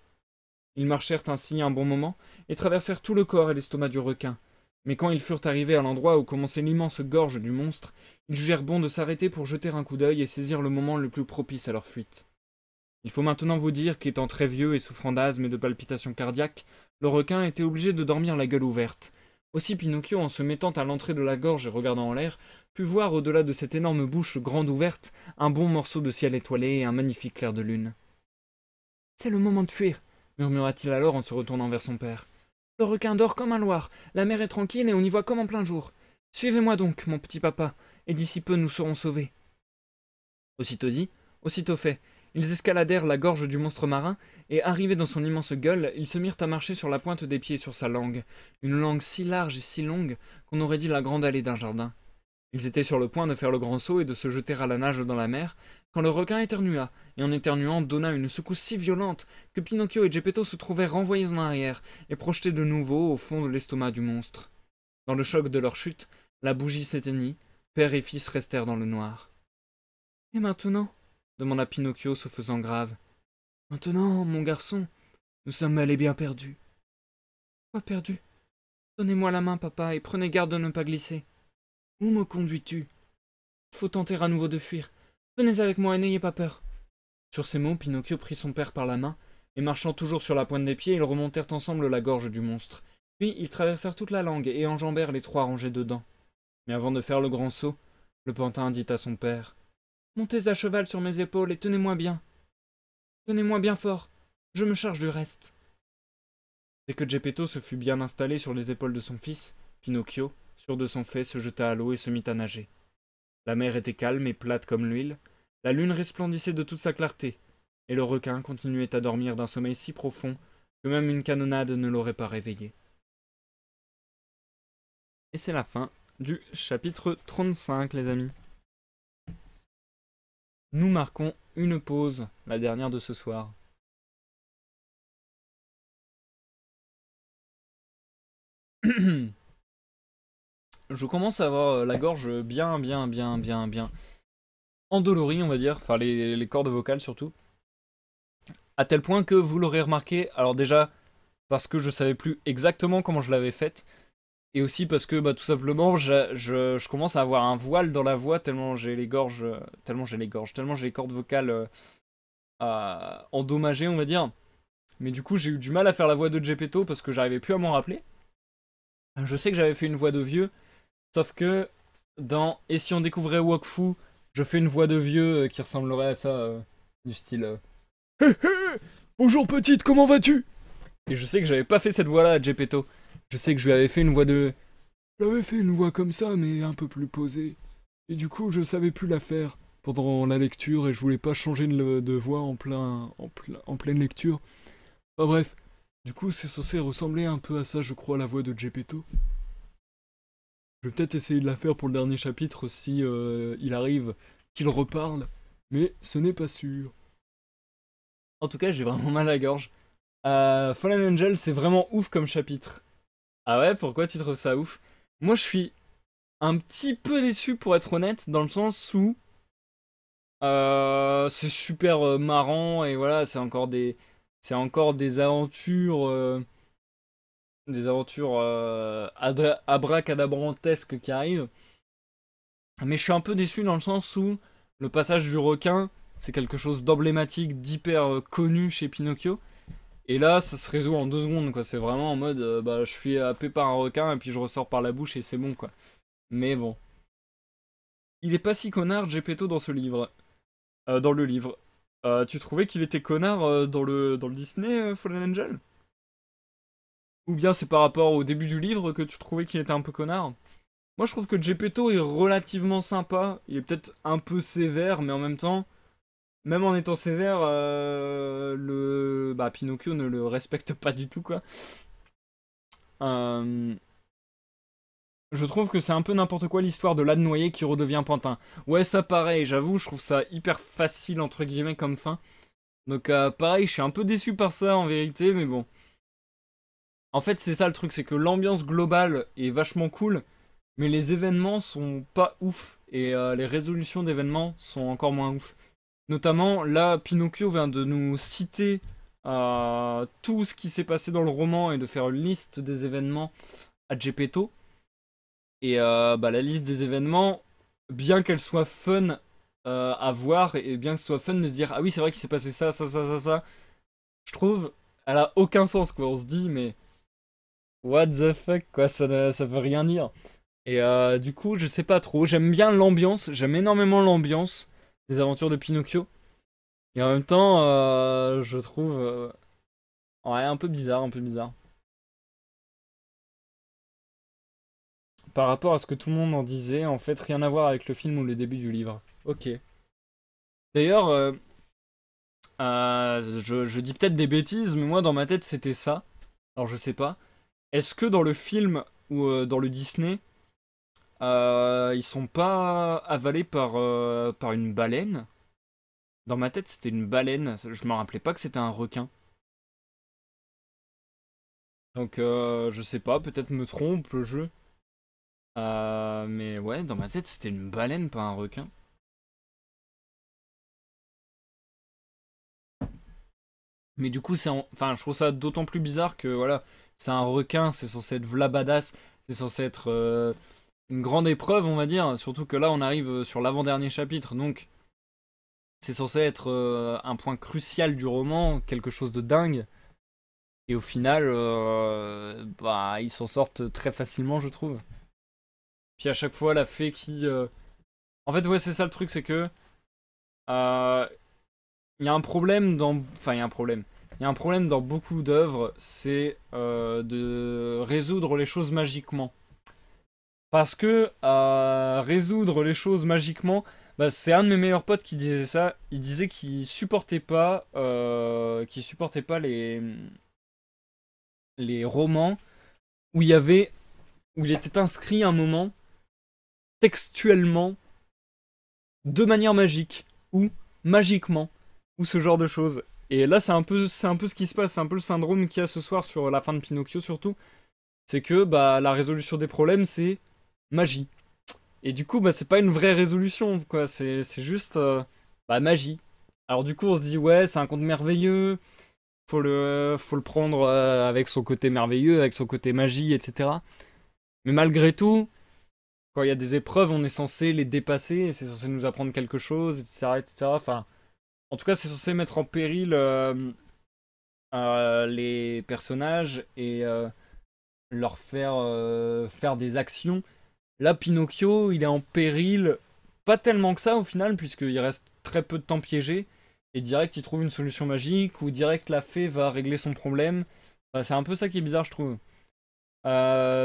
Ils marchèrent ainsi un bon moment, et traversèrent tout le corps et l'estomac du requin. Mais quand ils furent arrivés à l'endroit où commençait l'immense gorge du monstre, ils jugèrent bon de s'arrêter pour jeter un coup d'œil et saisir le moment le plus propice à leur fuite. Il faut maintenant vous dire qu'étant très vieux et souffrant d'asthme et de palpitations cardiaques, le requin était obligé de dormir la gueule ouverte. Aussi Pinocchio, en se mettant à l'entrée de la gorge et regardant en l'air, put voir au-delà de cette énorme bouche grande ouverte un bon morceau de ciel étoilé et un magnifique clair de lune. C'est le moment de fuir, murmura-t-il alors en se retournant vers son père. Le requin dort comme un loir, la mer est tranquille et on y voit comme en plein jour. Suivez-moi donc, mon petit papa, et d'ici peu nous serons sauvés. Aussitôt dit, aussitôt fait, ils escaladèrent la gorge du monstre marin, et arrivés dans son immense gueule, ils se mirent à marcher sur la pointe des pieds sur sa langue, une langue si large et si longue qu'on aurait dit la grande allée d'un jardin. Ils étaient sur le point de faire le grand saut et de se jeter à la nage dans la mer, quand le requin éternua, et en éternuant donna une secousse si violente que Pinocchio et Geppetto se trouvèrent renvoyés en arrière et projetés de nouveau au fond de l'estomac du monstre. Dans le choc de leur chute, la bougie s'éteignit, père et fils restèrent dans le noir. Et maintenant demanda Pinocchio se faisant grave. Maintenant, mon garçon, nous sommes bel et bien perdus. Quoi perdus Donnez-moi la main, papa, et prenez garde de ne pas glisser. Où me conduis-tu Faut tenter à nouveau de fuir. Venez avec moi et n'ayez pas peur. Sur ces mots, Pinocchio prit son père par la main, et marchant toujours sur la pointe des pieds, ils remontèrent ensemble la gorge du monstre. Puis ils traversèrent toute la langue et enjambèrent les trois rangées de dents. Mais avant de faire le grand saut, le pantin dit à son père. Montez à cheval sur mes épaules et tenez-moi bien. Tenez-moi bien fort, je me charge du reste. Dès que Geppetto se fut bien installé sur les épaules de son fils, Pinocchio, sûr de son fait, se jeta à l'eau et se mit à nager. La mer était calme et plate comme l'huile, la lune resplendissait de toute sa clarté, et le requin continuait à dormir d'un sommeil si profond que même une canonnade ne l'aurait pas réveillé. Et c'est la fin du chapitre 35, les amis. Nous marquons une pause, la dernière de ce soir. (clears throat) je commence à avoir euh, la gorge bien, bien, bien, bien, bien endolorie, on va dire, enfin les, cordes vocales surtout. À tel point que vous l'aurez remarqué, alors déjà parce que je savais plus exactement comment je l'avais faite, et aussi parce que bah, tout simplement je, commence à avoir un voile dans la voix tellement j'ai les gorges, euh, tellement j'ai les gorges, tellement j'ai les cordes vocales euh, endommagées, on va dire. Mais du coup j'ai eu du mal à faire la voix de Gepetto parce que j'arrivais plus à m'en rappeler. Je sais que j'avais fait une voix de vieux, Sauf que dans Et si on découvrait Wakfu, je fais une voix de vieux euh, qui ressemblerait à ça, euh, du style euh, Bonjour petite, comment vas-tu Et je sais que j'avais pas fait cette voix-là à Gepetto. Je sais que je lui avais fait une voix de. J'avais fait une voix comme ça, mais un peu plus posée. Et du coup, je savais plus la faire pendant la lecture et je voulais pas changer de, voix en, plein, en, pleine lecture. Enfin bref, du coup, c'est censé ressembler un peu à ça, je crois, la voix de Gepetto. Je vais peut-être essayer de la faire pour le dernier chapitre si euh, il arrive qu'il reparle, mais ce n'est pas sûr. En tout cas, j'ai vraiment mal à la gorge. Euh, Fallen Angel, c'est vraiment ouf comme chapitre. Ah ouais, pourquoi tu trouves ça ouf Moi, je suis un petit peu déçu pour être honnête, dans le sens où euh, c'est super euh, marrant et voilà, c'est encore des, c'est encore des aventures des aventures euh, abracadabrantesques qui arrivent. Mais je suis un peu déçu dans le sens où le passage du requin, c'est quelque chose d'emblématique, d'hyper euh, connu chez Pinocchio. Et là, ça se résout en deux secondes, quoi. C'est vraiment en mode, euh, bah, je suis happé par un requin et puis je ressors par la bouche et c'est bon, quoi. Mais bon. Il est pas si connard, Gepetto, dans ce livre. dans le livre. tu trouvais qu'il était connard dans, le, dans le Disney, Fallen Angel ou bien c'est par rapport au début du livre que tu trouvais qu'il était un peu connard Moi je trouve que Gepetto est relativement sympa, il est peut-être un peu sévère, mais en même temps, même en étant sévère, euh, le bah, Pinocchio ne le respecte pas du tout quoi. Euh, je trouve que c'est un peu n'importe quoi l'histoire de noyé qui redevient pantin. Ouais, ça pareil, j'avoue, je trouve ça hyper facile entre guillemets comme fin. Donc euh, pareil, je suis un peu déçu par ça en vérité, mais bon. En fait, c'est ça le truc, c'est que l'ambiance globale est vachement cool, mais les événements sont pas ouf et euh, les résolutions d'événements sont encore moins ouf. Notamment, là, Pinocchio vient de nous citer euh, tout ce qui s'est passé dans le roman et de faire une liste des événements à Gepetto. Et euh, bah, la liste des événements, bien qu'elle soit fun à voir et bien que ce soit fun de se dire ah oui c'est vrai qu'il s'est passé ça ça ça ça ça, je trouve elle a aucun sens quoi. On se dit mais what the fuck, quoi, ça, ça veut rien dire. Et euh, du coup, je sais pas trop. J'aime bien l'ambiance, j'aime énormément l'ambiance des aventures de Pinocchio. Et en même temps, euh, je trouve. Euh, ouais, un peu bizarre, un peu bizarre. Par rapport à ce que tout le monde en disait, en fait, rien à voir avec le film ou le début du livre. Ok. D'ailleurs, je, je dis peut-être des bêtises, mais moi, dans ma tête, c'était ça. Alors, je sais pas. Est-ce que dans le film ou euh, dans le Disney, euh, ils sont pas avalés par, euh, par une baleine Dans ma tête, c'était une baleine. Je me rappelais pas que c'était un requin. Donc, euh, je sais pas, peut-être me trompe le jeu. mais ouais, dans ma tête, c'était une baleine, pas un requin. Mais du coup, c'est enfin, je trouve ça d'autant plus bizarre que voilà, c'est un requin, c'est censé être Vlabadas, c'est censé être euh, une grande épreuve, on va dire. Surtout que là, on arrive euh, sur l'avant-dernier chapitre, donc c'est censé être euh, un point crucial du roman, quelque chose de dingue. Et au final, bah, ils s'en sortent très facilement, je trouve. Puis à chaque fois, la fée qui. En fait, ouais, c'est ça le truc, c'est que. Il y a un problème dans. Enfin, il y a un problème il y a un problème dans beaucoup d'œuvres, c'est euh, de résoudre les choses magiquement. Parce que à résoudre les choses magiquement, bah, c'est un de mes meilleurs potes qui disait ça. Il disait qu'il supportait pas, euh, supportait pas les les romans où il y avait, où il était inscrit un moment textuellement de manière magique ou magiquement ou ce genre de choses. Et là, c'est un, peu, un peu ce qui se passe, c'est un peu le syndrome qu'il y a ce soir sur la fin de Pinocchio surtout. C'est que bah, la résolution des problèmes, c'est magie. Et du coup, bah, c'est pas une vraie résolution, quoi. C'est juste euh, bah, magie. Alors du coup, on se dit, ouais, c'est un conte merveilleux. Faut le, faut le prendre euh, avec son côté merveilleux, avec son côté magie, etc. Mais malgré tout, quand il y a des épreuves, on est censé les dépasser, c'est censé nous apprendre quelque chose, etc., etc. Enfin, en tout cas, c'est censé mettre en péril euh, euh, les personnages et euh, leur faire faire des actions. Là, Pinocchio, il est en péril, pas tellement que ça au final, puisqu'il reste très peu de temps piégé. Et direct, il trouve une solution magique, ou direct, la fée va régler son problème. Bah, c'est un peu ça qui est bizarre, je trouve.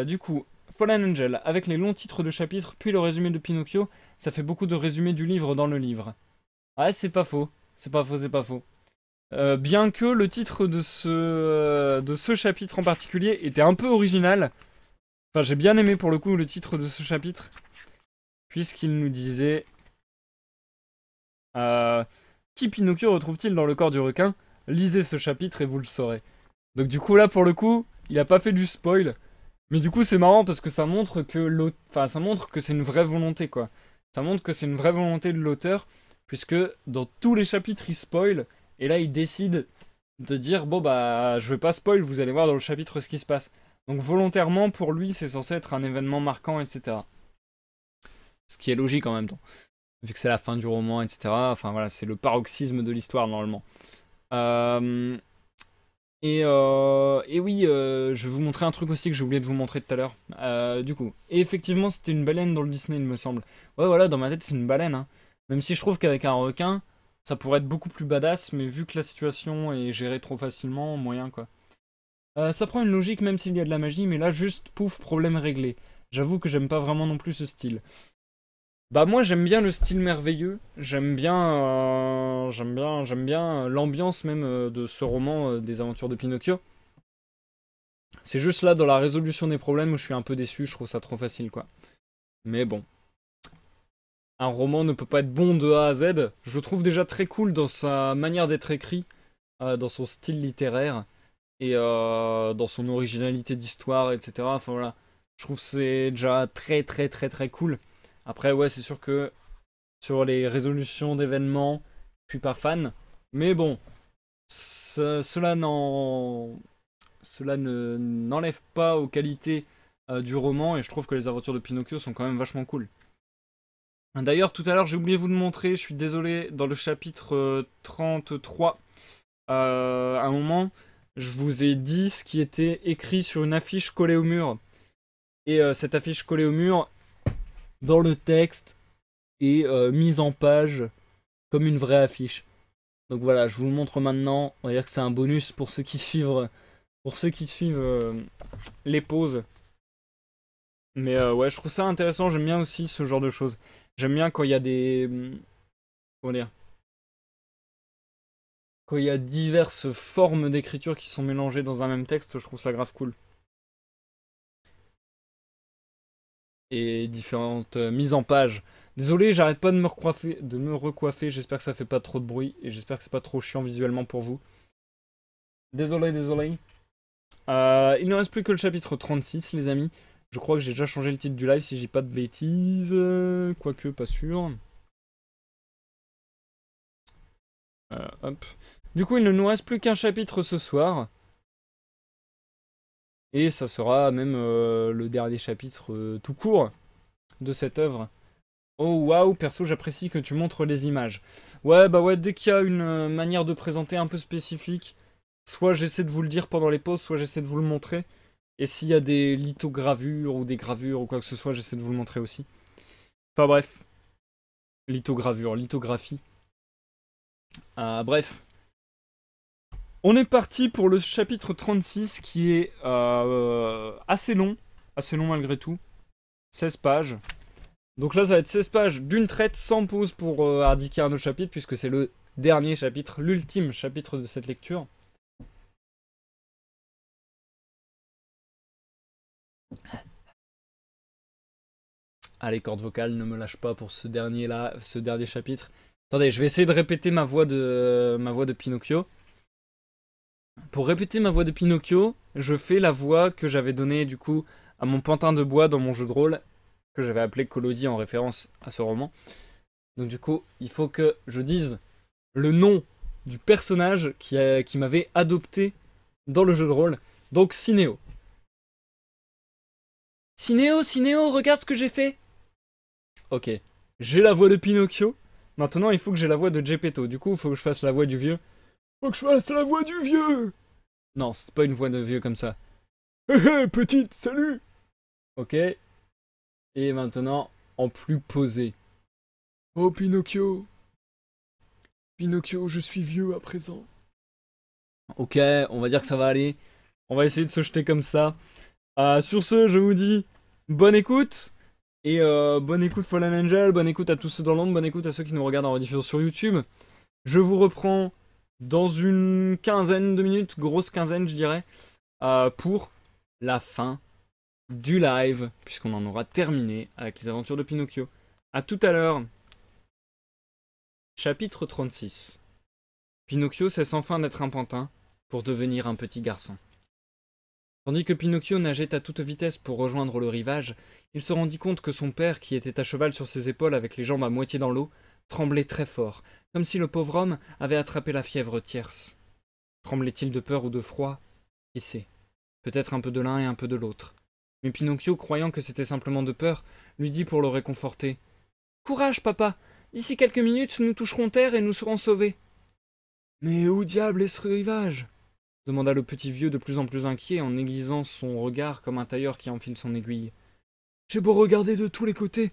du coup, Fallen Angel, avec les longs titres de chapitres, puis le résumé de Pinocchio, ça fait beaucoup de résumés du livre dans le livre. Ouais, c'est pas faux. C'est pas faux, c'est pas faux. Euh, bien que le titre de ce, euh, de ce chapitre en particulier était un peu original. Enfin, j'ai bien aimé pour le coup le titre de ce chapitre. Puisqu'il nous disait... Euh, qui Pinocchio retrouve-t-il dans le corps du requin Lisez ce chapitre et vous le saurez. Donc du coup là pour le coup, il a pas fait du spoil. Mais du coup c'est marrant parce que ça montre que l'autre... ça montre que c'est une vraie volonté quoi. Ça montre que c'est une vraie volonté de l'auteur puisque dans tous les chapitres, il spoil, et là, il décide de dire, bon, bah, je vais pas spoil, vous allez voir dans le chapitre ce qui se passe. Donc volontairement, pour lui, c'est censé être un événement marquant, etc. Ce qui est logique en même temps. Vu que c'est la fin du roman, etc. Enfin voilà, c'est le paroxysme de l'histoire normalement. Euh, et, euh, et, oui, euh, je vais vous montrer un truc aussi que j'ai oublié de vous montrer tout à l'heure. du coup, et effectivement, c'était une baleine dans le Disney, il me semble. Ouais, voilà, dans ma tête, c'est une baleine. Hein. Même si je trouve qu'avec un requin, ça pourrait être beaucoup plus badass, mais vu que la situation est gérée trop facilement, moyen quoi. Euh, ça prend une logique même s'il y a de la magie, mais là juste pouf, problème réglé. J'avoue que j'aime pas vraiment non plus ce style. Bah moi j'aime bien le style merveilleux, j'aime bien, euh, j'aime bien, j'aime bien euh, l'ambiance même de ce roman des aventures de Pinocchio. C'est juste là dans la résolution des problèmes où je suis un peu déçu, je trouve ça trop facile quoi. Mais bon un roman ne peut pas être bon de A à Z. Je le trouve déjà très cool dans sa manière d'être écrit, euh, dans son style littéraire et euh, dans son originalité d'histoire, etc. Enfin voilà, je trouve c'est déjà très très très très cool. Après ouais, c'est sûr que sur les résolutions d'événements, je suis pas fan, mais bon, cela n'enlève pas aux qualités euh, du roman et je trouve que les aventures de Pinocchio sont quand même vachement cool. D'ailleurs, tout à l'heure, j'ai oublié de vous le montrer, je suis désolé, dans le chapitre 33, euh, euh, à un moment, je vous ai dit ce qui était écrit sur une affiche collée au mur. Et euh, cette affiche collée au mur, dans le texte, est mise en page comme une vraie affiche. Donc voilà, je vous le montre maintenant. On va dire que c'est un bonus pour ceux qui suivent, pour ceux qui suivent les pauses. Mais ouais, je trouve ça intéressant, j'aime bien aussi ce genre de choses. J'aime bien quand il y a des. Hum, comment dire Quand il y a diverses formes d'écriture qui sont mélangées dans un même texte, je trouve ça grave cool. Et différentes euh, mises en page. Désolé, j'arrête pas de me recoiffer, de me recoiffer. J'espère que ça fait pas trop de bruit et j'espère que c'est pas trop chiant visuellement pour vous. Désolé, désolé. Euh, il ne reste plus que le chapitre 36, les amis. Je crois que j'ai déjà changé le titre du live si j'ai pas de bêtises. Quoique, pas sûr. Euh, du coup, il ne nous reste plus qu'un chapitre ce soir. Et ça sera même euh, le dernier chapitre euh, tout court de cette œuvre. Oh waouh, perso, j'apprécie que tu montres les images. Ouais, bah ouais, dès qu'il y a une manière de présenter un peu spécifique, soit j'essaie de vous le dire pendant les pauses, soit j'essaie de vous le montrer. Et s'il y a des lithogravures ou des gravures ou quoi que ce soit, j'essaie de vous le montrer aussi. Enfin bref, lithogravure, lithographie. Euh, bref, on est parti pour le chapitre 36 qui est euh, assez long, assez long malgré tout, 16 pages. Donc là ça va être 16 pages d'une traite sans pause pour euh, indiquer un autre chapitre puisque c'est le dernier chapitre, l'ultime chapitre de cette lecture. Allez, corde vocale ne me lâche pas pour ce dernier là, ce dernier chapitre. Attendez, je vais essayer de répéter ma voix de ma voix de Pinocchio. Pour répéter ma voix de Pinocchio, je fais la voix que j'avais donnée du coup à mon pantin de bois dans mon jeu de rôle que j'avais appelé Colody en référence à ce roman. Donc du coup, il faut que je dise le nom du personnage qui, qui m'avait adopté dans le jeu de rôle. Donc Cineo Cinéo, Cinéo, regarde ce que j'ai fait Ok, j'ai la voix de Pinocchio. Maintenant, il faut que j'ai la voix de Geppetto. Du coup, il faut que je fasse la voix du vieux. Faut que je fasse la voix du vieux Non, c'est pas une voix de vieux comme ça. Hé hé, petite, salut Ok. Et maintenant, en plus posé. Oh Pinocchio Pinocchio, je suis vieux à présent. Ok, on va dire que ça va aller. On va essayer de se jeter comme ça. Ah, sur ce, je vous dis Bonne écoute et euh, bonne écoute Fallen Angel, bonne écoute à tous ceux dans monde, bonne écoute à ceux qui nous regardent en rediffusion sur YouTube. Je vous reprends dans une quinzaine de minutes, grosse quinzaine je dirais, euh, pour la fin du live, puisqu'on en aura terminé avec les aventures de Pinocchio. A tout à l'heure. Chapitre 36. Pinocchio cesse enfin d'être un pantin pour devenir un petit garçon. Tandis que Pinocchio nageait à toute vitesse pour rejoindre le rivage, il se rendit compte que son père, qui était à cheval sur ses épaules avec les jambes à moitié dans l'eau, tremblait très fort, comme si le pauvre homme avait attrapé la fièvre tierce. Tremblait-il de peur ou de froid Qui sait Peut-être un peu de l'un et un peu de l'autre. Mais Pinocchio, croyant que c'était simplement de peur, lui dit pour le réconforter Courage, papa D'ici quelques minutes, nous toucherons terre et nous serons sauvés. Mais où diable est ce rivage demanda le petit vieux de plus en plus inquiet en aiguisant son regard comme un tailleur qui enfile son aiguille. J'ai beau regarder de tous les côtés,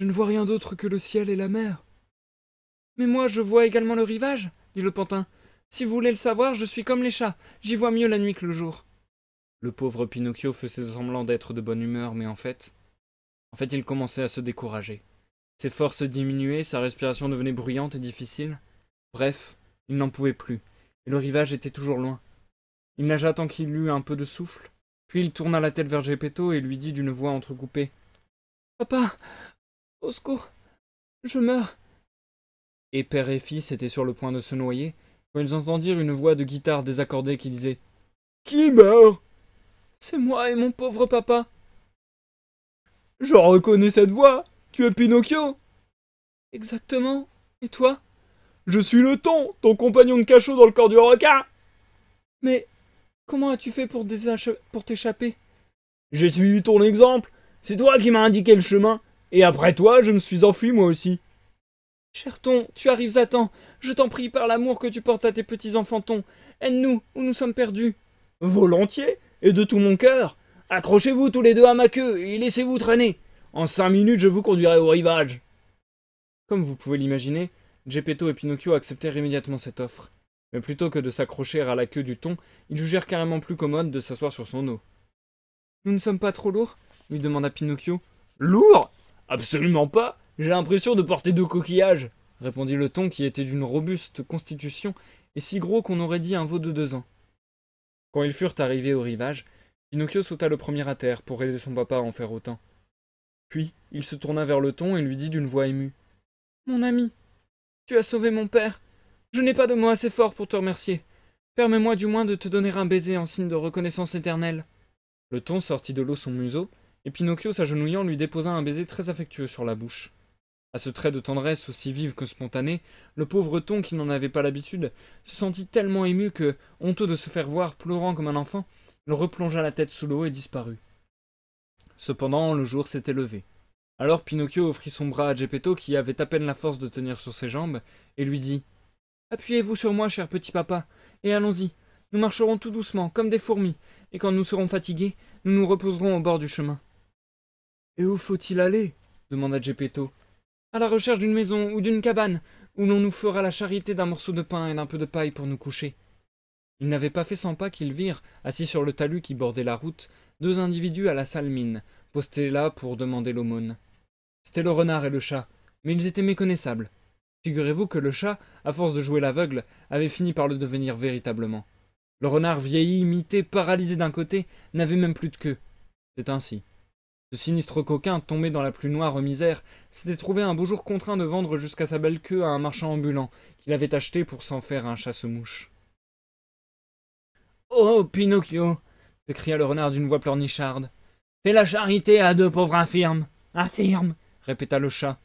je ne vois rien d'autre que le ciel et la mer. Mais moi je vois également le rivage, dit le pantin. Si vous voulez le savoir, je suis comme les chats, j'y vois mieux la nuit que le jour. Le pauvre Pinocchio faisait semblant d'être de bonne humeur, mais en fait. En fait, il commençait à se décourager. Ses forces diminuaient, sa respiration devenait bruyante et difficile. Bref, il n'en pouvait plus, et le rivage était toujours loin. Il nagea tant qu'il eut un peu de souffle, puis il tourna la tête vers Geppetto et lui dit d'une voix entrecoupée Papa Au secours Je meurs Et père et fils étaient sur le point de se noyer quand ils entendirent une voix de guitare désaccordée qui disait Qui meurt C'est moi et mon pauvre papa Je reconnais cette voix Tu es Pinocchio Exactement Et toi Je suis le ton, ton compagnon de cachot dans le corps du requin Mais Comment as-tu fait pour, pour t'échapper J'ai suivi ton exemple. C'est toi qui m'as indiqué le chemin. Et après toi, je me suis enfui moi aussi. Cher ton, tu arrives à temps. Je t'en prie par l'amour que tu portes à tes petits enfantons. Aide-nous, ou nous sommes perdus. Volontiers, et de tout mon cœur. Accrochez-vous tous les deux à ma queue et laissez-vous traîner. En cinq minutes, je vous conduirai au rivage. Comme vous pouvez l'imaginer, Geppetto et Pinocchio acceptèrent immédiatement cette offre mais plutôt que de s'accrocher à la queue du thon, ils jugèrent carrément plus commode de s'asseoir sur son eau. Nous ne sommes pas trop lourds lui demanda Pinocchio. Lourd Absolument pas J'ai l'impression de porter deux coquillages répondit le thon qui était d'une robuste constitution et si gros qu'on aurait dit un veau de deux ans. Quand ils furent arrivés au rivage, Pinocchio sauta le premier à terre pour aider son papa à en faire autant. Puis il se tourna vers le thon et lui dit d'une voix émue Mon ami, tu as sauvé mon père je n'ai pas de mots assez forts pour te remercier. Permets-moi du moins de te donner un baiser en signe de reconnaissance éternelle. Le ton sortit de l'eau son museau, et Pinocchio, s'agenouillant, lui déposa un baiser très affectueux sur la bouche. À ce trait de tendresse aussi vive que spontané, le pauvre Ton, qui n'en avait pas l'habitude, se sentit tellement ému que, honteux de se faire voir pleurant comme un enfant, il replongea la tête sous l'eau et disparut. Cependant, le jour s'était levé. Alors Pinocchio offrit son bras à Geppetto, qui avait à peine la force de tenir sur ses jambes, et lui dit Appuyez-vous sur moi, cher petit papa, et allons-y. Nous marcherons tout doucement, comme des fourmis, et quand nous serons fatigués, nous nous reposerons au bord du chemin. Et où faut-il aller demanda Geppetto. À la recherche d'une maison ou d'une cabane, où l'on nous fera la charité d'un morceau de pain et d'un peu de paille pour nous coucher. Ils n'avaient pas fait cent pas qu'ils virent, assis sur le talus qui bordait la route, deux individus à la mine, postés là pour demander l'aumône. C'était le renard et le chat, mais ils étaient méconnaissables. Figurez-vous que le chat, à force de jouer l'aveugle, avait fini par le devenir véritablement. Le renard vieilli, imité, paralysé d'un côté, n'avait même plus de queue. C'est ainsi. Ce sinistre coquin, tombé dans la plus noire misère, s'était trouvé un beau jour contraint de vendre jusqu'à sa belle queue à un marchand ambulant, qu'il avait acheté pour s'en faire un chasse-mouche. Oh, Pinocchio s'écria le renard d'une voix pleurnicharde. Fais la charité à deux pauvres infirmes Infirmes répéta le chat.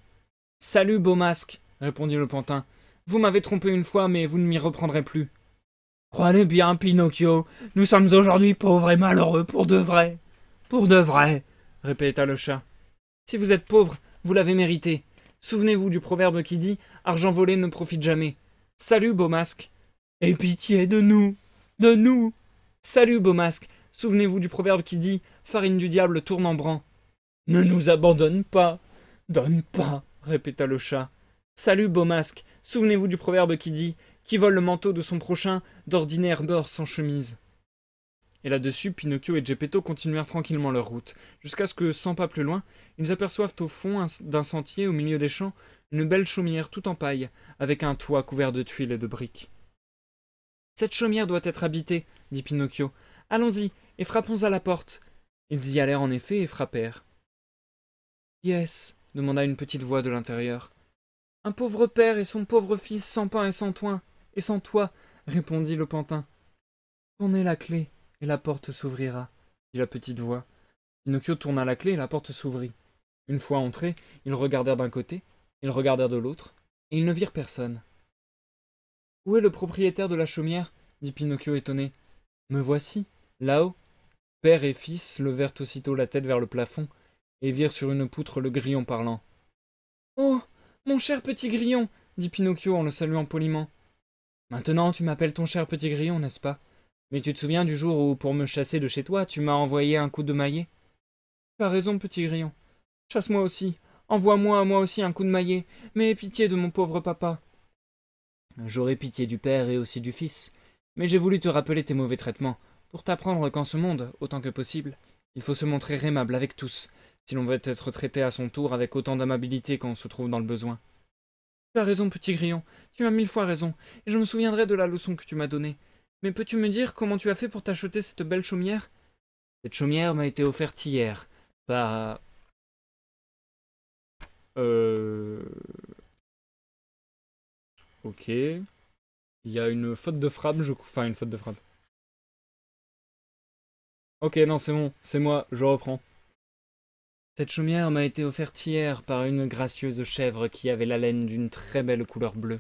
Salut, beau masque répondit le pantin. Vous m'avez trompé une fois, mais vous ne m'y reprendrez plus. Croyez bien, Pinocchio, nous sommes aujourd'hui pauvres et malheureux pour de vrai. Pour de vrai, répéta le chat. Si vous êtes pauvre, vous l'avez mérité. Souvenez-vous du proverbe qui dit Argent volé ne profite jamais. Salut, beau masque. Et pitié de nous, de nous. Salut, beau masque. Souvenez-vous du proverbe qui dit Farine du diable tourne en bran. Ne nous abandonne pas, donne pas, répéta le chat. Salut beau masque, souvenez-vous du proverbe qui dit Qui vole le manteau de son prochain, d'ordinaire dort sans chemise. Et là-dessus, Pinocchio et Geppetto continuèrent tranquillement leur route, jusqu'à ce que, cent pas plus loin, ils aperçoivent au fond d'un sentier, au milieu des champs, une belle chaumière tout en paille, avec un toit couvert de tuiles et de briques. Cette chaumière doit être habitée, dit Pinocchio. Allons-y, et frappons à la porte. Ils y allèrent en effet et frappèrent. Qui est-ce demanda une petite voix de l'intérieur. Un pauvre père et son pauvre fils sans pain et sans toin, et sans toi, répondit le pantin. Tournez la clé, et la porte s'ouvrira, dit la petite voix. Pinocchio tourna la clé et la porte s'ouvrit. Une fois entrés, ils regardèrent d'un côté, ils regardèrent de l'autre, et ils ne virent personne. Où est le propriétaire de la chaumière dit Pinocchio étonné. Me voici, là-haut. Père et fils levèrent aussitôt la tête vers le plafond et virent sur une poutre le grillon parlant. Oh mon cher petit grillon dit Pinocchio en le saluant poliment. Maintenant, tu m'appelles ton cher petit grillon, n'est-ce pas Mais tu te souviens du jour où, pour me chasser de chez toi, tu m'as envoyé un coup de maillet Tu as raison, petit grillon. Chasse-moi aussi. Envoie-moi, à moi aussi, un coup de maillet. Mais pitié de mon pauvre papa. J'aurais pitié du père et aussi du fils. Mais j'ai voulu te rappeler tes mauvais traitements, pour t'apprendre qu'en ce monde, autant que possible, il faut se montrer aimable avec tous, si l'on veut être traité à son tour avec autant d'amabilité qu'on se trouve dans le besoin. Tu as raison, petit grillon, tu as mille fois raison, et je me souviendrai de la leçon que tu m'as donnée. Mais peux-tu me dire comment tu as fait pour t'acheter cette belle chaumière Cette chaumière m'a été offerte hier par. Bah, euh. Ok. Il y a une faute de frappe, je. Enfin, une faute de frappe. Ok, non, c'est bon, c'est moi, je reprends. Cette chaumière m'a été offerte hier par une gracieuse chèvre qui avait la laine d'une très belle couleur bleue.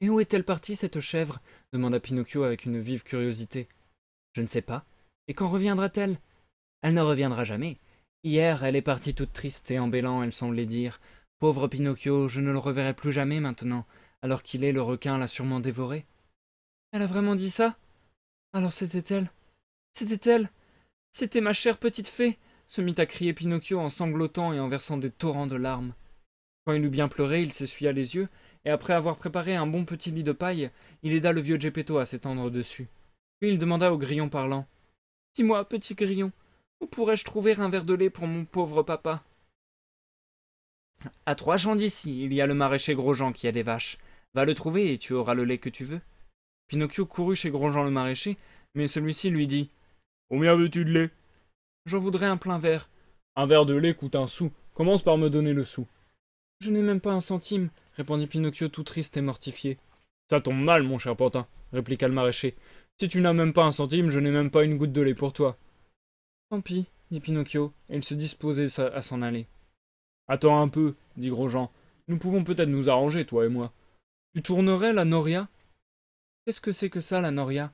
Et où est-elle partie, cette chèvre demanda Pinocchio avec une vive curiosité. Je ne sais pas. Et quand reviendra-t-elle Elle ne reviendra jamais. Hier, elle est partie toute triste et en bêlant, elle semblait dire Pauvre Pinocchio, je ne le reverrai plus jamais maintenant, alors qu'il est le requin l'a sûrement dévoré. Elle a vraiment dit ça Alors c'était elle C'était elle C'était ma chère petite fée se mit à crier Pinocchio en sanglotant et en versant des torrents de larmes. Quand il eut bien pleuré, il s'essuya les yeux, et après avoir préparé un bon petit lit de paille, il aida le vieux Geppetto à s'étendre dessus. Puis il demanda au grillon parlant. Dis-moi, petit grillon, où pourrais-je trouver un verre de lait pour mon pauvre papa À trois champs d'ici, il y a le maraîcher Grosjean qui a des vaches. Va le trouver et tu auras le lait que tu veux. Pinocchio courut chez Grosjean le maraîcher, mais celui-ci lui dit Combien veux-tu de lait J'en voudrais un plein verre. Un verre de lait coûte un sou. Commence par me donner le sou. Je n'ai même pas un centime, répondit Pinocchio tout triste et mortifié. Ça tombe mal, mon cher Pantin, répliqua le maraîcher. Si tu n'as même pas un centime, je n'ai même pas une goutte de lait pour toi. Tant pis, dit Pinocchio, et il se disposait à s'en aller. Attends un peu, dit Grosjean. Nous pouvons peut-être nous arranger, toi et moi. Tu tournerais la noria Qu'est-ce que c'est que ça, la noria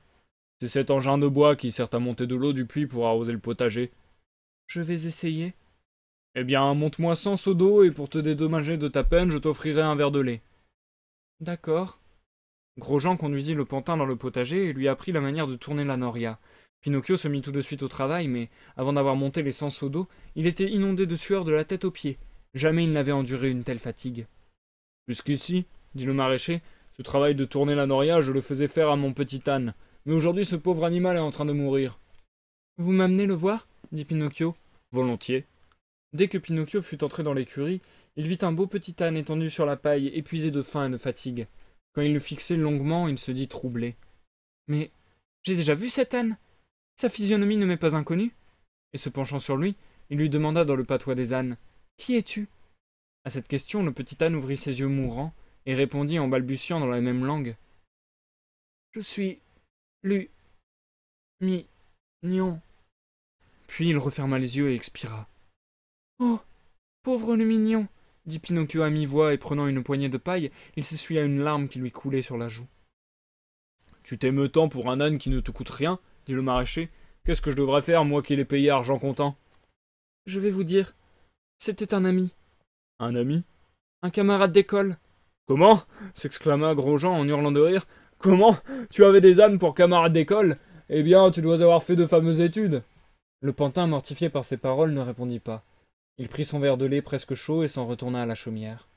c'est cet engin de bois qui sert à monter de l'eau du puits pour arroser le potager. Je vais essayer. Eh bien, monte-moi sans seau d'eau et pour te dédommager de ta peine, je t'offrirai un verre de lait. D'accord. Grosjean conduisit le pantin dans le potager et lui apprit la manière de tourner la noria. Pinocchio se mit tout de suite au travail, mais avant d'avoir monté les cent seaux d'eau, il était inondé de sueur de la tête aux pieds. Jamais il n'avait enduré une telle fatigue. Jusqu'ici, dit le maraîcher, ce travail de tourner la noria, je le faisais faire à mon petit âne. Mais aujourd'hui, ce pauvre animal est en train de mourir. Vous m'amenez le voir dit Pinocchio. Volontiers. Dès que Pinocchio fut entré dans l'écurie, il vit un beau petit âne étendu sur la paille, épuisé de faim et de fatigue. Quand il le fixait longuement, il se dit troublé. Mais j'ai déjà vu cet âne Sa physionomie ne m'est pas inconnue Et se penchant sur lui, il lui demanda dans le patois des ânes Qui es-tu À cette question, le petit âne ouvrit ses yeux mourants et répondit en balbutiant dans la même langue Je suis lui, Mi. Nion. Puis il referma les yeux et expira. Oh Pauvre le mignon dit Pinocchio à mi-voix et prenant une poignée de paille, il s'essuya une larme qui lui coulait sur la joue. Tu t'aimes tant pour un âne qui ne te coûte rien, dit le maraîcher. Qu'est-ce que je devrais faire, moi qui l'ai payé argent comptant Je vais vous dire. C'était un ami. Un ami Un camarade d'école. Comment s'exclama Grosjean en hurlant de rire. Comment Tu avais des âmes pour camarades d'école Eh bien, tu dois avoir fait de fameuses études. Le pantin, mortifié par ces paroles, ne répondit pas. Il prit son verre de lait presque chaud et s'en retourna à la chaumière.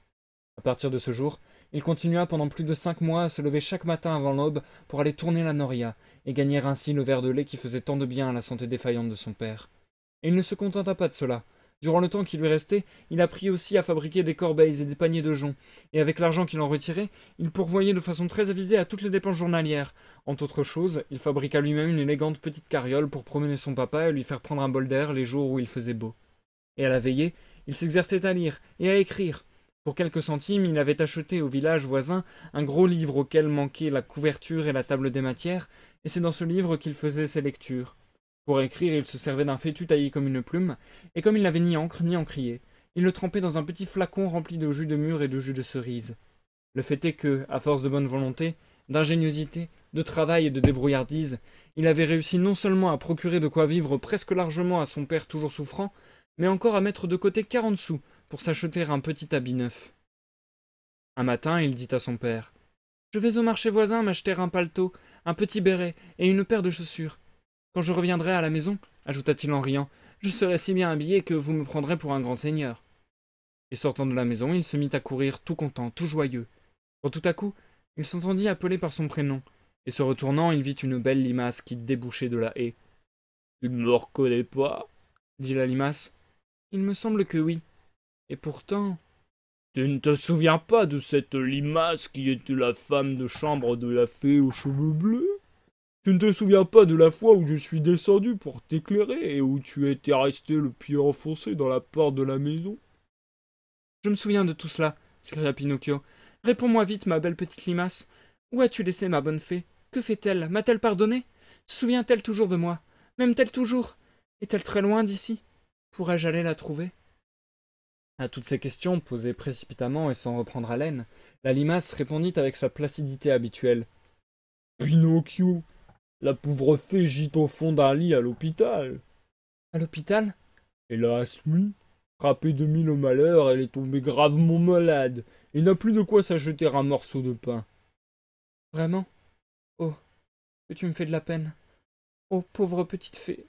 À partir de ce jour, il continua pendant plus de cinq mois à se lever chaque matin avant l'aube pour aller tourner la noria, et gagner ainsi le verre de lait qui faisait tant de bien à la santé défaillante de son père. Et il ne se contenta pas de cela. Durant le temps qui lui restait, il apprit aussi à fabriquer des corbeilles et des paniers de joncs, et avec l'argent qu'il en retirait, il pourvoyait de façon très avisée à toutes les dépenses journalières. Entre autres choses, il fabriqua lui-même une élégante petite carriole pour promener son papa et lui faire prendre un bol d'air les jours où il faisait beau. Et à la veillée, il s'exerçait à lire et à écrire, pour quelques centimes, il avait acheté au village voisin un gros livre auquel manquaient la couverture et la table des matières, et c'est dans ce livre qu'il faisait ses lectures. Pour écrire, il se servait d'un fétu taillé comme une plume, et comme il n'avait ni encre ni encrier, il le trempait dans un petit flacon rempli de jus de mûre et de jus de cerise. Le fait est que, à force de bonne volonté, d'ingéniosité, de travail et de débrouillardise, il avait réussi non seulement à procurer de quoi vivre presque largement à son père toujours souffrant, mais encore à mettre de côté quarante sous pour s'acheter un petit habit neuf. Un matin, il dit à son père Je vais au marché voisin m'acheter un paletot, un petit béret et une paire de chaussures, quand je reviendrai à la maison, ajouta-t-il en riant, je serai si bien habillé que vous me prendrez pour un grand seigneur. Et sortant de la maison, il se mit à courir tout content, tout joyeux. Quand tout à coup, il s'entendit appeler par son prénom, et se retournant, il vit une belle limace qui débouchait de la haie. Tu ne me reconnais pas dit la limace. Il me semble que oui. Et pourtant. Tu ne te souviens pas de cette limace qui était la femme de chambre de la fée aux cheveux bleus tu ne te souviens pas de la fois où je suis descendu pour t'éclairer et où tu étais resté le pied enfoncé dans la porte de la maison Je me souviens de tout cela, s'écria Pinocchio. Réponds-moi vite, ma belle petite limace. Où as-tu laissé ma bonne fée Que fait-elle M'a-t-elle pardonné Souvient-elle toujours de moi M'aime-t-elle toujours Est-elle très loin d'ici Pourrais-je aller la trouver à toutes ces questions, posées précipitamment et sans reprendre haleine, la limace répondit avec sa placidité habituelle. Pinocchio, la pauvre fée gît au fond d'un lit à l'hôpital. À l'hôpital Hélas, oui. Frappée de mille malheurs, malheur, elle est tombée gravement malade et n'a plus de quoi s'acheter un morceau de pain. Vraiment Oh, que tu me fais de la peine. Oh, pauvre petite fée.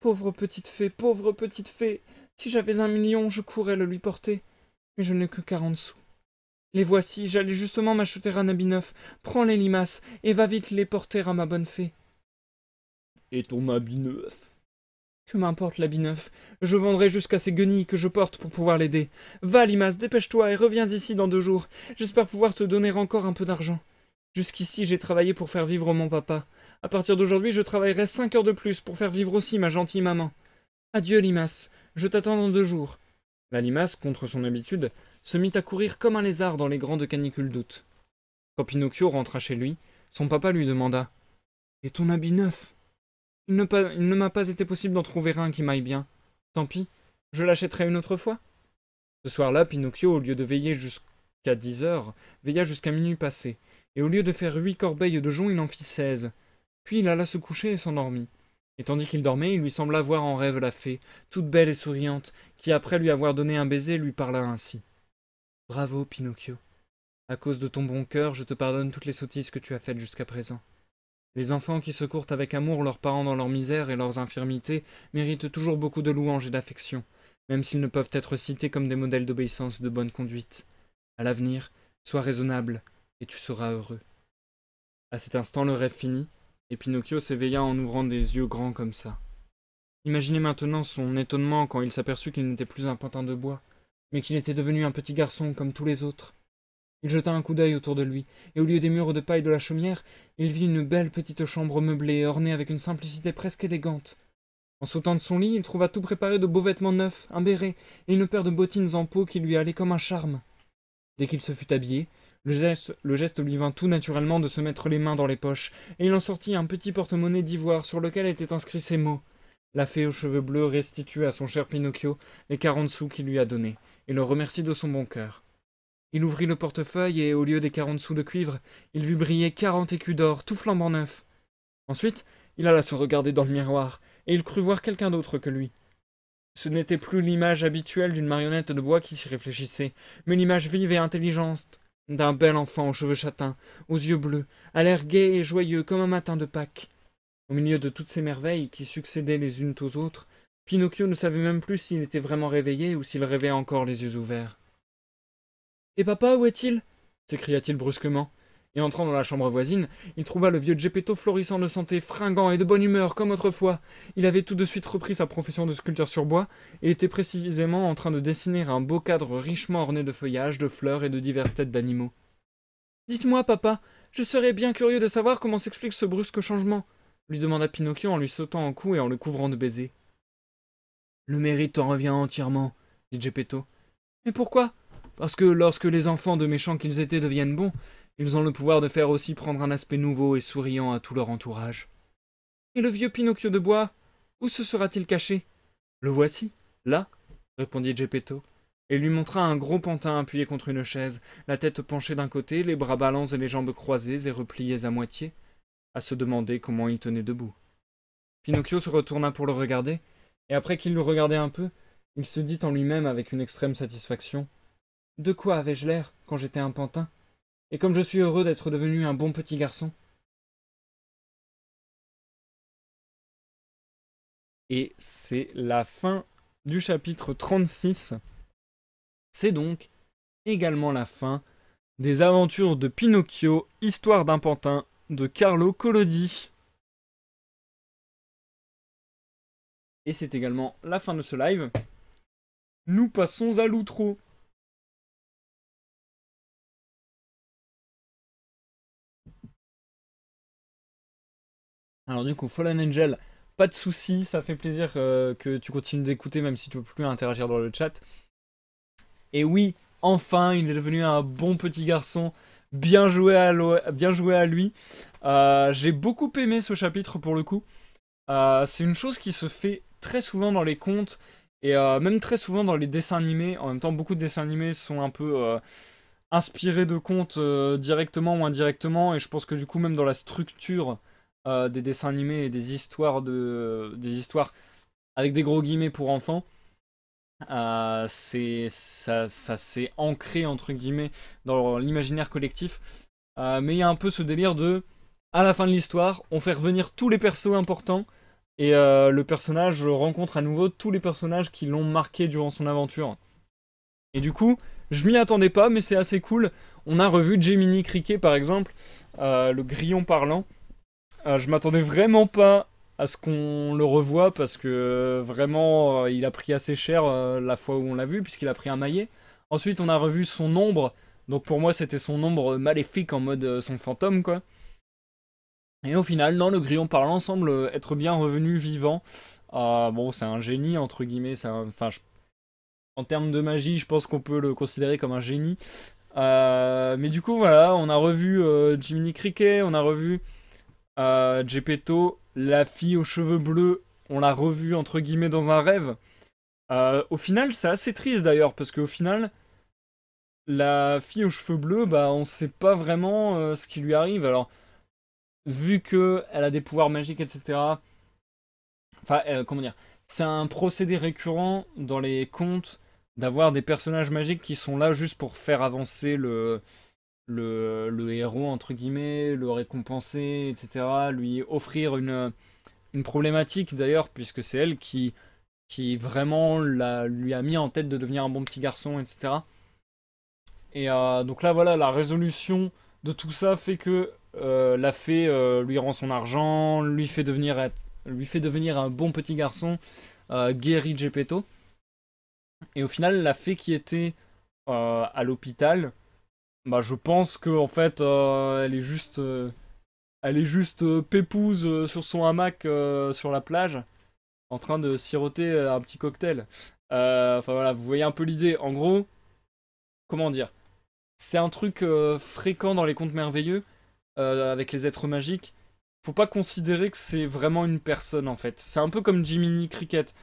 Pauvre petite fée, pauvre petite fée. Si j'avais un million, je courrais le lui porter. Mais je n'ai que quarante sous. Les voici, j'allais justement m'acheter un habit neuf. Prends les limaces et va vite les porter à ma bonne fée. Et ton habit neuf Que m'importe l'habit neuf Je vendrai jusqu'à ces guenilles que je porte pour pouvoir l'aider. Va, Limas, dépêche-toi et reviens ici dans deux jours. J'espère pouvoir te donner encore un peu d'argent. Jusqu'ici, j'ai travaillé pour faire vivre mon papa. À partir d'aujourd'hui, je travaillerai cinq heures de plus pour faire vivre aussi ma gentille maman. Adieu, Limas, Je t'attends dans deux jours. La limace, contre son habitude, se mit à courir comme un lézard dans les grandes canicules d'août. Quand Pinocchio rentra chez lui, son papa lui demanda Et ton habit neuf il ne, m'a pas été possible d'en trouver un qui m'aille bien. Tant pis, je l'achèterai une autre fois. Ce soir-là, Pinocchio, au lieu de veiller jusqu'à dix heures, veilla jusqu'à minuit passé, et au lieu de faire huit corbeilles de jonc, il en fit seize. Puis il alla se coucher et s'endormit. Et tandis qu'il dormait, il lui sembla voir en rêve la fée, toute belle et souriante, qui, après lui avoir donné un baiser, lui parla ainsi. Bravo, Pinocchio. À cause de ton bon cœur, je te pardonne toutes les sottises que tu as faites jusqu'à présent. Les enfants qui secourent avec amour leurs parents dans leur misère et leurs infirmités méritent toujours beaucoup de louanges et d'affection, même s'ils ne peuvent être cités comme des modèles d'obéissance et de bonne conduite. À l'avenir, sois raisonnable, et tu seras heureux. À cet instant le rêve finit, et Pinocchio s'éveilla en ouvrant des yeux grands comme ça. Imaginez maintenant son étonnement quand il s'aperçut qu'il n'était plus un pantin de bois, mais qu'il était devenu un petit garçon comme tous les autres, il jeta un coup d'œil autour de lui, et au lieu des murs de paille de la chaumière, il vit une belle petite chambre meublée et ornée avec une simplicité presque élégante. En sautant de son lit, il trouva tout préparé de beaux vêtements neufs, un béret et une paire de bottines en peau qui lui allaient comme un charme. Dès qu'il se fut habillé, le geste, le lui vint tout naturellement de se mettre les mains dans les poches, et il en sortit un petit porte-monnaie d'ivoire sur lequel étaient inscrits ces mots. La fée aux cheveux bleus restitue à son cher Pinocchio les quarante sous qu'il lui a donnés, et le remercie de son bon cœur. Il ouvrit le portefeuille et, au lieu des quarante sous de cuivre, il vit briller quarante écus d'or, tout flambant neuf. Ensuite, il alla se regarder dans le miroir, et il crut voir quelqu'un d'autre que lui. Ce n'était plus l'image habituelle d'une marionnette de bois qui s'y réfléchissait, mais l'image vive et intelligente d'un bel enfant aux cheveux châtains, aux yeux bleus, à l'air gai et joyeux comme un matin de Pâques. Au milieu de toutes ces merveilles qui succédaient les unes aux autres, Pinocchio ne savait même plus s'il était vraiment réveillé ou s'il rêvait encore les yeux ouverts. Et papa, où est-il s'écria-t-il brusquement. Et entrant dans la chambre voisine, il trouva le vieux Geppetto florissant de santé, fringant et de bonne humeur comme autrefois. Il avait tout de suite repris sa profession de sculpteur sur bois et était précisément en train de dessiner un beau cadre richement orné de feuillages, de fleurs et de diverses têtes d'animaux. Dites-moi, papa, je serais bien curieux de savoir comment s'explique ce brusque changement, lui demanda Pinocchio en lui sautant en cou et en le couvrant de baisers. Le mérite en revient entièrement, dit Geppetto. Mais pourquoi parce que lorsque les enfants de méchants qu'ils étaient deviennent bons, ils ont le pouvoir de faire aussi prendre un aspect nouveau et souriant à tout leur entourage. Et le vieux Pinocchio de bois, où se sera-t-il caché Le voici, là, répondit Geppetto, et lui montra un gros pantin appuyé contre une chaise, la tête penchée d'un côté, les bras ballants et les jambes croisées et repliées à moitié, à se demander comment il tenait debout. Pinocchio se retourna pour le regarder, et après qu'il l'eut regardé un peu, il se dit en lui-même avec une extrême satisfaction de quoi avais-je l'air quand j'étais un pantin Et comme je suis heureux d'être devenu un bon petit garçon Et c'est la fin du chapitre 36. C'est donc également la fin des aventures de Pinocchio, histoire d'un pantin de Carlo Collodi. Et c'est également la fin de ce live. Nous passons à l'outro. Alors du coup, Fallen Angel, pas de souci, ça fait plaisir euh, que tu continues d'écouter même si tu peux plus interagir dans le chat. Et oui, enfin, il est devenu un bon petit garçon. Bien joué à, bien joué à lui. Euh, j'ai beaucoup aimé ce chapitre pour le coup. Euh, c'est une chose qui se fait très souvent dans les contes et même très souvent dans les dessins animés. En même temps, beaucoup de dessins animés sont un peu inspirés de contes directement ou indirectement. Et je pense que du coup, même dans la structure euh, des dessins animés et des histoires de euh, des histoires avec des gros guillemets pour enfants. Euh, c'est ça, ça s'est ancré entre guillemets dans l'imaginaire collectif. mais il y a un peu ce délire de à la fin de l'histoire, on fait revenir tous les persos importants et le personnage rencontre à nouveau tous les personnages qui l'ont marqué durant son aventure. Et du coup, je m'y attendais pas, mais c'est assez cool. On a revu Gemini Criquet par exemple, le grillon parlant, ah, je m'attendais vraiment pas à ce qu'on le revoie parce que euh, vraiment euh, il a pris assez cher euh, la fois où on l'a vu puisqu'il a pris un maillet. Ensuite on a revu son ombre, donc pour moi c'était son ombre maléfique en mode son fantôme quoi. Et au final, non, le grillon parlant ensemble. être bien revenu vivant. Ah, bon, c'est un génie, entre guillemets. C'est En termes de magie, je pense qu'on peut le considérer comme un génie. mais du coup, voilà, on a revu Jimmy Jiminy Cricket, on a revu la fille aux cheveux bleus, on l'a revue entre guillemets dans un rêve. Euh, au final, c'est assez triste d'ailleurs, parce qu'au final, la fille aux cheveux bleus, bah, on sait pas vraiment euh, ce qui lui arrive. Alors, vu que a des pouvoirs magiques, etc. Enfin, euh, comment dire C'est un procédé récurrent dans les contes d'avoir des personnages magiques qui sont là juste pour faire avancer le, le, héros, entre guillemets, le récompenser, etc. Lui offrir une, une problématique d'ailleurs, puisque c'est elle qui, qui vraiment la, lui a mis en tête de devenir un bon petit garçon, etc. Et euh, donc là, voilà, la résolution de tout ça fait que euh, la fée euh, lui rend son argent, lui fait devenir, lui fait devenir un bon petit garçon, guérit Gepetto. Et au final, la fée qui était à l'hôpital bah, je pense que en fait, euh, elle est juste, euh, elle est juste euh, pépouse sur son hamac sur la plage, en train de siroter un petit cocktail. Enfin voilà, vous voyez un peu l'idée. En gros, comment dire C'est un truc fréquent dans les contes merveilleux avec les êtres magiques. Faut pas considérer que c'est vraiment une personne en fait. C'est un peu comme Jiminy Cricket.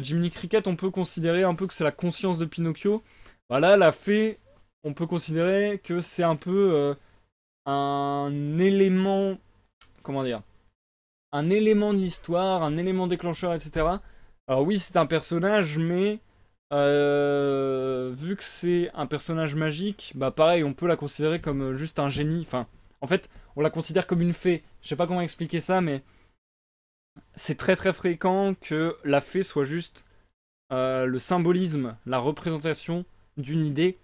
Jiminy Cricket, on peut considérer un peu que c'est la conscience de Pinocchio. Voilà, la fée, on peut considérer que c'est un peu euh, un élément, comment dire, un élément d'histoire, un élément déclencheur, etc. Alors oui, c'est un personnage, mais euh, vu que c'est un personnage magique, bah pareil, on peut la considérer comme euh, juste un génie. Enfin, en fait, on la considère comme une fée. Je sais pas comment expliquer ça, mais c'est très très fréquent que la fée soit juste le symbolisme, la représentation d'une idée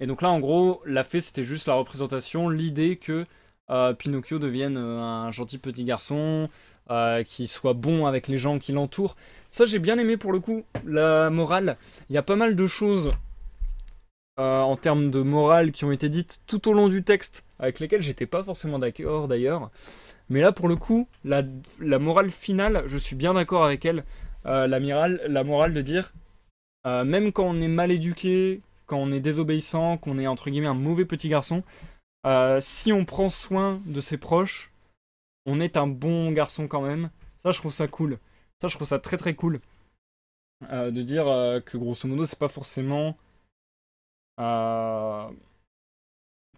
et donc là, en gros, la fée, c'était juste la représentation, l'idée que euh, Pinocchio devienne euh, un gentil petit garçon, euh, qu'il soit bon avec les gens qui l'entourent. Ça, j'ai bien aimé pour le coup, la morale. Il y a pas mal de choses en termes de morale qui ont été dites tout au long du texte, avec lesquelles j'étais pas forcément d'accord d'ailleurs. Mais là, pour le coup, la, morale finale, je suis bien d'accord avec elle. L'amiral, la morale de dire, même quand on est mal éduqué, quand on est désobéissant, qu'on est entre guillemets un mauvais petit garçon, euh, si on prend soin de ses proches, on est un bon garçon quand même. Ça, je trouve ça cool. Ça, je trouve ça très très cool. Euh, de dire euh, que grosso modo, c'est pas forcément.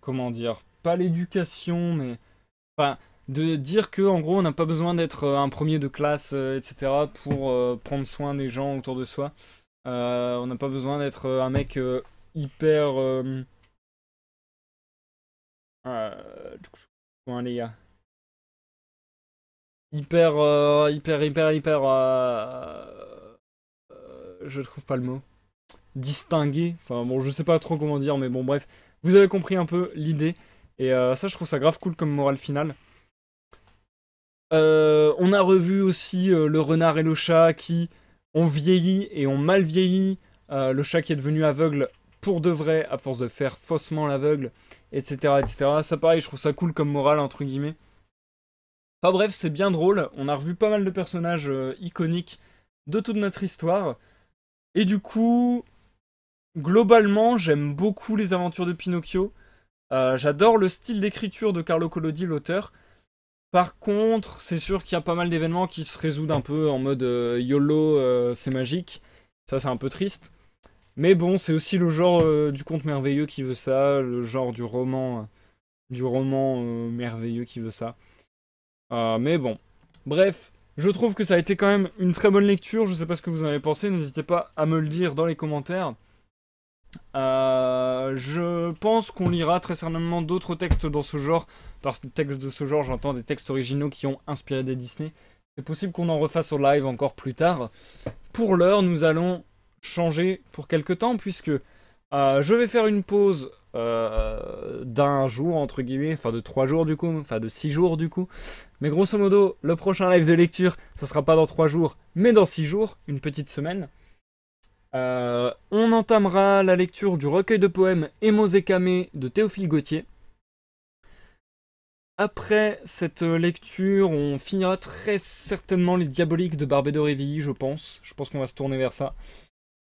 comment dire Pas l'éducation, mais. Enfin, de dire que en gros, on n'a pas besoin d'être un premier de classe, etc., pour prendre soin des gens autour de soi. on n'a pas besoin d'être un mec hyper. Euh... les euh, gars euh, euh, Hyper, hyper, hyper, hyper. Euh... Je trouve pas le mot. Distingué. Enfin bon, je sais pas trop comment dire, mais bon, bref. Vous avez compris un peu l'idée. Et ça, je trouve ça grave cool comme morale finale. on a revu aussi le renard et le chat qui ont vieilli et ont mal vieilli. le chat qui est devenu aveugle pour de vrai, à force de faire faussement l'aveugle, etc., etc. Ça, pareil, je trouve ça cool comme morale, entre guillemets. Enfin bref, c'est bien drôle. On a revu pas mal de personnages euh, iconiques de toute notre histoire. Et du coup, globalement, j'aime beaucoup les aventures de Pinocchio. Euh, j'adore le style d'écriture de Carlo Collodi, l'auteur. Par contre, c'est sûr qu'il y a pas mal d'événements qui se résoudent un peu en mode euh, YOLO, c'est magique. Ça, c'est un peu triste. Mais bon, c'est aussi le genre euh, du conte merveilleux qui veut ça, le genre du roman, euh, du roman euh, merveilleux qui veut ça. mais bon, bref, je trouve que ça a été quand même une très bonne lecture. Je sais pas ce que vous en avez pensé. N'hésitez pas à me le dire dans les commentaires. je pense qu'on lira très certainement d'autres textes dans ce genre. parce Par textes de ce genre, j'entends des textes originaux qui ont inspiré des Disney. C'est possible qu'on en refasse au live encore plus tard. Pour l'heure, nous allons changer pour quelque temps, puisque euh, je vais faire une pause euh, d'un jour, entre guillemets, enfin de trois jours du coup, enfin de six jours du coup. Mais grosso modo, le prochain live de lecture, ça sera pas dans trois jours, mais dans six jours, une petite semaine. Euh, on entamera la lecture du recueil de poèmes Camé de Théophile Gautier. Après cette lecture, on finira très certainement les diaboliques de Barbé de je pense. Je pense qu'on va se tourner vers ça.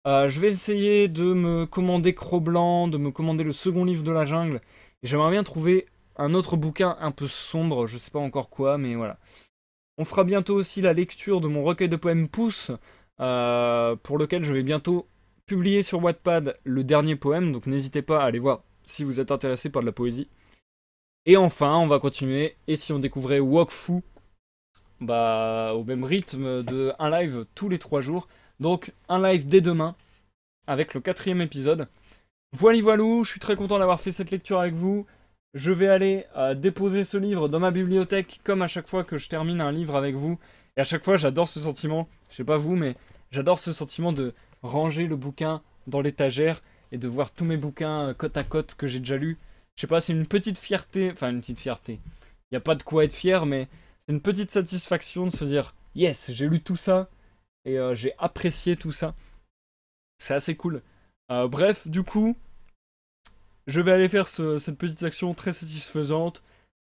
Euh, je vais essayer de me commander Cro-Blanc, de me commander le second livre de la jungle. Et j'aimerais bien trouver un autre bouquin un peu sombre, je sais pas encore quoi, mais voilà. On fera bientôt aussi la lecture de mon recueil de poèmes Pouce, euh, pour lequel je vais bientôt publier sur Wattpad le dernier poème, donc n'hésitez pas à aller voir si vous êtes intéressé par de la poésie. Et enfin, on va continuer, et si on découvrait Wok Fu, bah, au même rythme de un live tous les trois jours, donc un live dès demain avec le quatrième épisode. Voilà, voilou, je suis très content d'avoir fait cette lecture avec vous. Je vais aller euh, déposer ce livre dans ma bibliothèque comme à chaque fois que je termine un livre avec vous. Et à chaque fois, j'adore ce sentiment, je sais pas vous, mais j'adore ce sentiment de ranger le bouquin dans l'étagère et de voir tous mes bouquins euh, côte à côte que j'ai déjà lus. Je sais pas, c'est une petite fierté, enfin une petite fierté. Il n'y a pas de quoi être fier, mais c'est une petite satisfaction de se dire Yes, j'ai lu tout ça, et euh, j'ai apprécié tout ça. C'est assez cool. Euh, bref, du coup, je vais aller faire cette petite action très satisfaisante.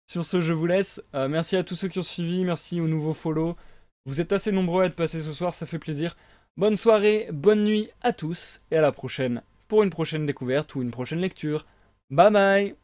Sur ce, je vous laisse. Euh, merci à tous ceux qui ont suivi, merci aux nouveaux follow. Vous êtes assez nombreux à être passés ce soir, ça fait plaisir. Bonne soirée, bonne nuit à tous, et à la prochaine pour une prochaine découverte ou une prochaine lecture. Bye bye